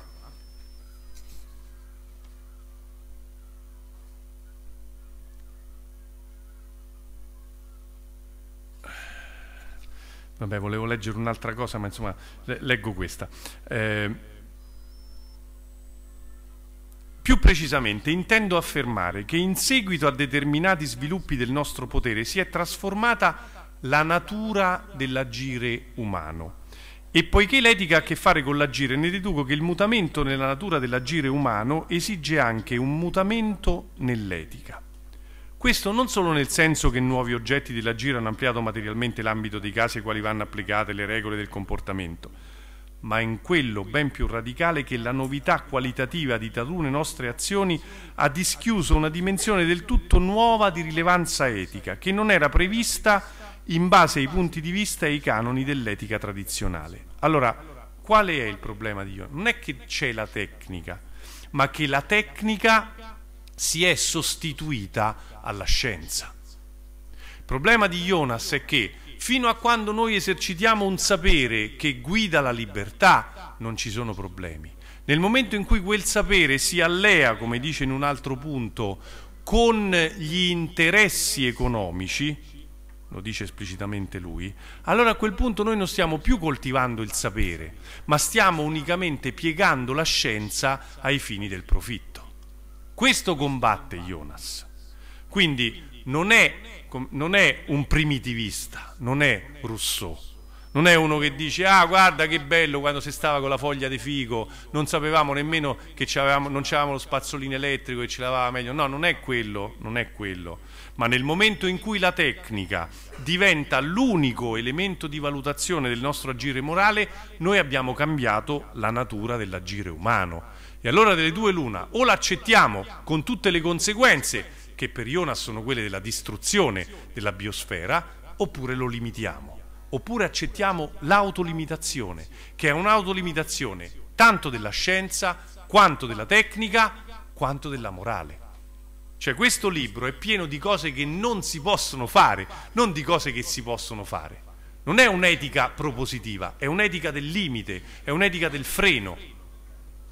Vabbè, volevo leggere un'altra cosa, ma insomma, le leggo questa. Eh, più precisamente intendo affermare che in seguito a determinati sviluppi del nostro potere si è trasformata la natura dell'agire umano. E poiché l'etica ha a che fare con l'agire, ne deduco che il mutamento nella natura dell'agire umano esige anche un mutamento nell'etica. Questo non solo nel senso che nuovi oggetti della gira hanno ampliato materialmente l'ambito dei casi ai quali vanno applicate le regole del comportamento, ma in quello ben più radicale che la novità qualitativa di talune nostre azioni ha dischiuso una dimensione del tutto nuova di rilevanza etica, che non era prevista in base ai punti di vista e ai canoni dell'etica tradizionale. Allora, qual è il problema di Ion? Non è che c'è la tecnica, ma che la tecnica si è sostituita alla scienza. Il problema di Jonas è che fino a quando noi esercitiamo un sapere che guida la libertà non ci sono problemi. Nel momento in cui quel sapere si allea, come dice in un altro punto, con gli interessi economici, lo dice esplicitamente lui, allora a quel punto noi non stiamo più coltivando il sapere, ma stiamo unicamente piegando la scienza ai fini del profitto. Questo combatte Jonas. Quindi non è, non è, un primitivista, non è Rousseau. Non è uno che dice, ah guarda che bello quando si stava con la foglia di figo, non sapevamo nemmeno che avevamo, non avevamo lo spazzolino elettrico e ce lavava meglio. No, non è quello, non è quello. Ma nel momento in cui la tecnica diventa l'unico elemento di valutazione del nostro agire morale, noi abbiamo cambiato la natura dell'agire umano e allora delle due l'una, o l'accettiamo con tutte le conseguenze, che per Iona sono quelle della distruzione della biosfera, oppure lo limitiamo. Oppure accettiamo l'autolimitazione, che è un'autolimitazione tanto della scienza, quanto della tecnica, quanto della morale. Cioè questo libro è pieno di cose che non si possono fare, non di cose che si possono fare. Non è un'etica propositiva, è un'etica del limite, è un'etica del freno.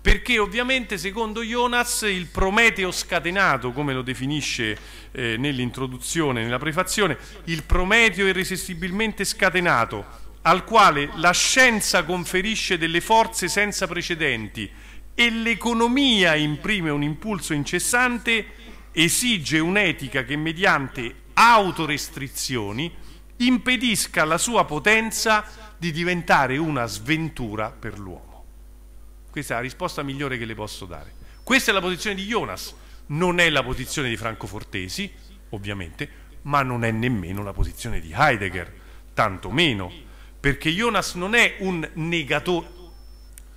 Perché ovviamente secondo Jonas il Prometeo scatenato, come lo definisce eh, nell'introduzione, nella prefazione, il Prometeo irresistibilmente scatenato, al quale la scienza conferisce delle forze senza precedenti e l'economia imprime un impulso incessante, esige un'etica che mediante autorestrizioni impedisca alla sua potenza di diventare una sventura per l'uomo. Questa è la risposta migliore che le posso dare. Questa è la posizione di Jonas, non è la posizione di Francofortesi, ovviamente, ma non è nemmeno la posizione di Heidegger, tantomeno, perché Jonas non è un negatore,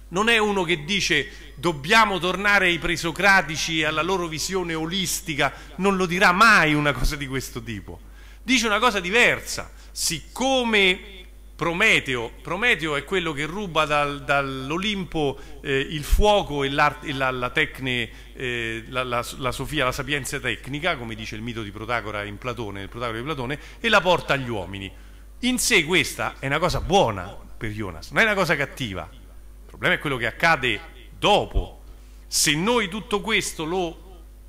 non è uno che dice dobbiamo tornare ai presocratici e alla loro visione olistica, non lo dirà mai una cosa di questo tipo. Dice una cosa diversa, siccome Prometeo. Prometeo è quello che ruba dal, dall'Olimpo eh, il fuoco e, e la, la, tecne, eh, la, la, la, sofia, la sapienza tecnica, come dice il mito di Protagora in Platone, il Protagora di Platone, e la porta agli uomini. In sé questa è una cosa buona per Jonas, non è una cosa cattiva. Il problema è quello che accade dopo. Se noi tutto questo lo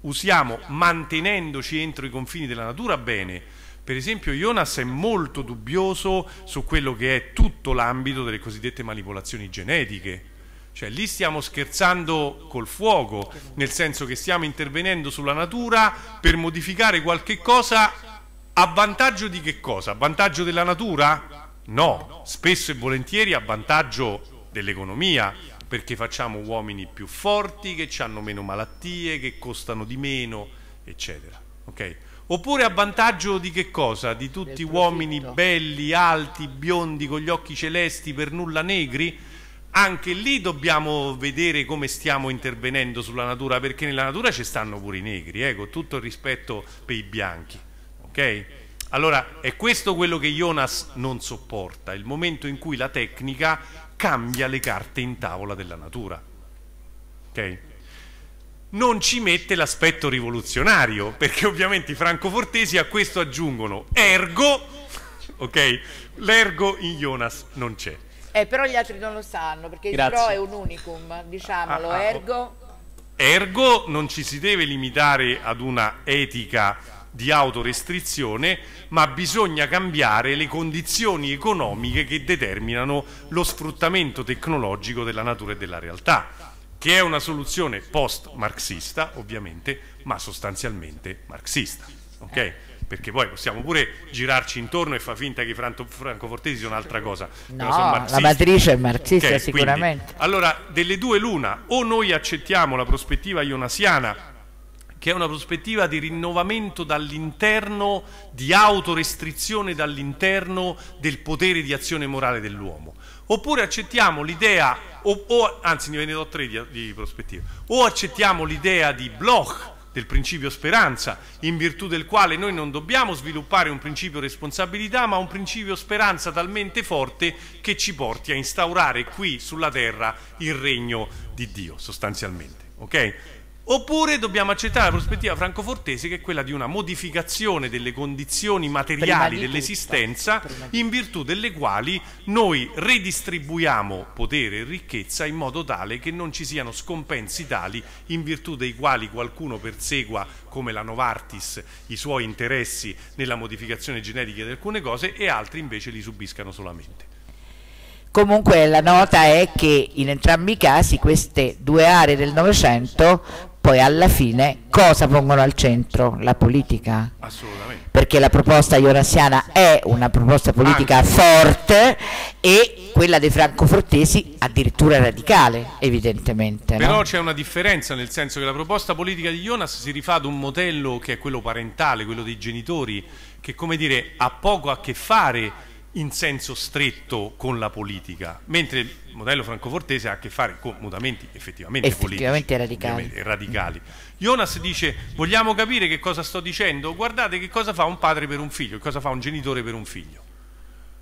usiamo mantenendoci entro i confini della natura, bene per esempio Jonas è molto dubbioso su quello che è tutto l'ambito delle cosiddette manipolazioni genetiche. Cioè lì stiamo scherzando col fuoco, nel senso che stiamo intervenendo sulla natura per modificare qualche cosa a vantaggio di che cosa? A vantaggio della natura? No, spesso e volentieri a vantaggio dell'economia, perché facciamo uomini più forti, che hanno meno malattie, che costano di meno, eccetera. Okay? Oppure a vantaggio di che cosa? Di tutti uomini belli, alti, biondi, con gli occhi celesti, per nulla negri? Anche lì dobbiamo vedere come stiamo intervenendo sulla natura, perché nella natura ci stanno pure i negri, eh, con tutto il rispetto per i bianchi. Okay? Allora è questo quello che Jonas non sopporta, il momento in cui la tecnica cambia le carte in tavola della natura. Okay? non ci mette l'aspetto rivoluzionario, perché ovviamente i francofortesi a questo aggiungono ergo, ok? L'ergo in Jonas non c'è. Eh, però gli altri non lo sanno, perché Grazie. il pro è un unicum, diciamolo, ah, ah, ergo... Ergo non ci si deve limitare ad una etica di autorestrizione, ma bisogna cambiare le condizioni economiche che determinano lo sfruttamento tecnologico della natura e della realtà che è una soluzione post-marxista, ovviamente, ma sostanzialmente marxista. Okay? Perché poi possiamo pure girarci intorno e far finta che i francofortesi siano un'altra cosa. No, la matrice è marxista okay, sicuramente. Quindi, allora, delle due l'una, o noi accettiamo la prospettiva ionasiana che è una prospettiva di rinnovamento dall'interno, di autorestrizione dall'interno del potere di azione morale dell'uomo. Oppure accettiamo l'idea, o, o, anzi ne vedo tre di, di prospettiva, o accettiamo l'idea di Bloch, del principio speranza, in virtù del quale noi non dobbiamo sviluppare un principio responsabilità, ma un principio speranza talmente forte che ci porti a instaurare qui sulla terra il regno di Dio, sostanzialmente. Okay? Oppure dobbiamo accettare la prospettiva francofortese che è quella di una modificazione delle condizioni materiali dell'esistenza in virtù delle quali noi redistribuiamo potere e ricchezza in modo tale che non ci siano scompensi tali in virtù dei quali qualcuno persegua come la Novartis i suoi interessi nella modificazione genetica di alcune cose e altri invece li subiscano solamente. Comunque la nota è che in entrambi i casi queste due aree del Novecento poi alla fine cosa pongono al centro? La politica. Assolutamente. Perché la proposta iorassiana è una proposta politica Anche. forte e quella dei francofortesi addirittura radicale, evidentemente. Però no? c'è una differenza nel senso che la proposta politica di Jonas si rifà ad un modello che è quello parentale, quello dei genitori, che come dire ha poco a che fare in senso stretto con la politica, mentre il modello francofortese ha a che fare con mutamenti effettivamente, effettivamente politici, radicali. radicali. Jonas dice vogliamo capire che cosa sto dicendo? Guardate che cosa fa un padre per un figlio, che cosa fa un genitore per un figlio.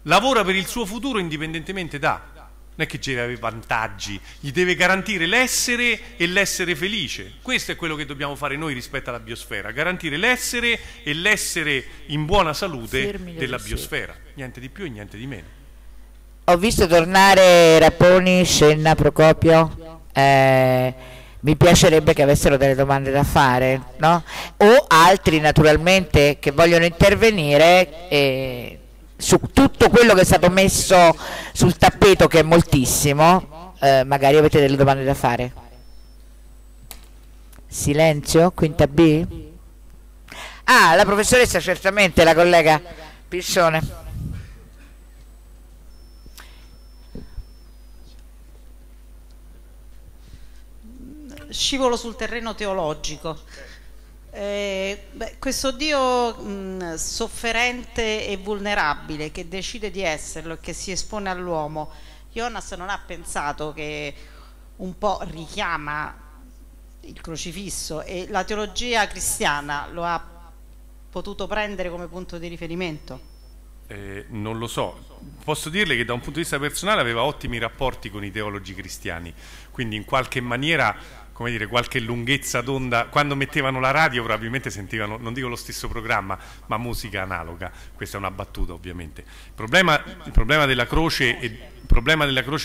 Lavora per il suo futuro indipendentemente da non è che deve avere vantaggi, gli deve garantire l'essere e l'essere felice. Questo è quello che dobbiamo fare noi rispetto alla biosfera, garantire l'essere e l'essere in buona salute Fermi della biosfera, sì. niente di più e niente di meno. Ho visto tornare Rapponi, Scenna, Procopio. Eh, mi piacerebbe che avessero delle domande da fare, no? O altri naturalmente che vogliono intervenire. E su tutto quello che è stato messo sul tappeto, che è moltissimo, eh, magari avete delle domande da fare. Silenzio, quinta B? Ah, la professoressa certamente, la collega Piscione. Scivolo sul terreno teologico. Eh, beh, questo Dio mh, mm, sofferente e vulnerabile che decide di esserlo e che si espone all'uomo, Jonas non ha pensato che un po' richiama il crocifisso e la teologia cristiana lo ha potuto prendere come punto di riferimento? Eh, non lo so, posso dirle che da un punto di vista personale aveva ottimi rapporti con i teologi cristiani, quindi in qualche maniera come dire, qualche lunghezza d'onda, quando mettevano la radio probabilmente sentivano, non dico lo stesso programma, ma musica analoga, questa è una battuta ovviamente. Il problema, il problema della croce e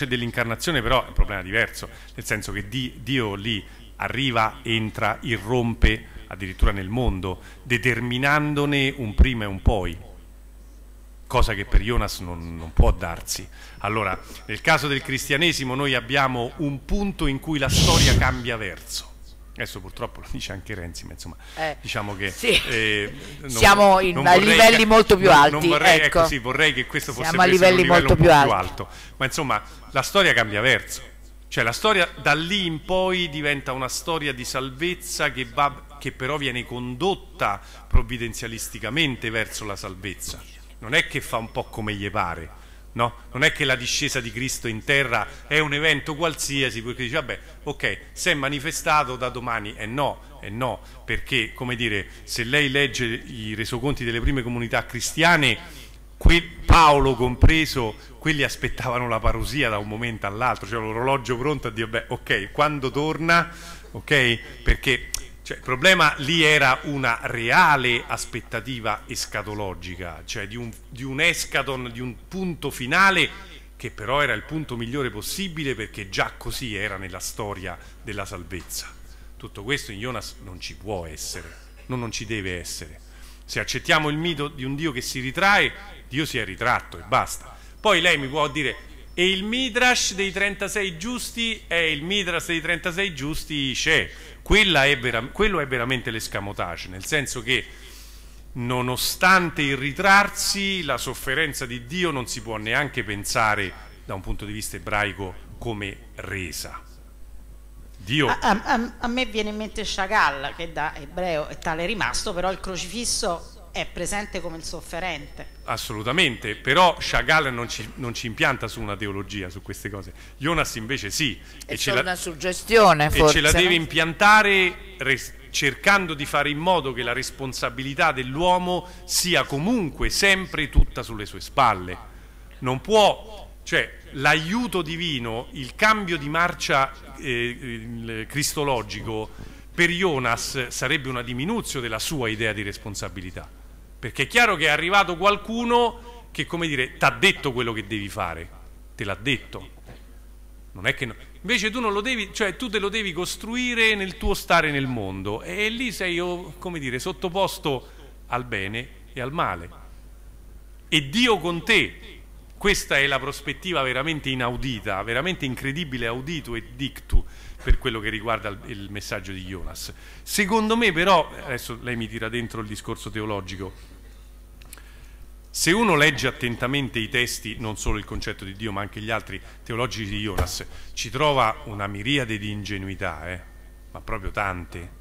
dell'incarnazione però è un problema diverso, nel senso che Dio lì arriva, entra, irrompe addirittura nel mondo, determinandone un prima e un poi, cosa che per Jonas non, non, può darsi. Allora, nel caso del cristianesimo noi abbiamo un punto in cui la storia cambia verso. Adesso purtroppo lo dice anche Renzi, ma insomma, eh, diciamo che sì. eh, non, siamo in, a livelli molto più alti. Non, vorrei, ecco. ecco sì, vorrei che questo fosse siamo a livelli molto più, più alto. Ma insomma, la storia cambia verso. Cioè la storia da lì in poi diventa una storia di salvezza che, va, che però viene condotta provvidenzialisticamente verso la salvezza non è che fa un po' come gli pare, no? Non è che la discesa di Cristo in terra è un evento qualsiasi, perché dice, vabbè, ok, si è manifestato da domani, e eh no, e eh no, perché, come dire, se lei legge i resoconti delle prime comunità cristiane, Paolo compreso, quelli aspettavano la parousia da un momento all'altro, cioè l'orologio pronto a dire, beh, ok, quando torna, ok, perché cioè, il problema lì era una reale aspettativa escatologica, cioè di un, di un escaton, di un punto finale che però era il punto migliore possibile perché già così era nella storia della salvezza. Tutto questo in Jonas non ci può essere, non, non ci deve essere. Se accettiamo il mito di un Dio che si ritrae, Dio si è ritratto e basta. Poi lei mi può dire e il Midrash dei 36 giusti è il Midrash dei 36 giusti c'è. quello è veramente l'escamotage, nel senso che nonostante il ritrarsi, la sofferenza di Dio non si può neanche pensare da un punto di vista ebraico come resa. Dio... A, a, a, me viene in mente Chagall, che da ebreo è tale rimasto, però il crocifisso è presente come il sofferente. Assolutamente, però Chagall non ci, non ci impianta su una teologia, su queste cose. Jonas invece sì. È e solo la, una suggestione forse. E ce la deve impiantare res, cercando di fare in modo che la responsabilità dell'uomo sia comunque sempre tutta sulle sue spalle. Non può... Cioè, l'aiuto divino, il cambio di marcia eh, cristologico per Jonas sarebbe una diminuzione della sua idea di responsabilità. Perché è chiaro che è arrivato qualcuno che, come dire, ti ha detto quello che devi fare, te l'ha detto. Non è che no. Invece tu non lo devi, cioè tu te lo devi costruire nel tuo stare nel mondo e, lì sei, oh, come dire, sottoposto al bene e al male. E Dio con te. Questa è la prospettiva veramente inaudita, veramente incredibile, audito e dictu per quello che riguarda il, il messaggio di Jonas. Secondo me però, adesso lei mi tira dentro il discorso teologico, se uno legge attentamente i testi, non solo il concetto di Dio, ma anche gli altri teologici di Jonas, ci trova una miriade di ingenuità, eh? ma proprio tante.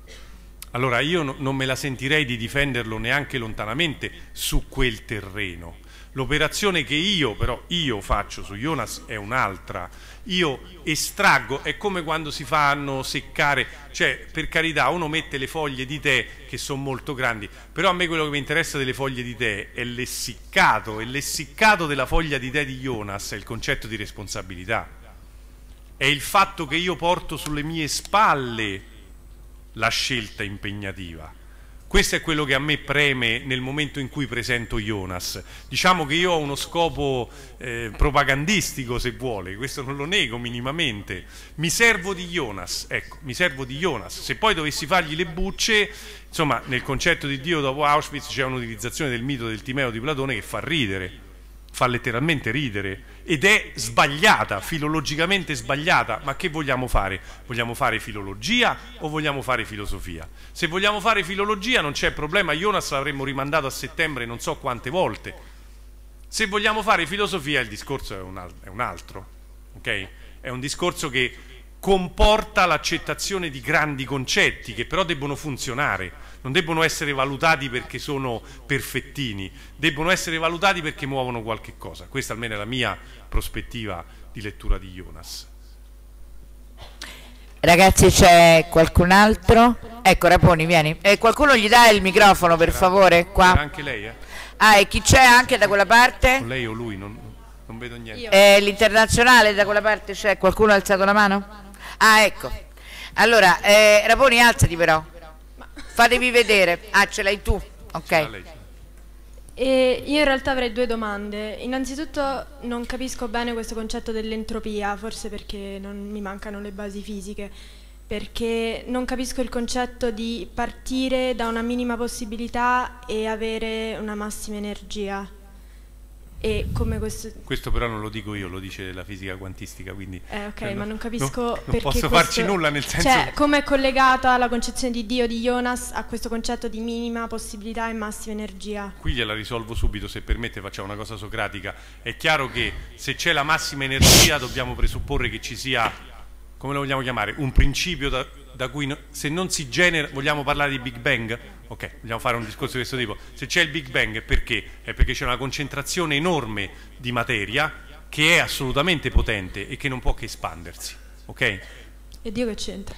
Allora io no, non me la sentirei di difenderlo neanche lontanamente su quel terreno. L'operazione che io, però, io faccio su Jonas è un'altra io estraggo, è come quando si fanno seccare, cioè per carità uno mette le foglie di tè che sono molto grandi, però a me quello che mi interessa delle foglie di tè è l'essiccato, e l'essiccato della foglia di tè di Jonas è il concetto di responsabilità, è il fatto che io porto sulle mie spalle la scelta impegnativa. Questo è quello che a me preme nel momento in cui presento Jonas. Diciamo che io ho uno scopo eh, propagandistico, se vuole, questo non lo nego minimamente. Mi servo di Jonas, ecco, mi servo di Jonas. Se poi dovessi fargli le bucce, insomma, nel concetto di Dio dopo Auschwitz c'è un'utilizzazione del mito del Timeo di Platone che fa ridere, fa letteralmente ridere ed è sbagliata, filologicamente sbagliata, ma che vogliamo fare? Vogliamo fare filologia o vogliamo fare filosofia? Se vogliamo fare filologia non c'è problema, Jonas l'avremmo rimandato a settembre non so quante volte. Se vogliamo fare filosofia il discorso è un, è un altro, ok? È un discorso che comporta l'accettazione di grandi concetti che però debbono funzionare non debbono essere valutati perché sono perfettini, debbono essere valutati perché muovono qualche cosa. Questa almeno è la mia prospettiva di lettura di Jonas. Ragazzi c'è qualcun altro? Ecco Raponi vieni. Eh, qualcuno gli dà il microfono per favore qua. Anche lei eh? Ah e chi c'è anche da quella parte? Con lei o lui non, non vedo niente. Eh, L'internazionale da quella parte c'è? Qualcuno ha alzato la mano? Ah ecco. Allora eh, Raponi alzati però. Fatevi vedere. Ah, ce l'hai tu. Ok. E io in realtà avrei due domande. Innanzitutto non capisco bene questo concetto dell'entropia, forse perché non mi mancano le basi fisiche, perché non capisco il concetto di partire da una minima possibilità e avere una massima energia. Questo... questo... però non lo dico io, lo dice la fisica quantistica, quindi... Eh, ok, cioè, ma non capisco non, non posso questo... farci nulla nel senso... Cioè, come è collegata la concezione di Dio di Jonas a questo concetto di minima possibilità e massima energia? Qui gliela risolvo subito, se permette facciamo una cosa socratica. È chiaro che se c'è la massima energia dobbiamo presupporre che ci sia, come lo vogliamo chiamare, un principio da, da cui no, se non si genera, vogliamo parlare di Big Bang? Ok, vogliamo fare un discorso di questo tipo. Se c'è il Big Bang perché? È perché c'è una concentrazione enorme di materia che è assolutamente potente e che non può che espandersi. Ok? E Dio che c'entra?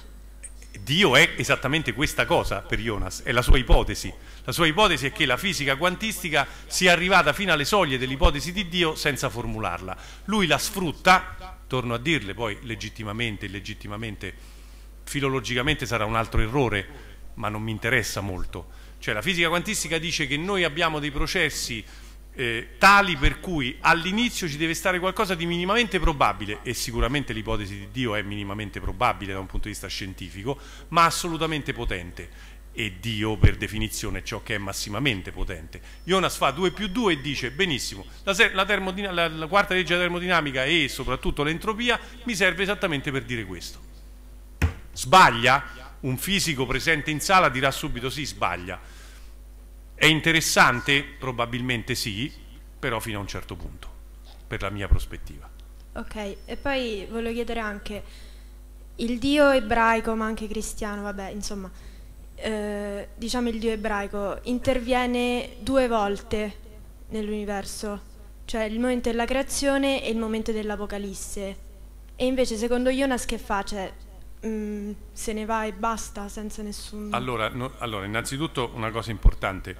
Dio è esattamente questa cosa per Jonas, è la sua ipotesi. La sua ipotesi è che la fisica quantistica sia arrivata fino alle soglie dell'ipotesi di Dio senza formularla. Lui la sfrutta, torno a dirle poi legittimamente, illegittimamente filologicamente sarà un altro errore, ma non mi interessa molto. Cioè la fisica quantistica dice che noi abbiamo dei processi eh, tali per cui all'inizio ci deve stare qualcosa di minimamente probabile e sicuramente l'ipotesi di Dio è minimamente probabile da un punto di vista scientifico, ma assolutamente potente e Dio per definizione è ciò che è massimamente potente. Jonas fa 2 più 2 e dice benissimo, la, la, la, la quarta legge della termodinamica e soprattutto l'entropia mi serve esattamente per dire questo sbaglia, un fisico presente in sala dirà subito sì, sbaglia. È interessante? Probabilmente sì, però fino a un certo punto, per la mia prospettiva. Ok, e poi volevo chiedere anche, il Dio ebraico, ma anche cristiano, vabbè, insomma, eh, diciamo il Dio ebraico, interviene due volte nell'universo, cioè il momento della creazione e il momento dell'Apocalisse. E invece secondo Jonas che fa? Cioè, mm, se ne va e basta senza nessun... Allora, no, allora, innanzitutto una cosa importante.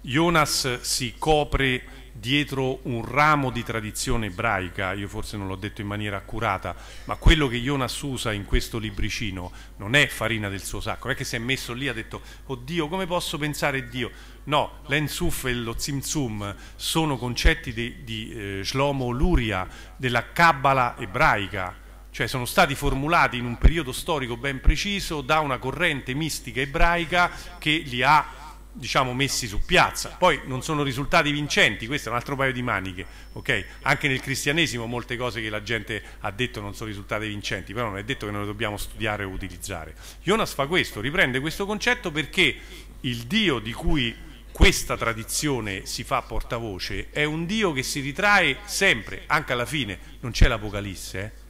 Jonas si copre dietro un ramo di tradizione ebraica, io forse non l'ho detto in maniera accurata, ma quello che Jonas usa in questo libricino non è farina del suo sacco, non è che si è messo lì e ha detto oddio come posso pensare Dio? No, l'ensuf e lo zimzum sono concetti di, di eh, Shlomo Luria della Kabbala ebraica, cioè sono stati formulati in un periodo storico ben preciso da una corrente mistica ebraica che li ha diciamo messi su piazza poi non sono risultati vincenti questo è un altro paio di maniche okay? anche nel cristianesimo molte cose che la gente ha detto non sono risultate vincenti però non è detto che non le dobbiamo studiare o utilizzare Jonas fa questo, riprende questo concetto perché il Dio di cui questa tradizione si fa portavoce è un Dio che si ritrae sempre, anche alla fine non c'è l'Apocalisse eh?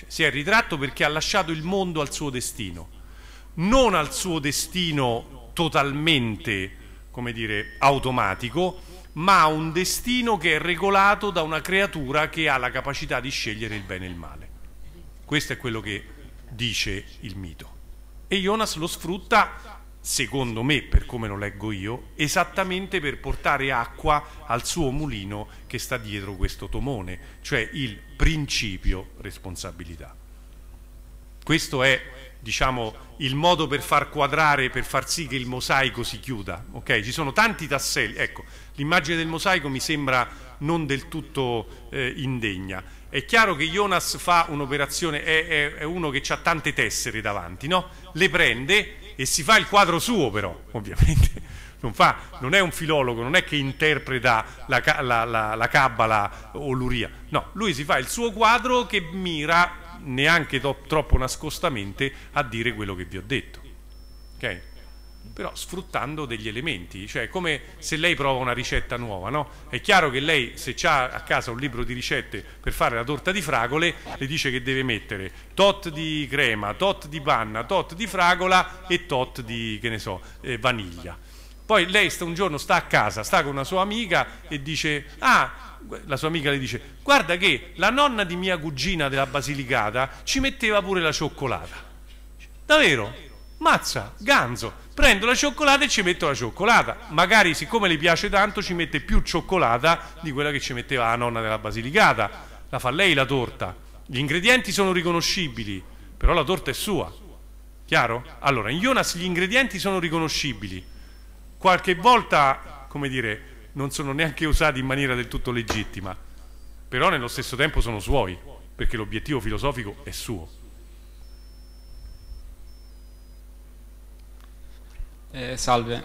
Cioè, si è ritratto perché ha lasciato il mondo al suo destino, non al suo destino totalmente, come dire, automatico, ma a un destino che è regolato da una creatura che ha la capacità di scegliere il bene e il male. Questo è quello che dice il mito. E Jonas lo sfrutta secondo me, per come lo leggo io, esattamente per portare acqua al suo mulino che sta dietro questo tomone, cioè il principio responsabilità. Questo è, diciamo, il modo per far quadrare, per far sì che il mosaico si chiuda. Okay? Ci sono tanti tasselli. Ecco, l'immagine del mosaico mi sembra non del tutto eh, indegna. È chiaro che Jonas fa un'operazione, è, è, è uno che ha tante tessere davanti, no? Le prende, e si fa il quadro suo però, ovviamente. Non, fa, non, è un filologo, non è che interpreta la, la, la, la Cabbala o l'Uria, no, lui si fa il suo quadro che mira neanche troppo nascostamente a dire quello che vi ho detto. Okay? però sfruttando degli elementi, cioè come se lei prova una ricetta nuova, no? È chiaro che lei se ha a casa un libro di ricette per fare la torta di fragole, le dice che deve mettere tot di crema, tot di panna, tot di fragola e tot di, che ne so, eh, vaniglia. Poi lei sta, un giorno sta a casa, sta con una sua amica e dice, ah, la sua amica le dice, guarda che la nonna di mia cugina della Basilicata ci metteva pure la cioccolata. Davvero? Mazza, ganzo, prendo la cioccolata e ci metto la cioccolata. Magari siccome le piace tanto ci mette più cioccolata di quella che ci metteva la nonna della Basilicata. La fa lei la torta. Gli ingredienti sono riconoscibili, però la torta è sua. Chiaro? Allora, in Jonas gli ingredienti sono riconoscibili. Qualche volta, come dire, non sono neanche usati in maniera del tutto legittima, però nello stesso tempo sono suoi, perché l'obiettivo filosofico è suo. Eh, salve.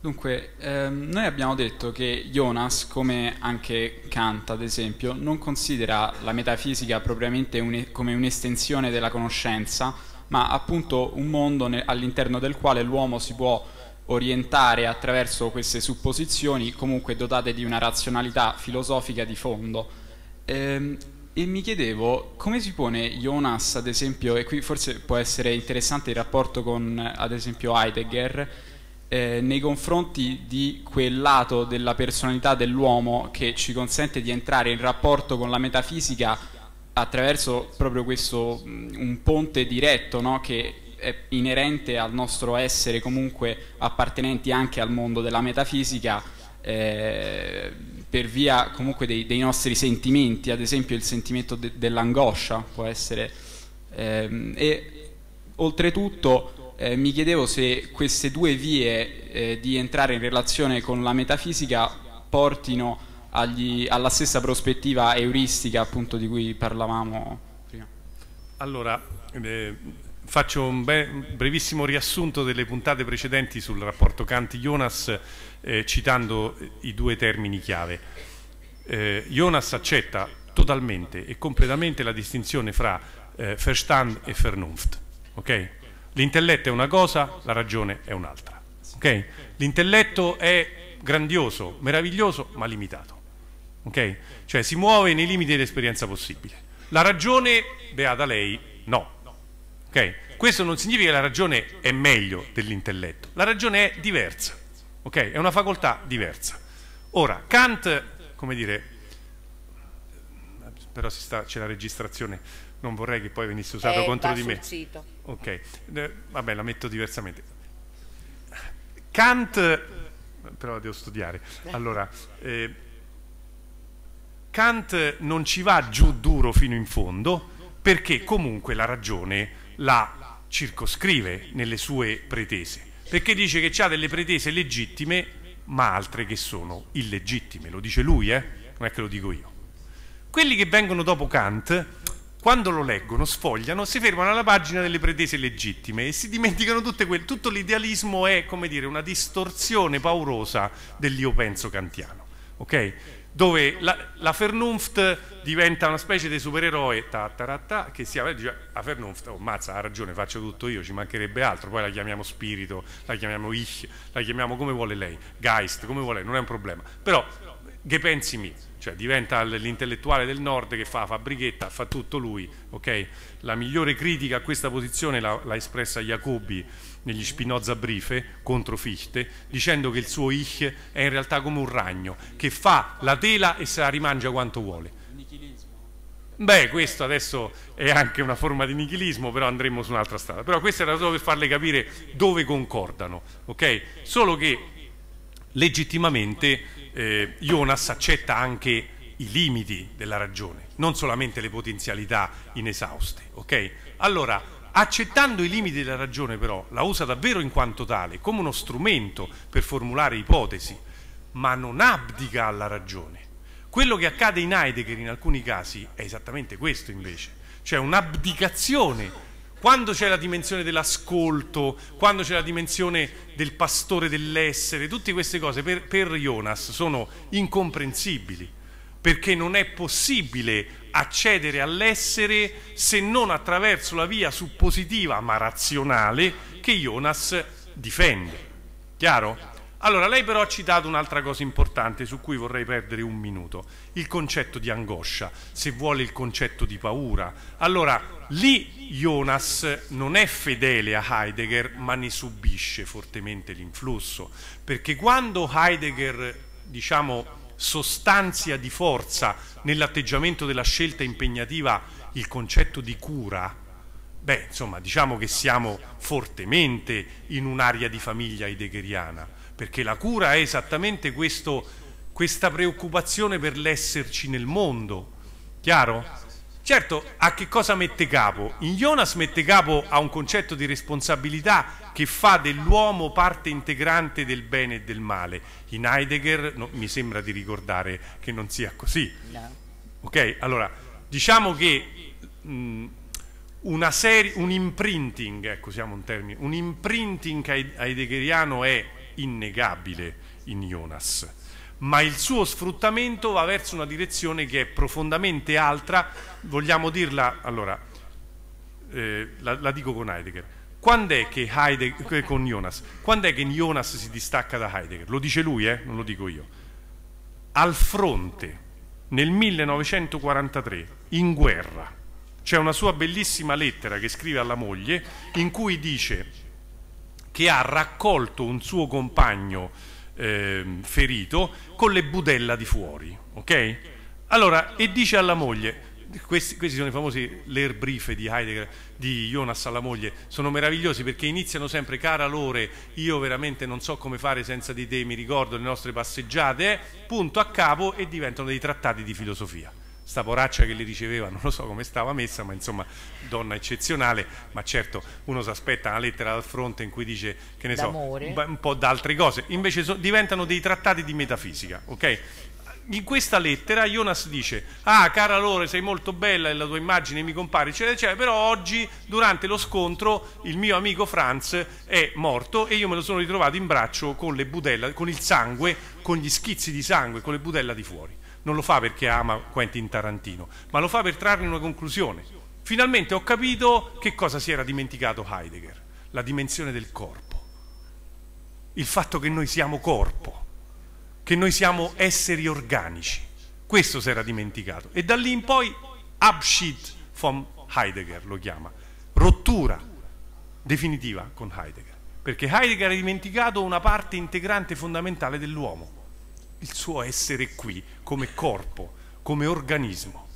Dunque, ehm, noi abbiamo detto che Jonas, come anche Kant ad esempio, non considera la metafisica propriamente un, come un'estensione della conoscenza, ma appunto un mondo all'interno del quale l'uomo si può orientare attraverso queste supposizioni, comunque dotate di una razionalità filosofica di fondo. Ehm, e mi chiedevo come si pone Jonas, ad esempio, e qui forse può essere interessante il rapporto con, ad esempio, Heidegger, eh, nei confronti di quel lato della personalità dell'uomo che ci consente di entrare in rapporto con la metafisica attraverso proprio questo, mm, un ponte diretto no? che è inerente al nostro essere comunque appartenenti anche al mondo della metafisica. Eh, per via comunque dei, dei, nostri sentimenti, ad esempio il sentimento de, dell'angoscia può essere. Ehm, e oltretutto eh, mi chiedevo se queste due vie eh, di entrare in relazione con la metafisica portino agli, alla stessa prospettiva euristica appunto di cui parlavamo prima. Allora, eh, Faccio un brevissimo riassunto delle puntate precedenti sul rapporto Kant-Jonas eh, citando eh, i due termini chiave. Eh, Jonas accetta totalmente e completamente la distinzione fra eh, Verstand e Vernunft. Okay? L'intelletto è una cosa, la ragione è un'altra. Okay? L'intelletto è grandioso, meraviglioso, ma limitato. Okay? Cioè si muove nei limiti dell'esperienza possibile. La ragione, beata lei, no. Okay? Questo non significa che la ragione è meglio dell'intelletto, la ragione è diversa, okay? è una facoltà diversa. Ora, Kant, come dire, però c'è la registrazione, non vorrei che poi venisse usato eh, contro di me. Sito. Ok, eh, vabbè, la metto diversamente. Kant, però la devo studiare, allora, eh, Kant non ci va giù duro fino in fondo perché comunque la ragione la circoscrive nelle sue pretese, perché dice che ha delle pretese legittime ma altre che sono illegittime, lo dice lui, eh? non è che lo dico io. Quelli che vengono dopo Kant, quando lo leggono, sfogliano, si fermano alla pagina delle pretese legittime e si dimenticano tutte quelle, tutto l'idealismo è, come dire, una distorsione paurosa dell'io penso kantiano. Okay? dove la, la Fernunft diventa una specie di supereroe ta, ta, ta, che si avverte la Fernunft, oh mazza ha ragione faccio tutto io ci mancherebbe altro poi la chiamiamo spirito la chiamiamo ich la chiamiamo come vuole lei Geist come vuole lei non è un problema però che pensi mi cioè diventa l'intellettuale del nord che fa la fabbrichetta fa tutto lui ok la migliore critica a questa posizione l'ha espressa Jacobi negli Spinoza Brife contro Fichte, dicendo che il suo ich è in realtà come un ragno che fa la tela e se la rimangia quanto vuole. Beh, questo adesso è anche una forma di nichilismo, però andremo su un'altra strada. Però questo era solo per farle capire dove concordano, ok? Solo che legittimamente eh, Jonas accetta anche i limiti della ragione, non solamente le potenzialità inesauste, ok? Allora, Accettando i limiti della ragione però, la usa davvero in quanto tale, come uno strumento per formulare ipotesi, ma non abdica alla ragione. Quello che accade in Heidegger in alcuni casi è esattamente questo invece, cioè un'abdicazione quando c'è la dimensione dell'ascolto, quando c'è la dimensione del pastore dell'essere, tutte queste cose per, per Jonas sono incomprensibili, perché non è possibile accedere all'essere se non attraverso la via suppositiva ma razionale che Jonas difende. Chiaro? Allora, lei però ha citato un'altra cosa importante su cui vorrei perdere un minuto, il concetto di angoscia, se vuole il concetto di paura. Allora, lì Jonas non è fedele a Heidegger, ma ne subisce fortemente l'influsso, perché quando Heidegger, diciamo, sostanzia di forza nell'atteggiamento della scelta impegnativa il concetto di cura, beh, insomma, diciamo che siamo fortemente in un'area di famiglia heideggeriana, perché la cura è esattamente questo, questa preoccupazione per l'esserci nel mondo, chiaro? Certo, a che cosa mette capo? In Jonas mette capo a un concetto di responsabilità che fa dell'uomo parte integrante del bene e del male. In Heidegger no, mi sembra di ricordare che non sia così. Ok, allora diciamo che mh, mm, serie, un imprinting, ecco usiamo un termine, un imprinting heideggeriano è innegabile in Jonas ma il suo sfruttamento va verso una direzione che è profondamente altra, vogliamo dirla, allora, eh, la, la, dico con Heidegger, quando è che Heidegger, eh, con Jonas, quando è che Jonas si distacca da Heidegger? Lo dice lui, eh? non lo dico io. Al fronte, nel 1943, in guerra, c'è una sua bellissima lettera che scrive alla moglie in cui dice che ha raccolto un suo compagno eh, ferito con le budella di fuori, ok? Allora, e dice alla moglie, questi, questi sono i famosi leer brief di Heidegger, di Jonas alla moglie, sono meravigliosi perché iniziano sempre, cara Lore, io veramente non so come fare senza di te, mi ricordo le nostre passeggiate, punto a capo e diventano dei trattati di filosofia sta poraccia che le riceveva non lo so come stava messa ma insomma donna eccezionale ma certo uno si aspetta una lettera dal fronte in cui dice che ne so un, po' d'altre cose invece so, diventano dei trattati di metafisica ok in questa lettera Jonas dice ah cara Lore sei molto bella e la tua immagine mi compare eccetera eccetera però oggi durante lo scontro il mio amico Franz è morto e io me lo sono ritrovato in braccio con le budella con il sangue con gli schizzi di sangue con le budella di fuori non lo fa perché ama Quentin Tarantino, ma lo fa per trarne una conclusione. Finalmente ho capito che cosa si era dimenticato Heidegger, la dimensione del corpo, il fatto che noi siamo corpo, che noi siamo esseri organici. Questo si era dimenticato. E da lì in poi Abschied von Heidegger lo chiama, rottura definitiva con Heidegger, perché Heidegger ha dimenticato una parte integrante fondamentale dell'uomo il suo essere qui come corpo, come organismo.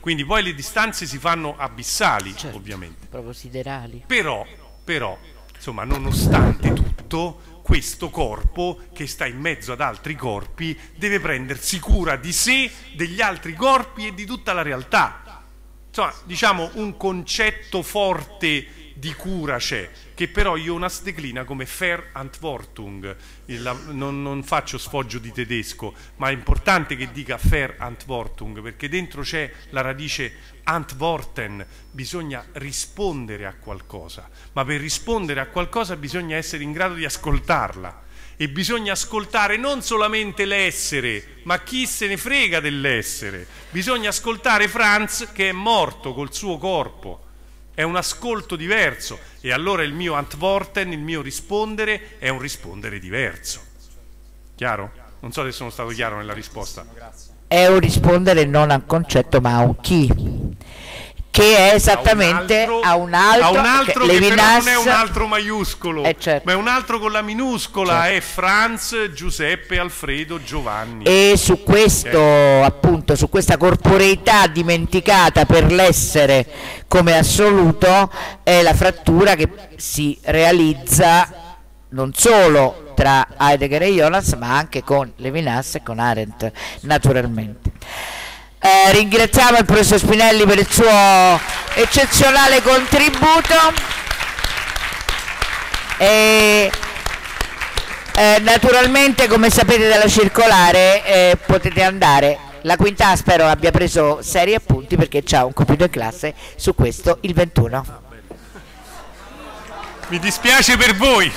Quindi poi le distanze si fanno abissali, certo, ovviamente. Proprio siderali. Però, però, insomma, nonostante tutto, questo corpo che sta in mezzo ad altri corpi deve prendersi cura di sé, degli altri corpi e di tutta la realtà. Insomma, diciamo un concetto forte di cura c'è, che però Jonas declina come Fair Antwortung. non, non, faccio sfoggio di tedesco, ma è importante che dica Fair Antwortung perché dentro c'è la radice Antworten, bisogna rispondere a qualcosa, ma per rispondere a qualcosa bisogna essere in grado di ascoltarla e bisogna ascoltare non solamente l'essere, ma chi se ne frega dell'essere. Bisogna ascoltare Franz che è morto col suo corpo è un ascolto diverso e allora il mio antworten, il mio rispondere è un rispondere diverso. Chiaro? Non so se sono stato chiaro nella risposta. È un rispondere non a un concetto ma a un chi che è esattamente a un altro, a un altro, a un altro che, Levinas, non è un altro maiuscolo, eh certo. ma è un altro con la minuscola, certo. è Franz Giuseppe Alfredo Giovanni. E su questo, eh. appunto, su questa corporeità dimenticata per l'essere come assoluto è la frattura che si realizza non solo tra Heidegger e Jonas, ma anche con Levinas e con Arendt, naturalmente. Eh, ringraziamo il professor Spinelli per il suo eccezionale contributo. E, eh, naturalmente come sapete dalla circolare eh, potete andare la quinta spero abbia preso seri appunti perché c'è un computer classe su questo il 21 mi dispiace per voi